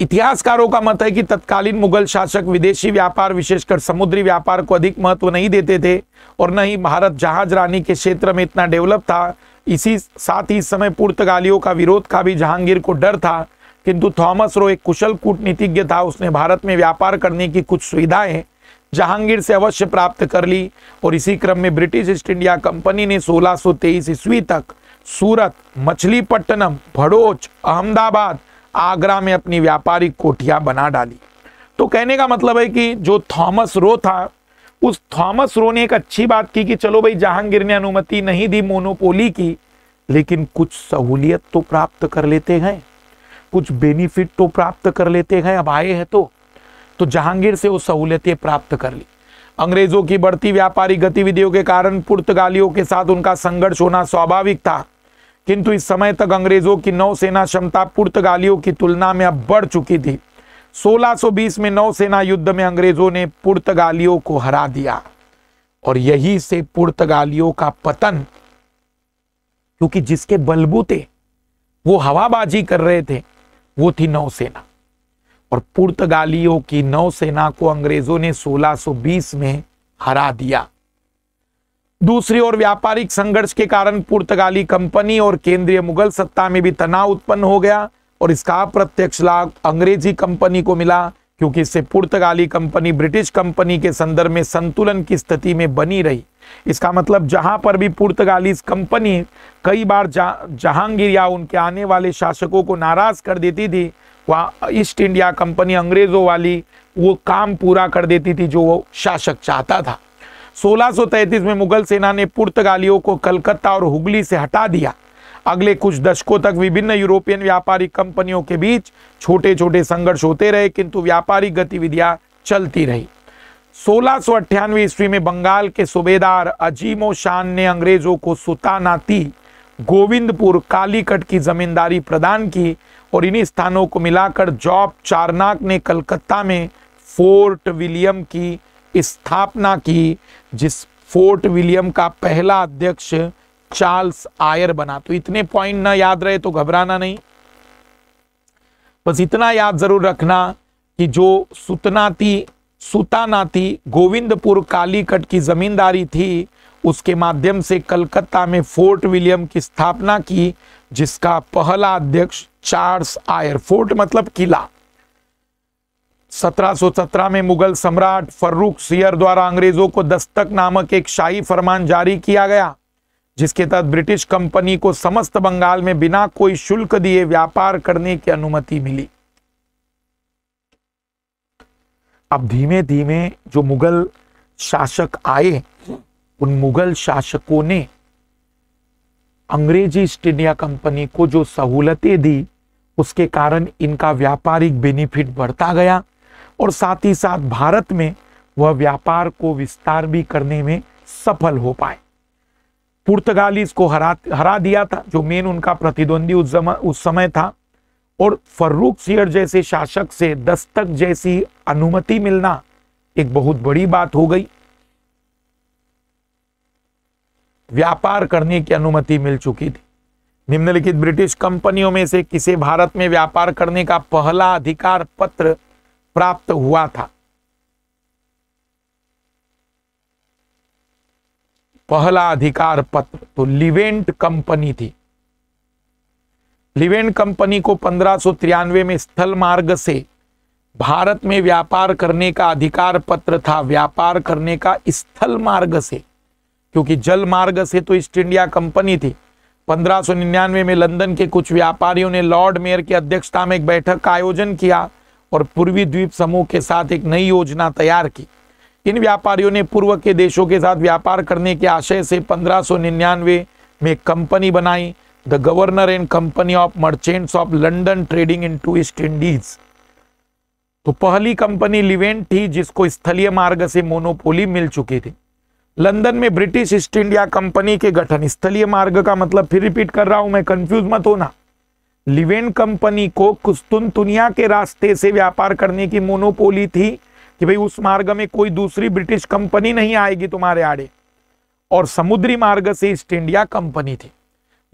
इतिहासकारों का मत है कि तत्कालीन मुगल शासक विदेशी व्यापार विशेषकर समुद्री व्यापार को अधिक महत्व नहीं देते थे और न ही भारत जहाज रानी के क्षेत्र में इतना डेवलप था इसी साथ ही समय पुर्तगालियों का विरोध का भी जहांगीर को डर था किंतु थॉमस रो एक कुशल कूटनीतिज्ञ था उसने भारत में व्यापार करने की कुछ सुविधाएं जहांगीर से अवश्य प्राप्त कर ली और इसी क्रम में ब्रिटिश ईस्ट इंडिया कंपनी ने 1623 ईस्वी तक सूरत मछलीपट्टनम भड़ोच अहमदाबाद आगरा में अपनी व्यापारिक कोठियां बना डाली तो कहने का मतलब है कि जो थॉमस रो था उस थॉमस रो ने एक अच्छी बात की कि चलो भाई जहांगीर ने अनुमति नहीं दी मोनोपोली की लेकिन कुछ सहूलियत तो प्राप्त कर लेते हैं कुछ बेनिफिट तो प्राप्त कर लेते हैं अब आए हैं तो तो जहांगीर से वो सहूलियतें प्राप्त कर ली अंग्रेजों की बढ़ती व्यापारी गतिविधियों के कारण पुर्तगालियों के साथ उनका संघर्ष होना स्वाभाविक था किंतु इस समय तक अंग्रेजों की नौसेना क्षमता पुर्तगालियों की तुलना में अब बढ़ चुकी थी 1620 में नौसेना युद्ध में अंग्रेजों ने पुर्तगालियों को हरा दिया और यही से पुर्तगालियों का पतन क्योंकि जिसके बलबूते वो हवाबाजी कर रहे थे वो थी नौसेना और पुर्तगालियों की नौसेना को अंग्रेजों ने 1620 में हरा दिया दूसरी ओर व्यापारिक संघर्ष के कारण पुर्तगाली कंपनी और केंद्रीय मुगल सत्ता में भी तनाव उत्पन्न हो गया और इसका अप्रत्यक्ष लाभ अंग्रेजी कंपनी को मिला क्योंकि इससे पुर्तगाली कंपनी ब्रिटिश कंपनी के संदर्भ में संतुलन की स्थिति में बनी रही इसका मतलब जहां पर भी पुर्तगाली कंपनी कई बार जहांगीर या उनके आने वाले शासकों को नाराज कर देती थी वहाँ ईस्ट इंडिया कंपनी अंग्रेज़ों वाली वो काम पूरा कर देती थी जो वो शासक चाहता था 1633 में मुगल सेना ने पुर्तगालियों को कलकत्ता और हुगली से हटा दिया अगले कुछ दशकों तक विभिन्न यूरोपियन व्यापारिक कंपनियों के बीच छोटे छोटे संघर्ष होते रहे किंतु व्यापारिक गतिविधियां चलती रही सोलह सौ ईस्वी में बंगाल के सूबेदार अजीमो शान ने अंग्रेजों को सुतानाती गोविंदपुर कालीकट की जमींदारी प्रदान की और इन्हीं स्थानों को मिलाकर जॉब चारनाक ने कलकत्ता में फोर्ट विलियम की स्थापना की जिस फोर्ट विलियम का पहला अध्यक्ष चार्ल्स आयर बना तो इतने पॉइंट ना याद रहे तो घबराना नहीं बस इतना याद जरूर रखना कि जो सुतनाती सुतानाती गोविंदपुर कालीकट की जमींदारी थी उसके माध्यम से कलकत्ता में फोर्ट विलियम की स्थापना की जिसका पहला अध्यक्ष चार्ल्स आयर फोर्ट मतलब किला 1717 में मुगल सम्राट फर्रुख सियर द्वारा अंग्रेजों को दस्तक नामक एक शाही फरमान जारी किया गया जिसके तहत ब्रिटिश कंपनी को समस्त बंगाल में बिना कोई शुल्क दिए व्यापार करने की अनुमति मिली अब धीमे धीमे जो मुगल शासक आए उन मुगल शासकों ने अंग्रेजी ईस्ट इंडिया कंपनी को जो सहूलतें दी उसके कारण इनका व्यापारिक बेनिफिट बढ़ता गया और साथ ही साथ भारत में वह व्यापार को विस्तार भी करने में सफल हो पाए पुर्तगालीज को हरा हरा दिया था जो मेन उनका प्रतिद्वंदी उस समय उस समय था और फर्रुख सियर जैसे शासक से दस्तक जैसी अनुमति मिलना एक बहुत बड़ी बात हो गई व्यापार करने की अनुमति मिल चुकी थी निम्नलिखित ब्रिटिश कंपनियों में से किसे भारत में व्यापार करने का पहला अधिकार पत्र प्राप्त हुआ था पहला अधिकार पत्र तो लिवेंट कंपनी थी लिवेंट कंपनी को पंद्रह में स्थल मार्ग से भारत में व्यापार करने का अधिकार पत्र था व्यापार करने का स्थल मार्ग से क्योंकि जल मार्ग से तो ईस्ट इंडिया कंपनी थी 1599 में लंदन के कुछ व्यापारियों ने लॉर्ड मेयर की अध्यक्षता में एक बैठक का आयोजन किया और पूर्वी द्वीप समूह के साथ एक नई योजना तैयार की इन व्यापारियों ने पूर्व के देशों के साथ व्यापार करने के आशय से 1599 में कंपनी बनाई the governor and company of merchants of London trading into East Indies तो पहली कंपनी लिवेंट थी जिसको स्थलीय मार्ग से मोनोपोली मिल चुकी थी लंदन में ब्रिटिश ईस्ट इंडिया कंपनी के गठन स्थलीय मार्ग का मतलब फिर रिपीट कर रहा हूं मैं कंफ्यूज मत होना लिवेंट कंपनी को कुस्तुनतुनिया के रास्ते से व्यापार करने की मोनोपोली थी कि भाई उस मार्ग में कोई दूसरी ब्रिटिश कंपनी नहीं आएगी तुम्हारे आड़े और समुद्री मार्ग से ईस्ट इंडिया कंपनी थी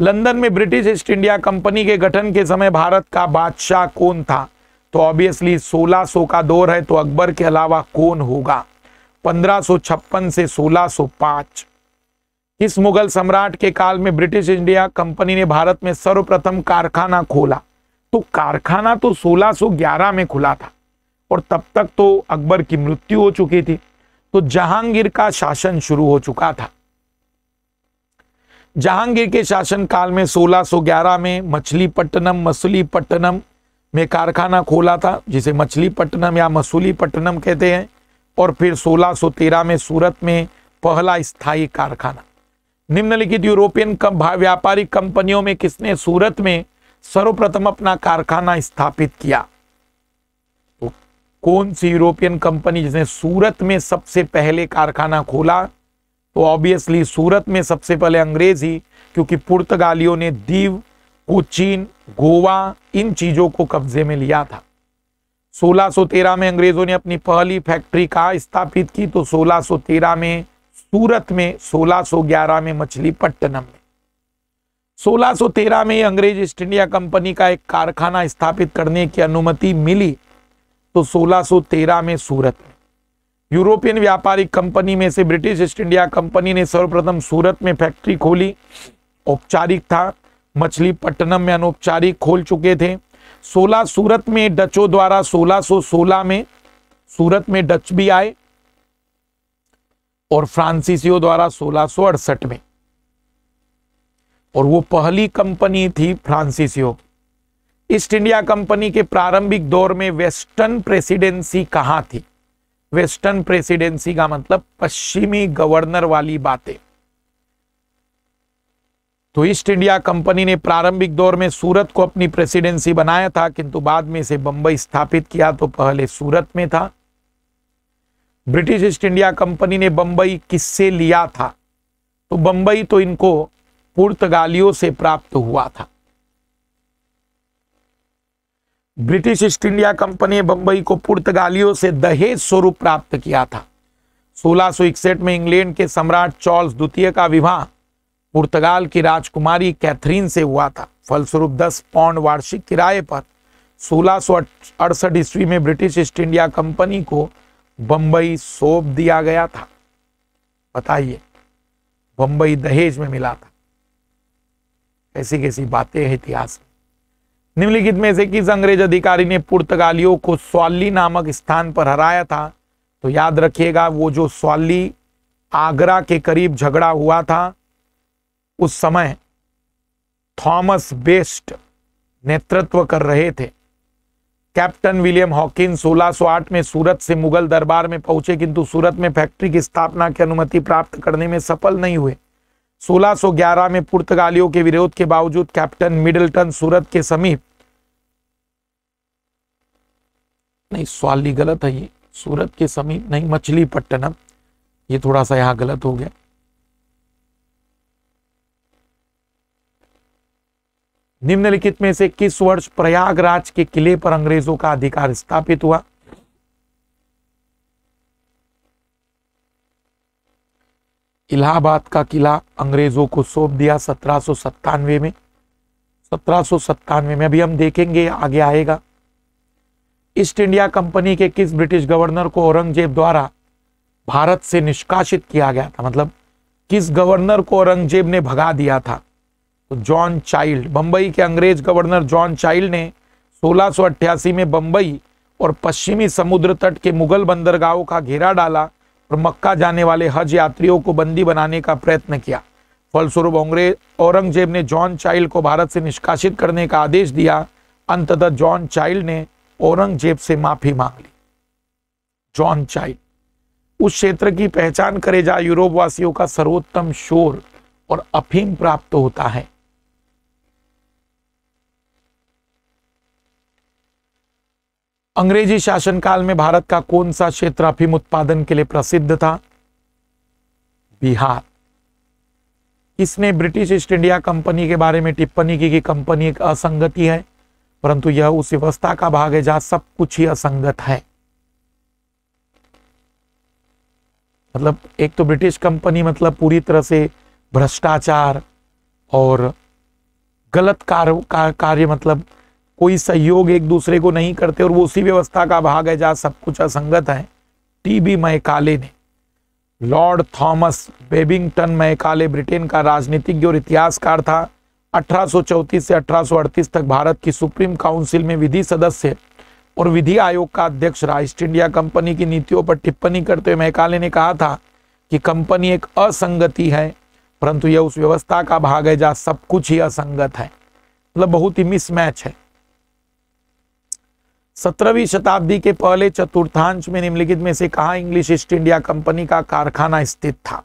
लंदन में ब्रिटिश ईस्ट इंडिया कंपनी के गठन के समय भारत का बादशाह कौन था तो ऑब्वियसली 1600 का दौर है तो अकबर के अलावा कौन होगा 1556 से 1605 इस मुगल सम्राट के काल में ब्रिटिश इंडिया कंपनी ने भारत में सर्वप्रथम कारखाना खोला तो कारखाना तो 1611 में खुला था और तब तक तो अकबर की मृत्यु हो चुकी थी तो जहांगीर का शासन शुरू हो चुका था जहांगीर के शासन काल में 1611 में मछलीपट्टनम मसूलीपट्टनम में कारखाना खोला था जिसे मछलीपट्टनम या मसूलीपट्टनम कहते हैं और फिर 1613 में सूरत में पहला स्थायी कारखाना निम्नलिखित यूरोपियन कम व्यापारिक कंपनियों में किसने सूरत में सर्वप्रथम अपना कारखाना स्थापित किया कौन सी यूरोपियन कंपनी जिसने सूरत में सबसे पहले कारखाना खोला तो ऑब्वियसली सूरत में सबसे पहले अंग्रेज ही क्योंकि पुर्तगालियों ने दीव कोचीन गोवा इन चीज़ों को कब्जे में लिया था 1613 में अंग्रेजों ने अपनी पहली फैक्ट्री कहा स्थापित की तो 1613 में सूरत में 1611 में मछली पट्टनम में 1613 में अंग्रेज ईस्ट इंडिया कंपनी का एक कारखाना स्थापित करने की अनुमति मिली तो 1613 में सूरत में यूरोपियन व्यापारिक कंपनी में से ब्रिटिश ईस्ट इंडिया कंपनी ने सर्वप्रथम सूरत में फैक्ट्री खोली औपचारिक था मछली पट्टनम में अनौपचारिक खोल चुके थे 16 सूरत में डचों द्वारा 1616 में सूरत में डच भी आए और फ्रांसीसियों द्वारा सोलह में और वो पहली कंपनी थी फ्रांसीसियो ईस्ट इंडिया कंपनी के प्रारंभिक दौर में वेस्टर्न प्रेसिडेंसी कहां थी वेस्टर्न प्रेसिडेंसी का मतलब पश्चिमी गवर्नर वाली बातें तो ईस्ट इंडिया कंपनी ने प्रारंभिक दौर में सूरत को अपनी प्रेसिडेंसी बनाया था किंतु बाद में इसे बंबई स्थापित किया तो पहले सूरत में था ब्रिटिश ईस्ट इंडिया कंपनी ने बंबई किससे लिया था तो बंबई तो इनको पुर्तगालियों से प्राप्त हुआ था ब्रिटिश ईस्ट इंडिया कंपनी ने बंबई को पुर्तगालियों से दहेज स्वरूप प्राप्त किया था 1661 में इंग्लैंड के सम्राट चार्ल्स द्वितीय का विवाह पुर्तगाल की राजकुमारी कैथरीन से हुआ था फलस्वरूप 10 पौंड वार्षिक किराए पर सोलह ईस्वी में ब्रिटिश ईस्ट इंडिया कंपनी को बंबई सौंप दिया गया था बताइए बंबई दहेज में मिला था ऐसी कैसी बातें हैं इतिहास में निम्नलिखित में से किस अंग्रेज अधिकारी ने पुर्तगालियों को स्वाली नामक स्थान पर हराया था तो याद रखिएगा वो जो स्वाली आगरा के करीब झगड़ा हुआ था उस समय थॉमस बेस्ट नेतृत्व कर रहे थे कैप्टन विलियम हॉकिन 1608 में सूरत से मुगल दरबार में पहुंचे किंतु सूरत में फैक्ट्री की स्थापना की अनुमति प्राप्त करने में सफल नहीं हुए 1611 में पुर्तगालियों के विरोध के बावजूद कैप्टन मिडलटन सूरत के समीप नहीं सवाली गलत है ये सूरत के समीप नहीं मछली पट्टनम ये थोड़ा सा यहां गलत हो गया निम्नलिखित में से किस वर्ष प्रयागराज के किले पर अंग्रेजों का अधिकार स्थापित हुआ इलाहाबाद का किला अंग्रेजों को सौंप दिया सत्रह में सत्रह में अभी हम देखेंगे आगे आएगा ईस्ट इंडिया कंपनी के किस ब्रिटिश गवर्नर को औरंगजेब द्वारा भारत से निष्कासित किया गया था मतलब किस गवर्नर को औरंगजेब ने भगा दिया था तो जॉन चाइल्ड बंबई के अंग्रेज गवर्नर जॉन चाइल्ड ने सोलह में बंबई और पश्चिमी समुद्र तट के मुगल बंदरगाहों का घेरा डाला और मक्का जाने वाले हज यात्रियों को बंदी बनाने का प्रयत्न किया फलस्वरूप अंग्रेज औरंगजेब ने जॉन चाइल्ड को भारत से निष्कासित करने का आदेश दिया अंततः जॉन चाइल्ड ने औरंगजेब से माफी मांग ली जॉन चाइल्ड उस क्षेत्र की पहचान करे जा यूरोप वासियों का सर्वोत्तम शोर और अफीम प्राप्त होता है अंग्रेजी शासनकाल में भारत का कौन सा क्षेत्र अफीम उत्पादन के लिए प्रसिद्ध था बिहार इसने ब्रिटिश ईस्ट इंडिया कंपनी के बारे में टिप्पणी की कि कंपनी एक असंगति है परंतु यह उस व्यवस्था का भाग है जहां सब कुछ ही असंगत है मतलब एक तो ब्रिटिश कंपनी मतलब पूरी तरह से भ्रष्टाचार और गलत कार्य कार्य मतलब कोई सहयोग एक दूसरे को नहीं करते और वो उसी व्यवस्था का भाग है जहाँ सब कुछ असंगत है टीबी मैकाले ने lord Thomas Babington Macaulay Britain का राजनीतिज्ञ और इतिहासकार था अठारह से अठारह तक भारत की सुप्रीम काउंसिल में विधि सदस्य और विधि आयोग का अध्यक्ष रहा ईस्ट इंडिया कंपनी की नीतियों पर टिप्पणी करते हुए मैकाले ने कहा था कि कंपनी एक असंगति है परंतु यह उस व्यवस्था का भाग है जहाँ सब कुछ ही असंगत है मतलब बहुत ही मिसमैच है सत्रहवीं शताब्दी के पहले चतुर्थांश में निम्नलिखित में से कहा इंग्लिश ईस्ट इंडिया कंपनी का कारखाना स्थित था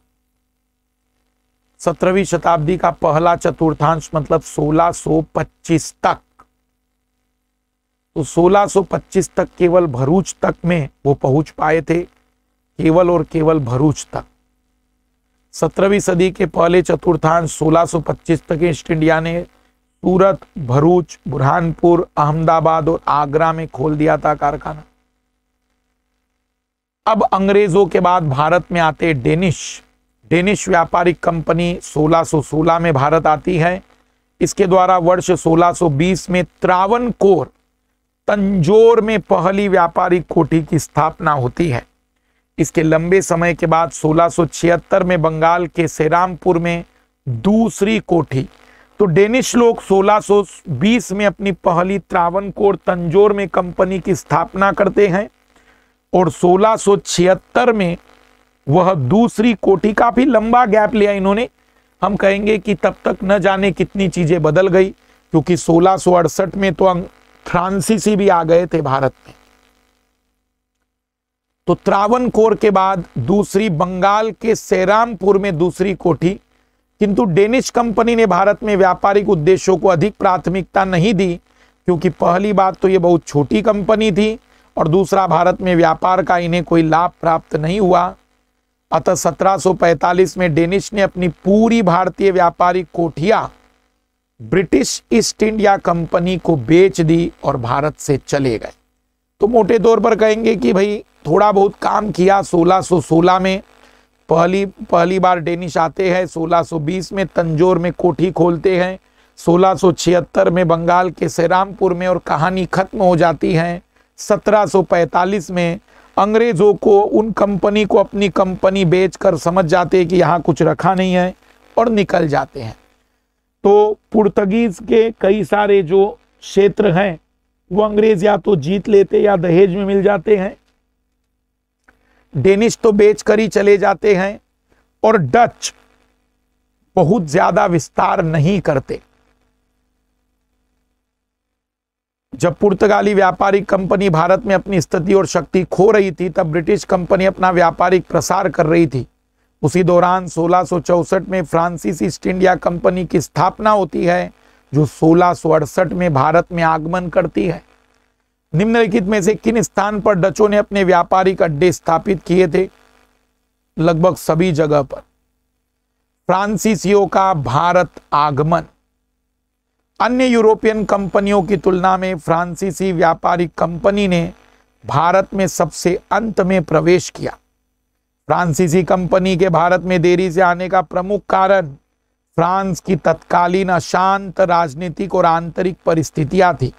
सत्रहवीं शताब्दी का पहला चतुर्थांश मतलब 1625 तक तो 1625 तक केवल भरूच तक में वो पहुंच पाए थे केवल और केवल भरूच तक सत्रहवीं सदी के पहले चतुर्थांश 1625 तक ईस्ट इंडिया ने सूरत भरूच बुरहानपुर अहमदाबाद और आगरा में खोल दिया था कारखाना अब अंग्रेजों के बाद भारत में आते डेनिश डेनिश व्यापारिक कंपनी 1616 में भारत आती है इसके द्वारा वर्ष 1620 में त्रावन कोर तंजोर में पहली व्यापारिक कोठी की स्थापना होती है इसके लंबे समय के बाद 1676 में बंगाल के सेरामपुर में दूसरी कोठी तो डेनिश लोग 1620 में अपनी पहली त्रावन कोर तंजोर में कंपनी की स्थापना करते हैं और 1676 में वह दूसरी कोठी काफ़ी लंबा गैप लिया इन्होंने हम कहेंगे कि तब तक न जाने कितनी चीज़ें बदल गई क्योंकि सोलह में तो फ्रांसीसी भी आ गए थे भारत में तो त्रावन कोर के बाद दूसरी बंगाल के सेरामपुर में दूसरी कोठी किंतु डेनिश कंपनी ने भारत में व्यापारिक उद्देश्यों को अधिक प्राथमिकता नहीं दी क्योंकि पहली बात तो ये बहुत छोटी कंपनी थी और दूसरा भारत में व्यापार का इन्हें कोई लाभ प्राप्त नहीं हुआ अतः 1745 में डेनिश ने अपनी पूरी भारतीय व्यापारिक कोठिया ब्रिटिश ईस्ट इंडिया कंपनी को बेच दी और भारत से चले गए तो मोटे तौर पर कहेंगे कि भाई थोड़ा बहुत काम किया 1616 में पहली पहली बार डेनिश आते हैं 1620 में तंजोर में कोठी खोलते हैं 1676 में बंगाल के सेरामपुर में और कहानी खत्म हो जाती है 1745 में अंग्रेज़ों को उन कंपनी को अपनी कंपनी बेचकर समझ जाते हैं कि यहाँ कुछ रखा नहीं है और निकल जाते हैं तो पुर्तगीज़ के कई सारे जो क्षेत्र हैं वो अंग्रेज़ या तो जीत लेते या दहेज में मिल जाते हैं डेनिश तो बेचकर ही चले जाते हैं और डच बहुत ज्यादा विस्तार नहीं करते जब पुर्तगाली व्यापारिक कंपनी भारत में अपनी स्थिति और शक्ति खो रही थी तब ब्रिटिश कंपनी अपना व्यापारिक प्रसार कर रही थी उसी दौरान सोलह में फ्रांसिस ईस्ट इंडिया कंपनी की स्थापना होती है जो सोलह में भारत में आगमन करती है निम्नलिखित में से किन स्थान पर डचों ने अपने व्यापारिक अड्डे स्थापित किए थे लगभग सभी जगह पर फ्रांसीसियों का भारत आगमन अन्य यूरोपियन कंपनियों की तुलना में फ्रांसीसी व्यापारिक कंपनी ने भारत में सबसे अंत में प्रवेश किया फ्रांसीसी कंपनी के भारत में देरी से आने का प्रमुख कारण फ्रांस की तत्कालीन अशांत राजनीतिक और आंतरिक परिस्थितियां थी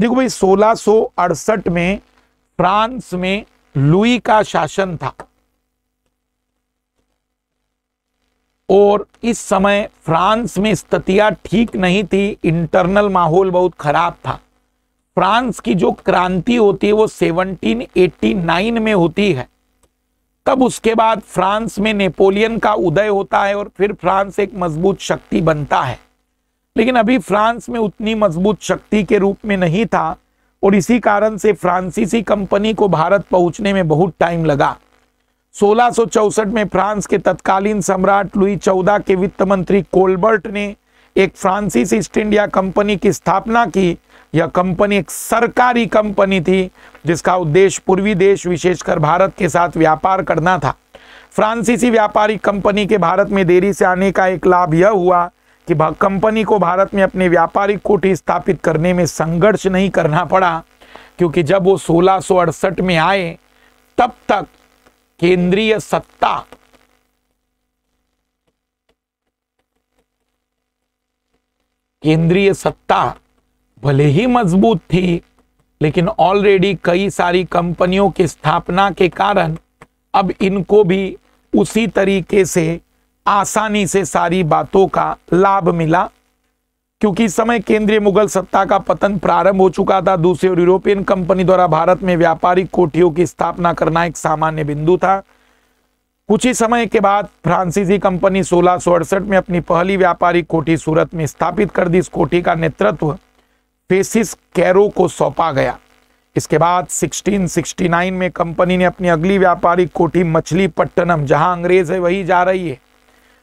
देखो भाई सोलह में फ्रांस में लुई का शासन था और इस समय फ्रांस में स्थितियां ठीक नहीं थी इंटरनल माहौल बहुत खराब था फ्रांस की जो क्रांति होती है वो 1789 में होती है तब उसके बाद फ्रांस में नेपोलियन का उदय होता है और फिर फ्रांस एक मजबूत शक्ति बनता है लेकिन अभी फ्रांस में उतनी मजबूत शक्ति के रूप में नहीं था और इसी कारण से फ्रांसीसी कंपनी को भारत पहुंचने में बहुत टाइम लगा सोलह में फ्रांस के तत्कालीन सम्राट लुई चौदह के वित्त मंत्री कोलबर्ट ने एक फ्रांसीस ईस्ट इंडिया कंपनी की स्थापना की यह कंपनी एक सरकारी कंपनी थी जिसका उद्देश्य पूर्वी देश विशेषकर भारत के साथ व्यापार करना था फ्रांसीसी व्यापारी कंपनी के भारत में देरी से आने का एक लाभ यह हुआ कि कंपनी को भारत में अपनी व्यापारिक कोठी स्थापित करने में संघर्ष नहीं करना पड़ा क्योंकि जब वो सोलह में आए तब तक केंद्रीय सत्ता केंद्रीय सत्ता भले ही मजबूत थी लेकिन ऑलरेडी कई सारी कंपनियों की स्थापना के कारण अब इनको भी उसी तरीके से आसानी से सारी बातों का लाभ मिला क्योंकि इस समय केंद्रीय मुगल सत्ता का पतन प्रारंभ हो चुका था दूसरी ओर यूरोपियन कंपनी द्वारा भारत में व्यापारिक कोठियों की स्थापना करना एक सामान्य बिंदु था कुछ ही समय के बाद फ्रांसीसी कंपनी सोलह में अपनी पहली व्यापारिक कोठी सूरत में स्थापित कर दी इस कोठी का नेतृत्व फेसिस कैरो को सौंपा गया इसके बाद 1669 में कंपनी ने अपनी अगली व्यापारिक कोठी मछली पट्टनम जहां अंग्रेज है वही जा रही है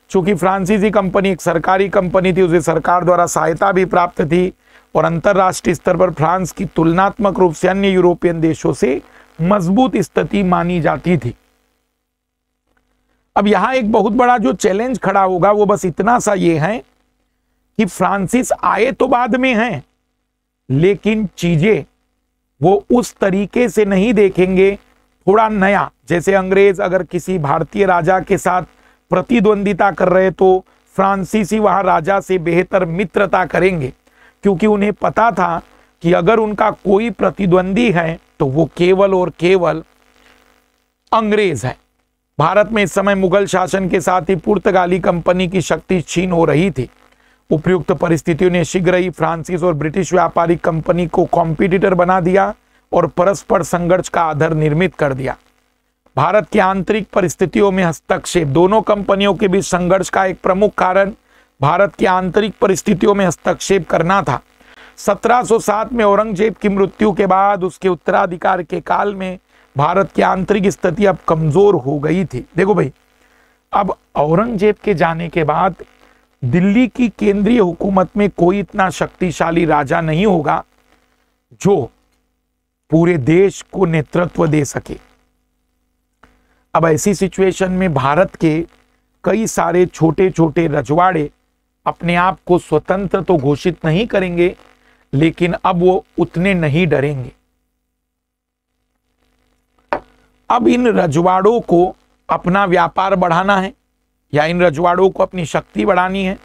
चूंकि फ्रांसीसी कंपनी एक सरकारी कंपनी थी उसे सरकार द्वारा सहायता भी प्राप्त थी और अंतरराष्ट्रीय स्तर पर फ्रांस की तुलनात्मक रूप से अन्य यूरोपियन देशों से मजबूत स्थिति मानी जाती थी अब यहां एक बहुत बड़ा जो चैलेंज खड़ा होगा वो बस इतना सा ये है कि फ्रांसिस आए तो बाद में हैं लेकिन चीजें वो उस तरीके से नहीं देखेंगे थोड़ा नया जैसे अंग्रेज अगर किसी भारतीय राजा के साथ प्रतिद्वंदिता कर रहे तो फ्रांसीसी वहां राजा से बेहतर मित्रता करेंगे क्योंकि उन्हें पता था कि अगर उनका कोई प्रतिद्वंदी है तो वो केवल और केवल अंग्रेज है भारत में इस समय मुगल शासन के साथ ही पुर्तगाली कंपनी की शक्ति छीन हो रही थी उपयुक्त परिस्थितियों ने शीघ्र ही फ्रांसिस और ब्रिटिश व्यापारिक कंपनी को कॉम्पिटिटर बना दिया और परस्पर संघर्ष का आधार निर्मित कर दिया भारत की आंतरिक परिस्थितियों में हस्तक्षेप दोनों कंपनियों के बीच संघर्ष का एक प्रमुख कारण भारत की आंतरिक परिस्थितियों में हस्तक्षेप करना था 1707 में औरंगजेब की मृत्यु के बाद उसके उत्तराधिकार के काल में भारत की आंतरिक स्थिति अब कमज़ोर हो गई थी देखो भाई अब औरंगजेब के जाने के बाद दिल्ली की केंद्रीय हुकूमत में कोई इतना शक्तिशाली राजा नहीं होगा जो पूरे देश को नेतृत्व दे सके अब ऐसी सिचुएशन में भारत के कई सारे छोटे छोटे रजवाड़े अपने आप को स्वतंत्र तो घोषित नहीं करेंगे लेकिन अब वो उतने नहीं डरेंगे अब इन रजवाड़ों को अपना व्यापार बढ़ाना है या इन रजवाड़ों को अपनी शक्ति बढ़ानी है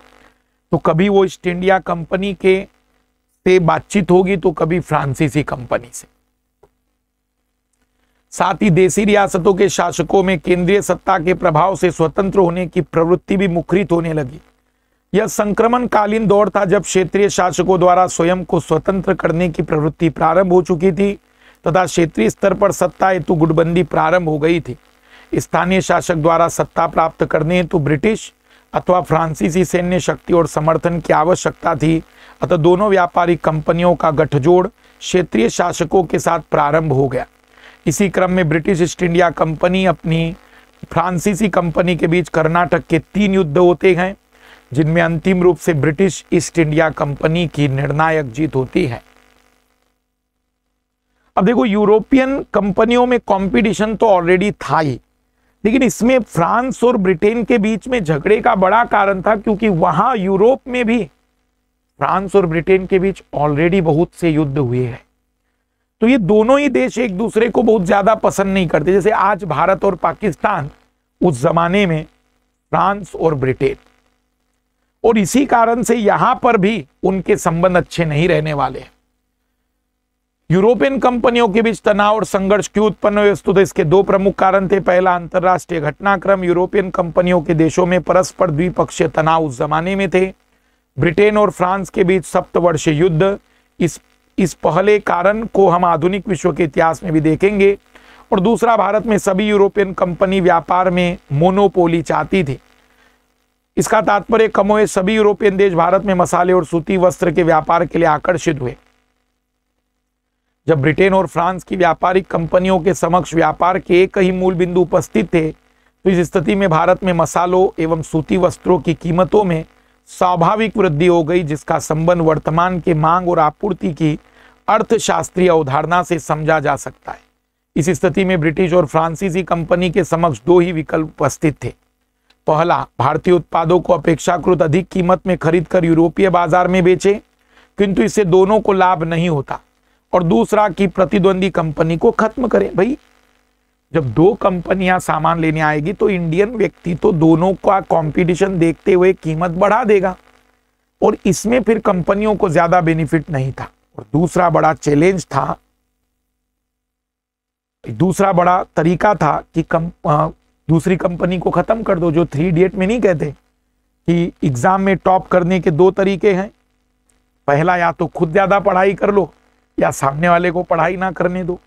तो कभी वो ईस्ट इंडिया कंपनी के से बातचीत होगी तो कभी फ्रांसीसी कंपनी से साथ ही देशी रियासतों के शासकों में केंद्रीय सत्ता के प्रभाव से स्वतंत्र होने की प्रवृत्ति भी मुखरित होने लगी यह संक्रमणकालीन दौर था जब क्षेत्रीय शासकों द्वारा स्वयं को स्वतंत्र करने की प्रवृत्ति प्रारंभ हो चुकी थी तथा क्षेत्रीय स्तर पर सत्ता हेतु गुटबंदी प्रारंभ हो गई थी स्थानीय शासक द्वारा सत्ता प्राप्त करने हेतु ब्रिटिश अथवा फ्रांसीसी सैन्य शक्ति और समर्थन की आवश्यकता थी अतः दोनों व्यापारिक कंपनियों का गठजोड़ क्षेत्रीय शासकों के साथ प्रारंभ हो गया इसी क्रम में ब्रिटिश ईस्ट इंडिया कंपनी अपनी फ्रांसीसी कंपनी के बीच कर्नाटक के तीन युद्ध होते हैं जिनमें अंतिम रूप से ब्रिटिश ईस्ट इंडिया कंपनी की निर्णायक जीत होती है अब देखो यूरोपियन कंपनियों में कंपटीशन तो ऑलरेडी था ही लेकिन इसमें फ्रांस और ब्रिटेन के बीच में झगड़े का बड़ा कारण था क्योंकि वहां यूरोप में भी फ्रांस और ब्रिटेन के बीच ऑलरेडी बहुत से युद्ध हुए हैं तो ये दोनों ही देश एक दूसरे को बहुत ज़्यादा पसंद नहीं करते जैसे आज भारत और पाकिस्तान उस जमाने में फ्रांस और ब्रिटेन और इसी कारण से यहां पर भी उनके संबंध अच्छे नहीं रहने वाले यूरोपियन कंपनियों के बीच तनाव और संघर्ष क्यों उत्पन्न हुए तो इसके दो प्रमुख कारण थे पहला अंतर्राष्ट्रीय घटनाक्रम यूरोपियन कंपनियों के देशों में परस्पर द्विपक्षीय तनाव उस जमाने में थे ब्रिटेन और फ्रांस के बीच सप्तवर्षीय युद्ध इस इस पहले कारण को हम आधुनिक विश्व के इतिहास में भी देखेंगे और दूसरा भारत में सभी यूरोपियन कंपनी व्यापार में मोनोपोली चाहती थी इसका तात्पर्य कमोए सभी यूरोपियन देश भारत में मसाले और सूती वस्त्र के व्यापार के लिए आकर्षित हुए जब ब्रिटेन और फ्रांस की व्यापारिक कंपनियों के समक्ष व्यापार के एक ही मूल बिंदु उपस्थित थे तो इस स्थिति में भारत में मसालों एवं सूती वस्त्रों की कीमतों में स्वाभाविक वृद्धि हो गई जिसका संबंध वर्तमान के मांग और आपूर्ति की अर्थशास्त्रीय अवधारणा से समझा जा सकता है इस स्थिति में ब्रिटिश और फ्रांसीसी कंपनी के समक्ष दो ही विकल्प उपस्थित थे पहला भारतीय उत्पादों को अपेक्षाकृत अधिक कीमत में खरीद कर यूरोपीय बाजार में बेचे किंतु इससे दोनों को लाभ नहीं होता और दूसरा कि प्रतिद्वंदी कंपनी को खत्म करें भाई जब दो कंपनियां सामान लेने आएगी तो इंडियन व्यक्ति तो दोनों का कंपटीशन देखते हुए कीमत बढ़ा देगा और इसमें फिर कंपनियों को ज्यादा बेनिफिट नहीं था और दूसरा बड़ा चैलेंज था दूसरा बड़ा तरीका था कि कम आ, दूसरी कंपनी को ख़त्म कर दो जो थ्री डेट में नहीं कहते कि एग्ज़ाम में टॉप करने के दो तरीके हैं पहला या तो खुद ज़्यादा पढ़ाई कर लो या सामने वाले को पढ़ाई ना करने दो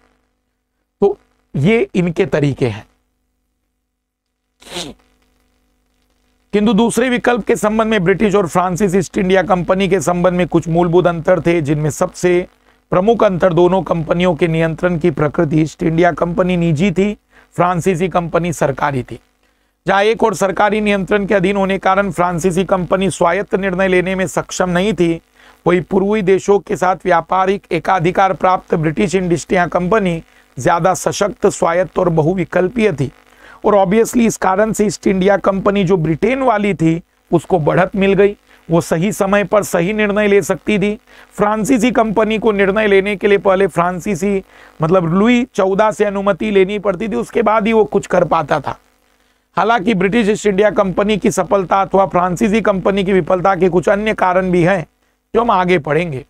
तो ये इनके तरीके हैं किंतु दूसरे विकल्प के संबंध में ब्रिटिश और फ्रांसिस ईस्ट इंडिया कंपनी के संबंध में कुछ मूलभूत अंतर थे जिनमें सबसे प्रमुख अंतर दोनों कंपनियों के नियंत्रण की प्रकृति ईस्ट इंडिया कंपनी निजी थी फ्रांसीसी कंपनी सरकारी थी जहां एक और सरकारी नियंत्रण के अधीन होने कारण फ्रांसीसी कंपनी स्वायत्त निर्णय लेने में सक्षम नहीं थी वही पूर्वी देशों के साथ व्यापारिक एकाधिकार प्राप्त ब्रिटिश ईस्ट कंपनी ज्यादा सशक्त स्वायत्त और बहुविकल्पीय थी और ऑब्वियसली इस कारण से ईस्ट इंडिया कंपनी जो ब्रिटेन वाली थी उसको बढ़त मिल गई वो सही समय पर सही निर्णय ले सकती थी फ्रांसीसी कंपनी को निर्णय लेने के लिए पहले फ्रांसीसी मतलब लुई चौदह से अनुमति लेनी पड़ती थी उसके बाद ही वो कुछ कर पाता था हालांकि ब्रिटिश ईस्ट इंडिया कंपनी की सफलता अथवा फ्रांसीसी कंपनी की विफलता के कुछ अन्य कारण भी हैं जो हम आगे पढ़ेंगे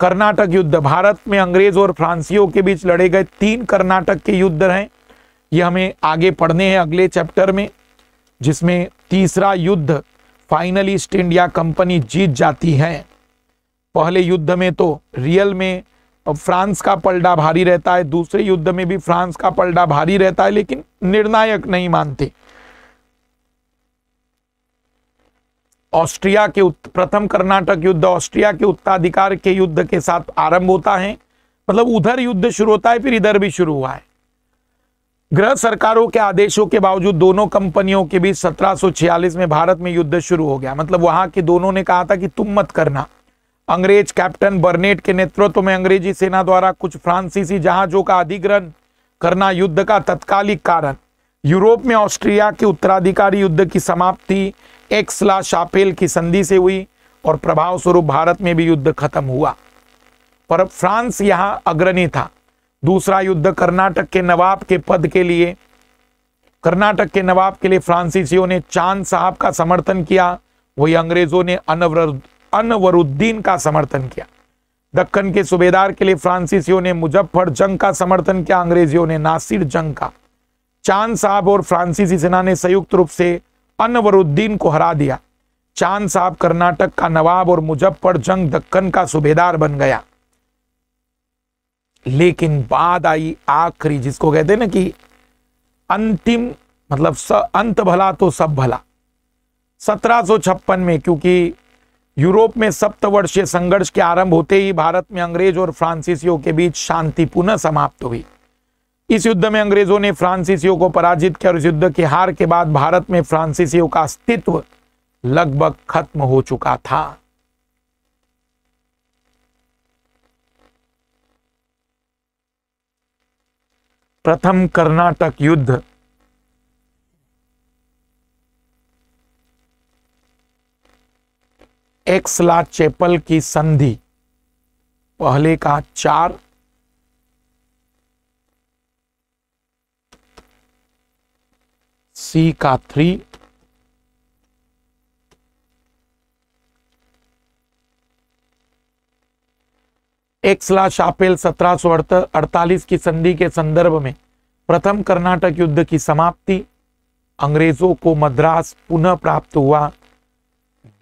कर्नाटक युद्ध भारत में अंग्रेज और फ्रांसियों के बीच लड़े गए तीन कर्नाटक के युद्ध हैं ये हमें आगे पढ़ने हैं अगले चैप्टर में जिसमें तीसरा युद्ध फाइनल ईस्ट इंडिया कंपनी जीत जाती है पहले युद्ध में तो रियल में फ्रांस का पलड़ा भारी रहता है दूसरे युद्ध में भी फ्रांस का पलड़ा भारी रहता है लेकिन निर्णायक नहीं मानते ऑस्ट्रिया के प्रथम कर्नाटक युद्ध ऑस्ट्रिया के उत्तराधिकार के युद्ध के साथ आरंभ होता है मतलब उधर युद्ध शुरू होता है फिर इधर भी शुरू हुआ है गृह सरकारों के आदेशों के बावजूद दोनों कंपनियों के बीच 1746 में भारत में युद्ध शुरू हो गया मतलब वहां के दोनों ने कहा था कि तुम मत करना अंग्रेज कैप्टन बर्नेट के नेतृत्व में अंग्रेजी सेना द्वारा कुछ फ्रांसीसी जहाजों का अधिग्रहण करना युद्ध का तत्कालिक कारण यूरोप में ऑस्ट्रिया के उत्तराधिकारी युद्ध की समाप्ति एक्सला शापेल की संधि से हुई और प्रभाव स्वरूप भारत में भी युद्ध खत्म हुआ पर फ्रांस यहाँ अग्रणी था दूसरा युद्ध कर्नाटक के नवाब के पद के लिए कर्नाटक के नवाब के लिए फ्रांसीसियों ने चांद साहब का समर्थन किया वही अंग्रेजों ने अनवर अनवरुद्दीन का समर्थन किया दक्कन के सूबेदार के लिए फ्रांसीसियों ने मुजफ्फर जंग का समर्थन किया अंग्रेजियों ने नासिर जंग का चांद साहब और फ्रांसीसी सेना ने संयुक्त रूप से अनवरुद्दीन को हरा दिया चांद साहब कर्नाटक का नवाब और मुजफ्फर जंग दक्कन का सूबेदार बन गया लेकिन बाद आई आखिरी जिसको कहते ना कि अंतिम मतलब स, अंत भला तो सब भला सत्रह में क्योंकि यूरोप में सप्तवर्षीय संघर्ष के आरंभ होते ही भारत में अंग्रेज और फ्रांसीसियों के बीच शांति पुनः समाप्त हुई इस युद्ध में अंग्रेजों ने फ्रांसीसियों को पराजित किया और इस युद्ध की हार के बाद भारत में फ्रांसीसियों का अस्तित्व लगभग खत्म हो चुका था प्रथम कर्नाटक युद्ध एक्सला चेपल की संधि पहले का चार सी का थ्री एक्सला शापेल सत्रह अड़तालीस की संधि के संदर्भ में प्रथम कर्नाटक युद्ध की समाप्ति अंग्रेजों को मद्रास पुनः प्राप्त हुआ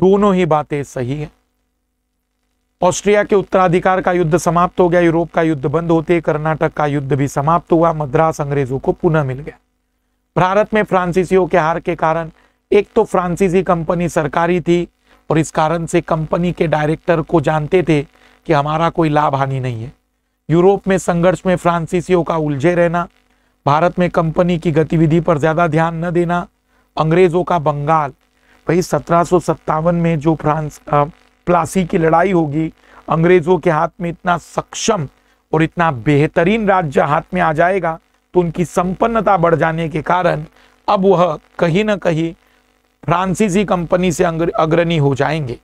दोनों ही बातें सही है ऑस्ट्रिया के उत्तराधिकार का युद्ध समाप्त हो गया यूरोप का युद्ध बंद होते कर्नाटक का युद्ध भी समाप्त हुआ मद्रास अंग्रेजों को पुनः मिल गया भारत में फ्रांसीसियों के हार के कारण एक तो फ्रांसीसी कंपनी सरकारी थी और इस कारण से कंपनी के डायरेक्टर को जानते थे कि हमारा कोई लाभ हानि नहीं है यूरोप में संघर्ष में फ्रांसीसियों का उलझे रहना भारत में कंपनी की गतिविधि पर ज़्यादा ध्यान न देना अंग्रेज़ों का बंगाल भाई सत्रह में जो फ्रांस आ, प्लासी की लड़ाई होगी अंग्रेज़ों के हाथ में इतना सक्षम और इतना बेहतरीन राज्य हाथ में आ जाएगा तो उनकी संपन्नता बढ़ जाने के कारण अब वह कहीं ना कहीं फ्रांसीसी कंपनी से अग्रणी हो जाएंगे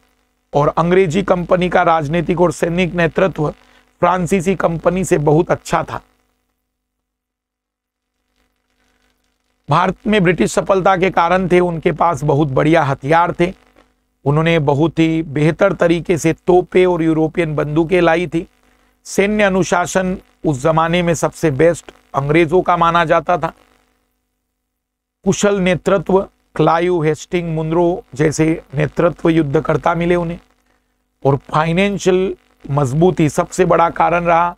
और अंग्रेजी कंपनी का राजनीतिक और सैनिक नेतृत्व फ्रांसीसी कंपनी से बहुत अच्छा था भारत में ब्रिटिश सफलता के कारण थे उनके पास बहुत बढ़िया हथियार थे उन्होंने बहुत ही बेहतर तरीके से तोपे और यूरोपियन बंदूकें लाई थी सैन्य अनुशासन उस जमाने में सबसे बेस्ट अंग्रेजों का माना जाता था कुशल नेतृत्व क्लाइव हेस्टिंग मुंद्रो जैसे नेतृत्व युद्धकर्ता मिले उन्हें और फाइनेंशियल मजबूती सबसे बड़ा कारण रहा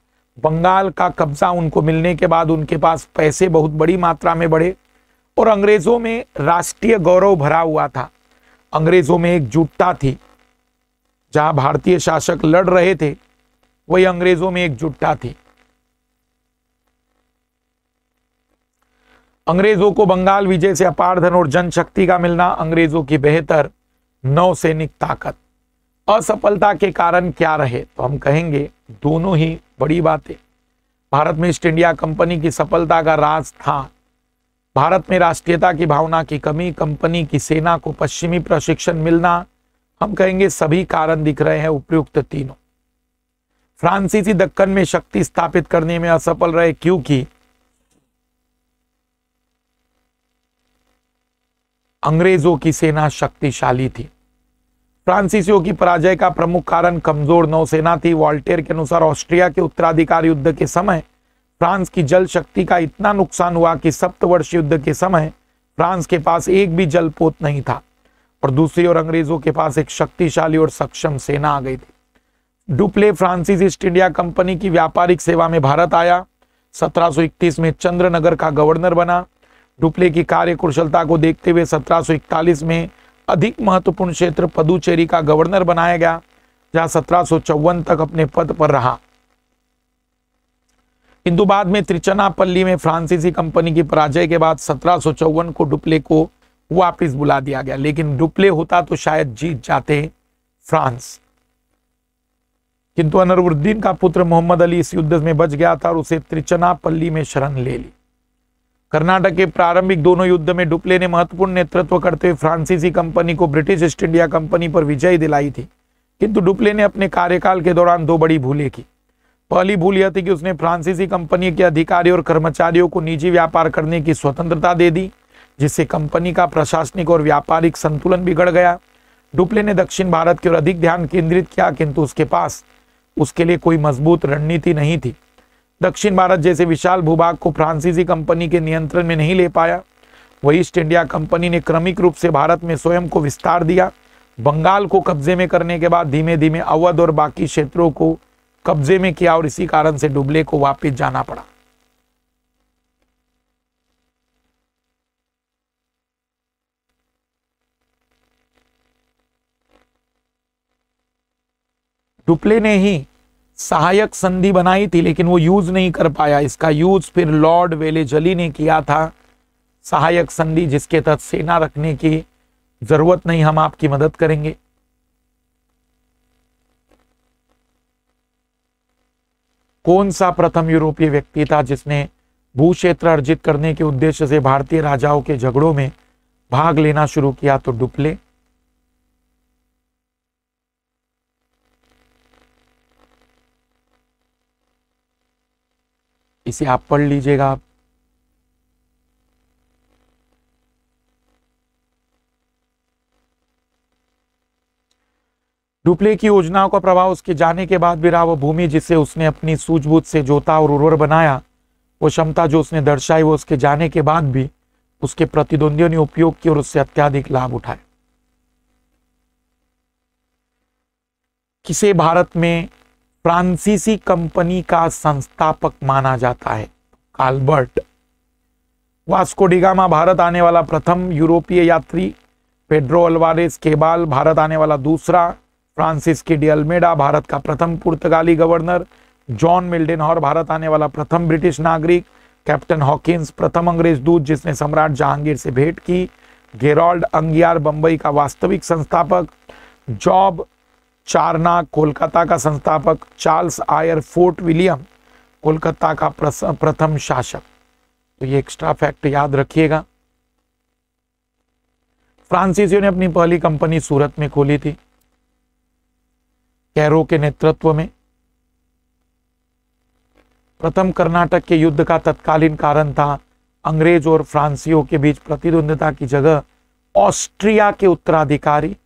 बंगाल का कब्जा उनको मिलने के बाद उनके पास पैसे बहुत बड़ी मात्रा में बढ़े और अंग्रेज़ों में राष्ट्रीय गौरव भरा हुआ था अंग्रेज़ों में एकजुटता थी जहां भारतीय शासक लड़ रहे थे वही अंग्रेज़ों में एकजुटता थी अंग्रेजों को बंगाल विजय से अपार धन और जनशक्ति का मिलना अंग्रेजों की बेहतर नौसैनिक ताकत असफलता के कारण क्या रहे तो हम कहेंगे दोनों ही बड़ी बातें भारत में ईस्ट इंडिया कंपनी की सफलता का राज था भारत में राष्ट्रीयता की भावना की कमी कंपनी की सेना को पश्चिमी प्रशिक्षण मिलना हम कहेंगे सभी कारण दिख रहे हैं उपयुक्त तीनों फ्रांसीसी दक्कन में शक्ति स्थापित करने में असफल रहे क्योंकि अंग्रेजों की सेना शक्तिशाली थी फ्रांसीसियों की पराजय का प्रमुख कारण कमजोर नौसेना थी वॉल्टेयर के अनुसार ऑस्ट्रिया के उत्तराधिकार युद्ध के समय फ्रांस की जल शक्ति का इतना नुकसान हुआ कि सप्तवर्ष युद्ध के समय फ्रांस के पास एक भी जलपोत नहीं था और दूसरी ओर अंग्रेजों के पास एक शक्तिशाली और सक्षम सेना आ गई थी डुप्ले फ्रांसिस ईस्ट इंडिया कंपनी की व्यापारिक सेवा में भारत आया 1731 में चंद्रनगर का गवर्नर बना डुप्ले की कार्य कुशलता को देखते हुए 1741 में अधिक महत्वपूर्ण क्षेत्र पदुचेरी का गवर्नर बनाया गया जहां सत्रह तक अपने पद पर रहा किंतु बाद में त्रिचनापल्ली में फ्रांसीसी कंपनी की पराजय के बाद सत्रह को डुप्ले को वापस बुला दिया गया लेकिन डुप्ले होता तो शायद जीत जाते फ्रांस किंतु अनरुद्दीन का पुत्र मोहम्मद अली इस युद्ध में बच गया था और उसे त्रिचनापल्ली में शरण ले ली कर्नाटक के प्रारंभिक दोनों युद्ध में डुप्ले ने महत्वपूर्ण नेतृत्व करते हुए फ्रांसीसी कंपनी को ब्रिटिश ईस्ट इंडिया कंपनी पर विजय दिलाई थी किंतु डुप्ले ने अपने कार्यकाल के दौरान दो बड़ी भूलें की पहली भूल यह थी कि उसने फ्रांसीसी कंपनी के अधिकारियों और कर्मचारियों को निजी व्यापार करने की स्वतंत्रता दे दी जिससे कंपनी का प्रशासनिक और व्यापारिक संतुलन बिगड़ गया डुप्ले ने दक्षिण भारत की ओर अधिक ध्यान केंद्रित किया किंतु उसके पास उसके लिए कोई मजबूत रणनीति नहीं थी दक्षिण भारत जैसे विशाल भूभाग को फ्रांसीसी कंपनी के नियंत्रण में नहीं ले पाया वही ईस्ट इंडिया कंपनी ने क्रमिक रूप से भारत में स्वयं को विस्तार दिया बंगाल को कब्जे में करने के बाद धीमे धीमे अवध और बाकी क्षेत्रों को कब्जे में किया और इसी कारण से डुबले को वापिस जाना पड़ा डुपले ने ही सहायक संधि बनाई थी लेकिन वो यूज नहीं कर पाया इसका यूज फिर लॉर्ड वेले जली ने किया था सहायक संधि जिसके तहत सेना रखने की जरूरत नहीं हम आपकी मदद करेंगे कौन सा प्रथम यूरोपीय व्यक्ति था जिसने भू क्षेत्र अर्जित करने के उद्देश्य से भारतीय राजाओं के झगड़ों में भाग लेना शुरू किया तो डुप्ले इसे आप पढ़ लीजिएगा डुप्ले की योजनाओं का प्रभाव उसके जाने के बाद भी रहा वह भूमि जिसे उसने अपनी सूझबूझ से जोता और उर्वर बनाया वो क्षमता जो उसने दर्शाई वो उसके जाने के बाद भी उसके प्रतिद्वंदियों ने उपयोग किया और उससे अत्याधिक लाभ उठाए किसे भारत में फ्रांसीसी कंपनी का संस्थापक माना जाता है काल्बर्ट वास्को डिगामा भारत आने वाला प्रथम यूरोपीय यात्री पेड्रो अल्वारेस केबाल भारत आने वाला दूसरा फ्रांसिस की डियलमेडा भारत का प्रथम पुर्तगाली गवर्नर जॉन मिल्डन और भारत आने वाला प्रथम ब्रिटिश नागरिक कैप्टन हॉकिंस प्रथम अंग्रेज दूत जिसने सम्राट जहांगीर से भेंट की गेरोल्ड अंगियार बंबई का वास्तविक संस्थापक जॉब चारना कोलकाता का संस्थापक Charles Eyre Fort William Kolkata का प्रथम शासक तो ये एक्स्ट्रा फैक्ट याद रखिएगा फ्रांसीसियो ने अपनी पहली कंपनी सूरत में खोली थी कैरो के नेतृत्व में प्रथम कर्नाटक के युद्ध का तत्कालीन कारण था अंग्रेज और फ्रांसियों के बीच प्रतिद्वंदता की जगह ऑस्ट्रिया के उत्तराधिकारी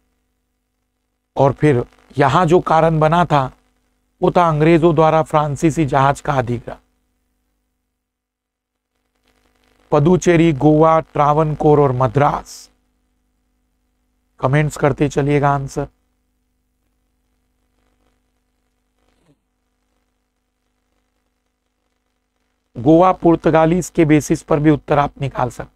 और फिर यहां जो कारण बना था वो था अंग्रेजों द्वारा फ्रांसीसी जहाज का अधिग्रह पदुचेरी गोवा ट्रावनकोर और मद्रास कमेंट्स करते चलिएगा आंसर गोवा पुर्तगालीज के बेसिस पर भी उत्तर आप निकाल सकते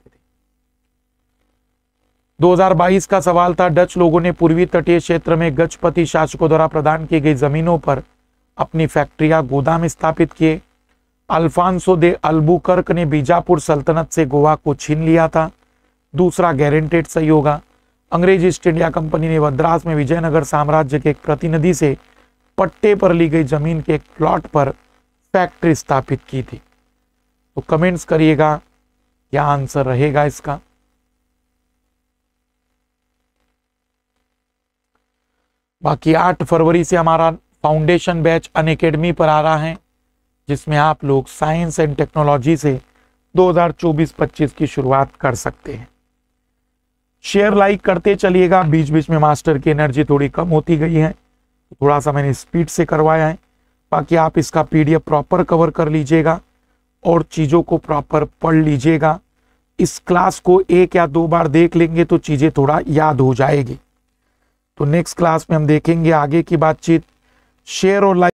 2022 का सवाल था डच लोगों ने पूर्वी तटीय क्षेत्र में गजपति शासकों द्वारा प्रदान की गई जमीनों पर अपनी फैक्ट्रियां गोदाम स्थापित किए अल्फांसो दे अल्बुकर्क ने बीजापुर सल्तनत से गोवा को छीन लिया था दूसरा गारंटेड सही होगा अंग्रेज ईस्ट इंडिया कंपनी ने मद्रास में विजयनगर साम्राज्य के एक प्रतिनिधि से पट्टे पर ली गई जमीन के एक प्लॉट पर फैक्ट्री स्थापित की थी तो कमेंट्स करिएगा क्या आंसर रहेगा इसका बाकी आठ फरवरी से हमारा फाउंडेशन बैच अन अकेडमी पर आ रहा है जिसमें आप लोग साइंस एंड टेक्नोलॉजी से 2024-25 की शुरुआत कर सकते हैं शेयर लाइक करते चलिएगा बीच बीच में मास्टर की एनर्जी थोड़ी कम होती गई है तो थोड़ा सा मैंने स्पीड से करवाया है बाकी आप इसका पीडीएफ प्रॉपर कवर कर लीजिएगा और चीज़ों को प्रॉपर पढ़ लीजिएगा इस क्लास को एक या दो बार देख लेंगे तो चीज़ें थोड़ा याद हो जाएगी तो नेक्स्ट क्लास में हम देखेंगे आगे की बातचीत शेयर और लाइक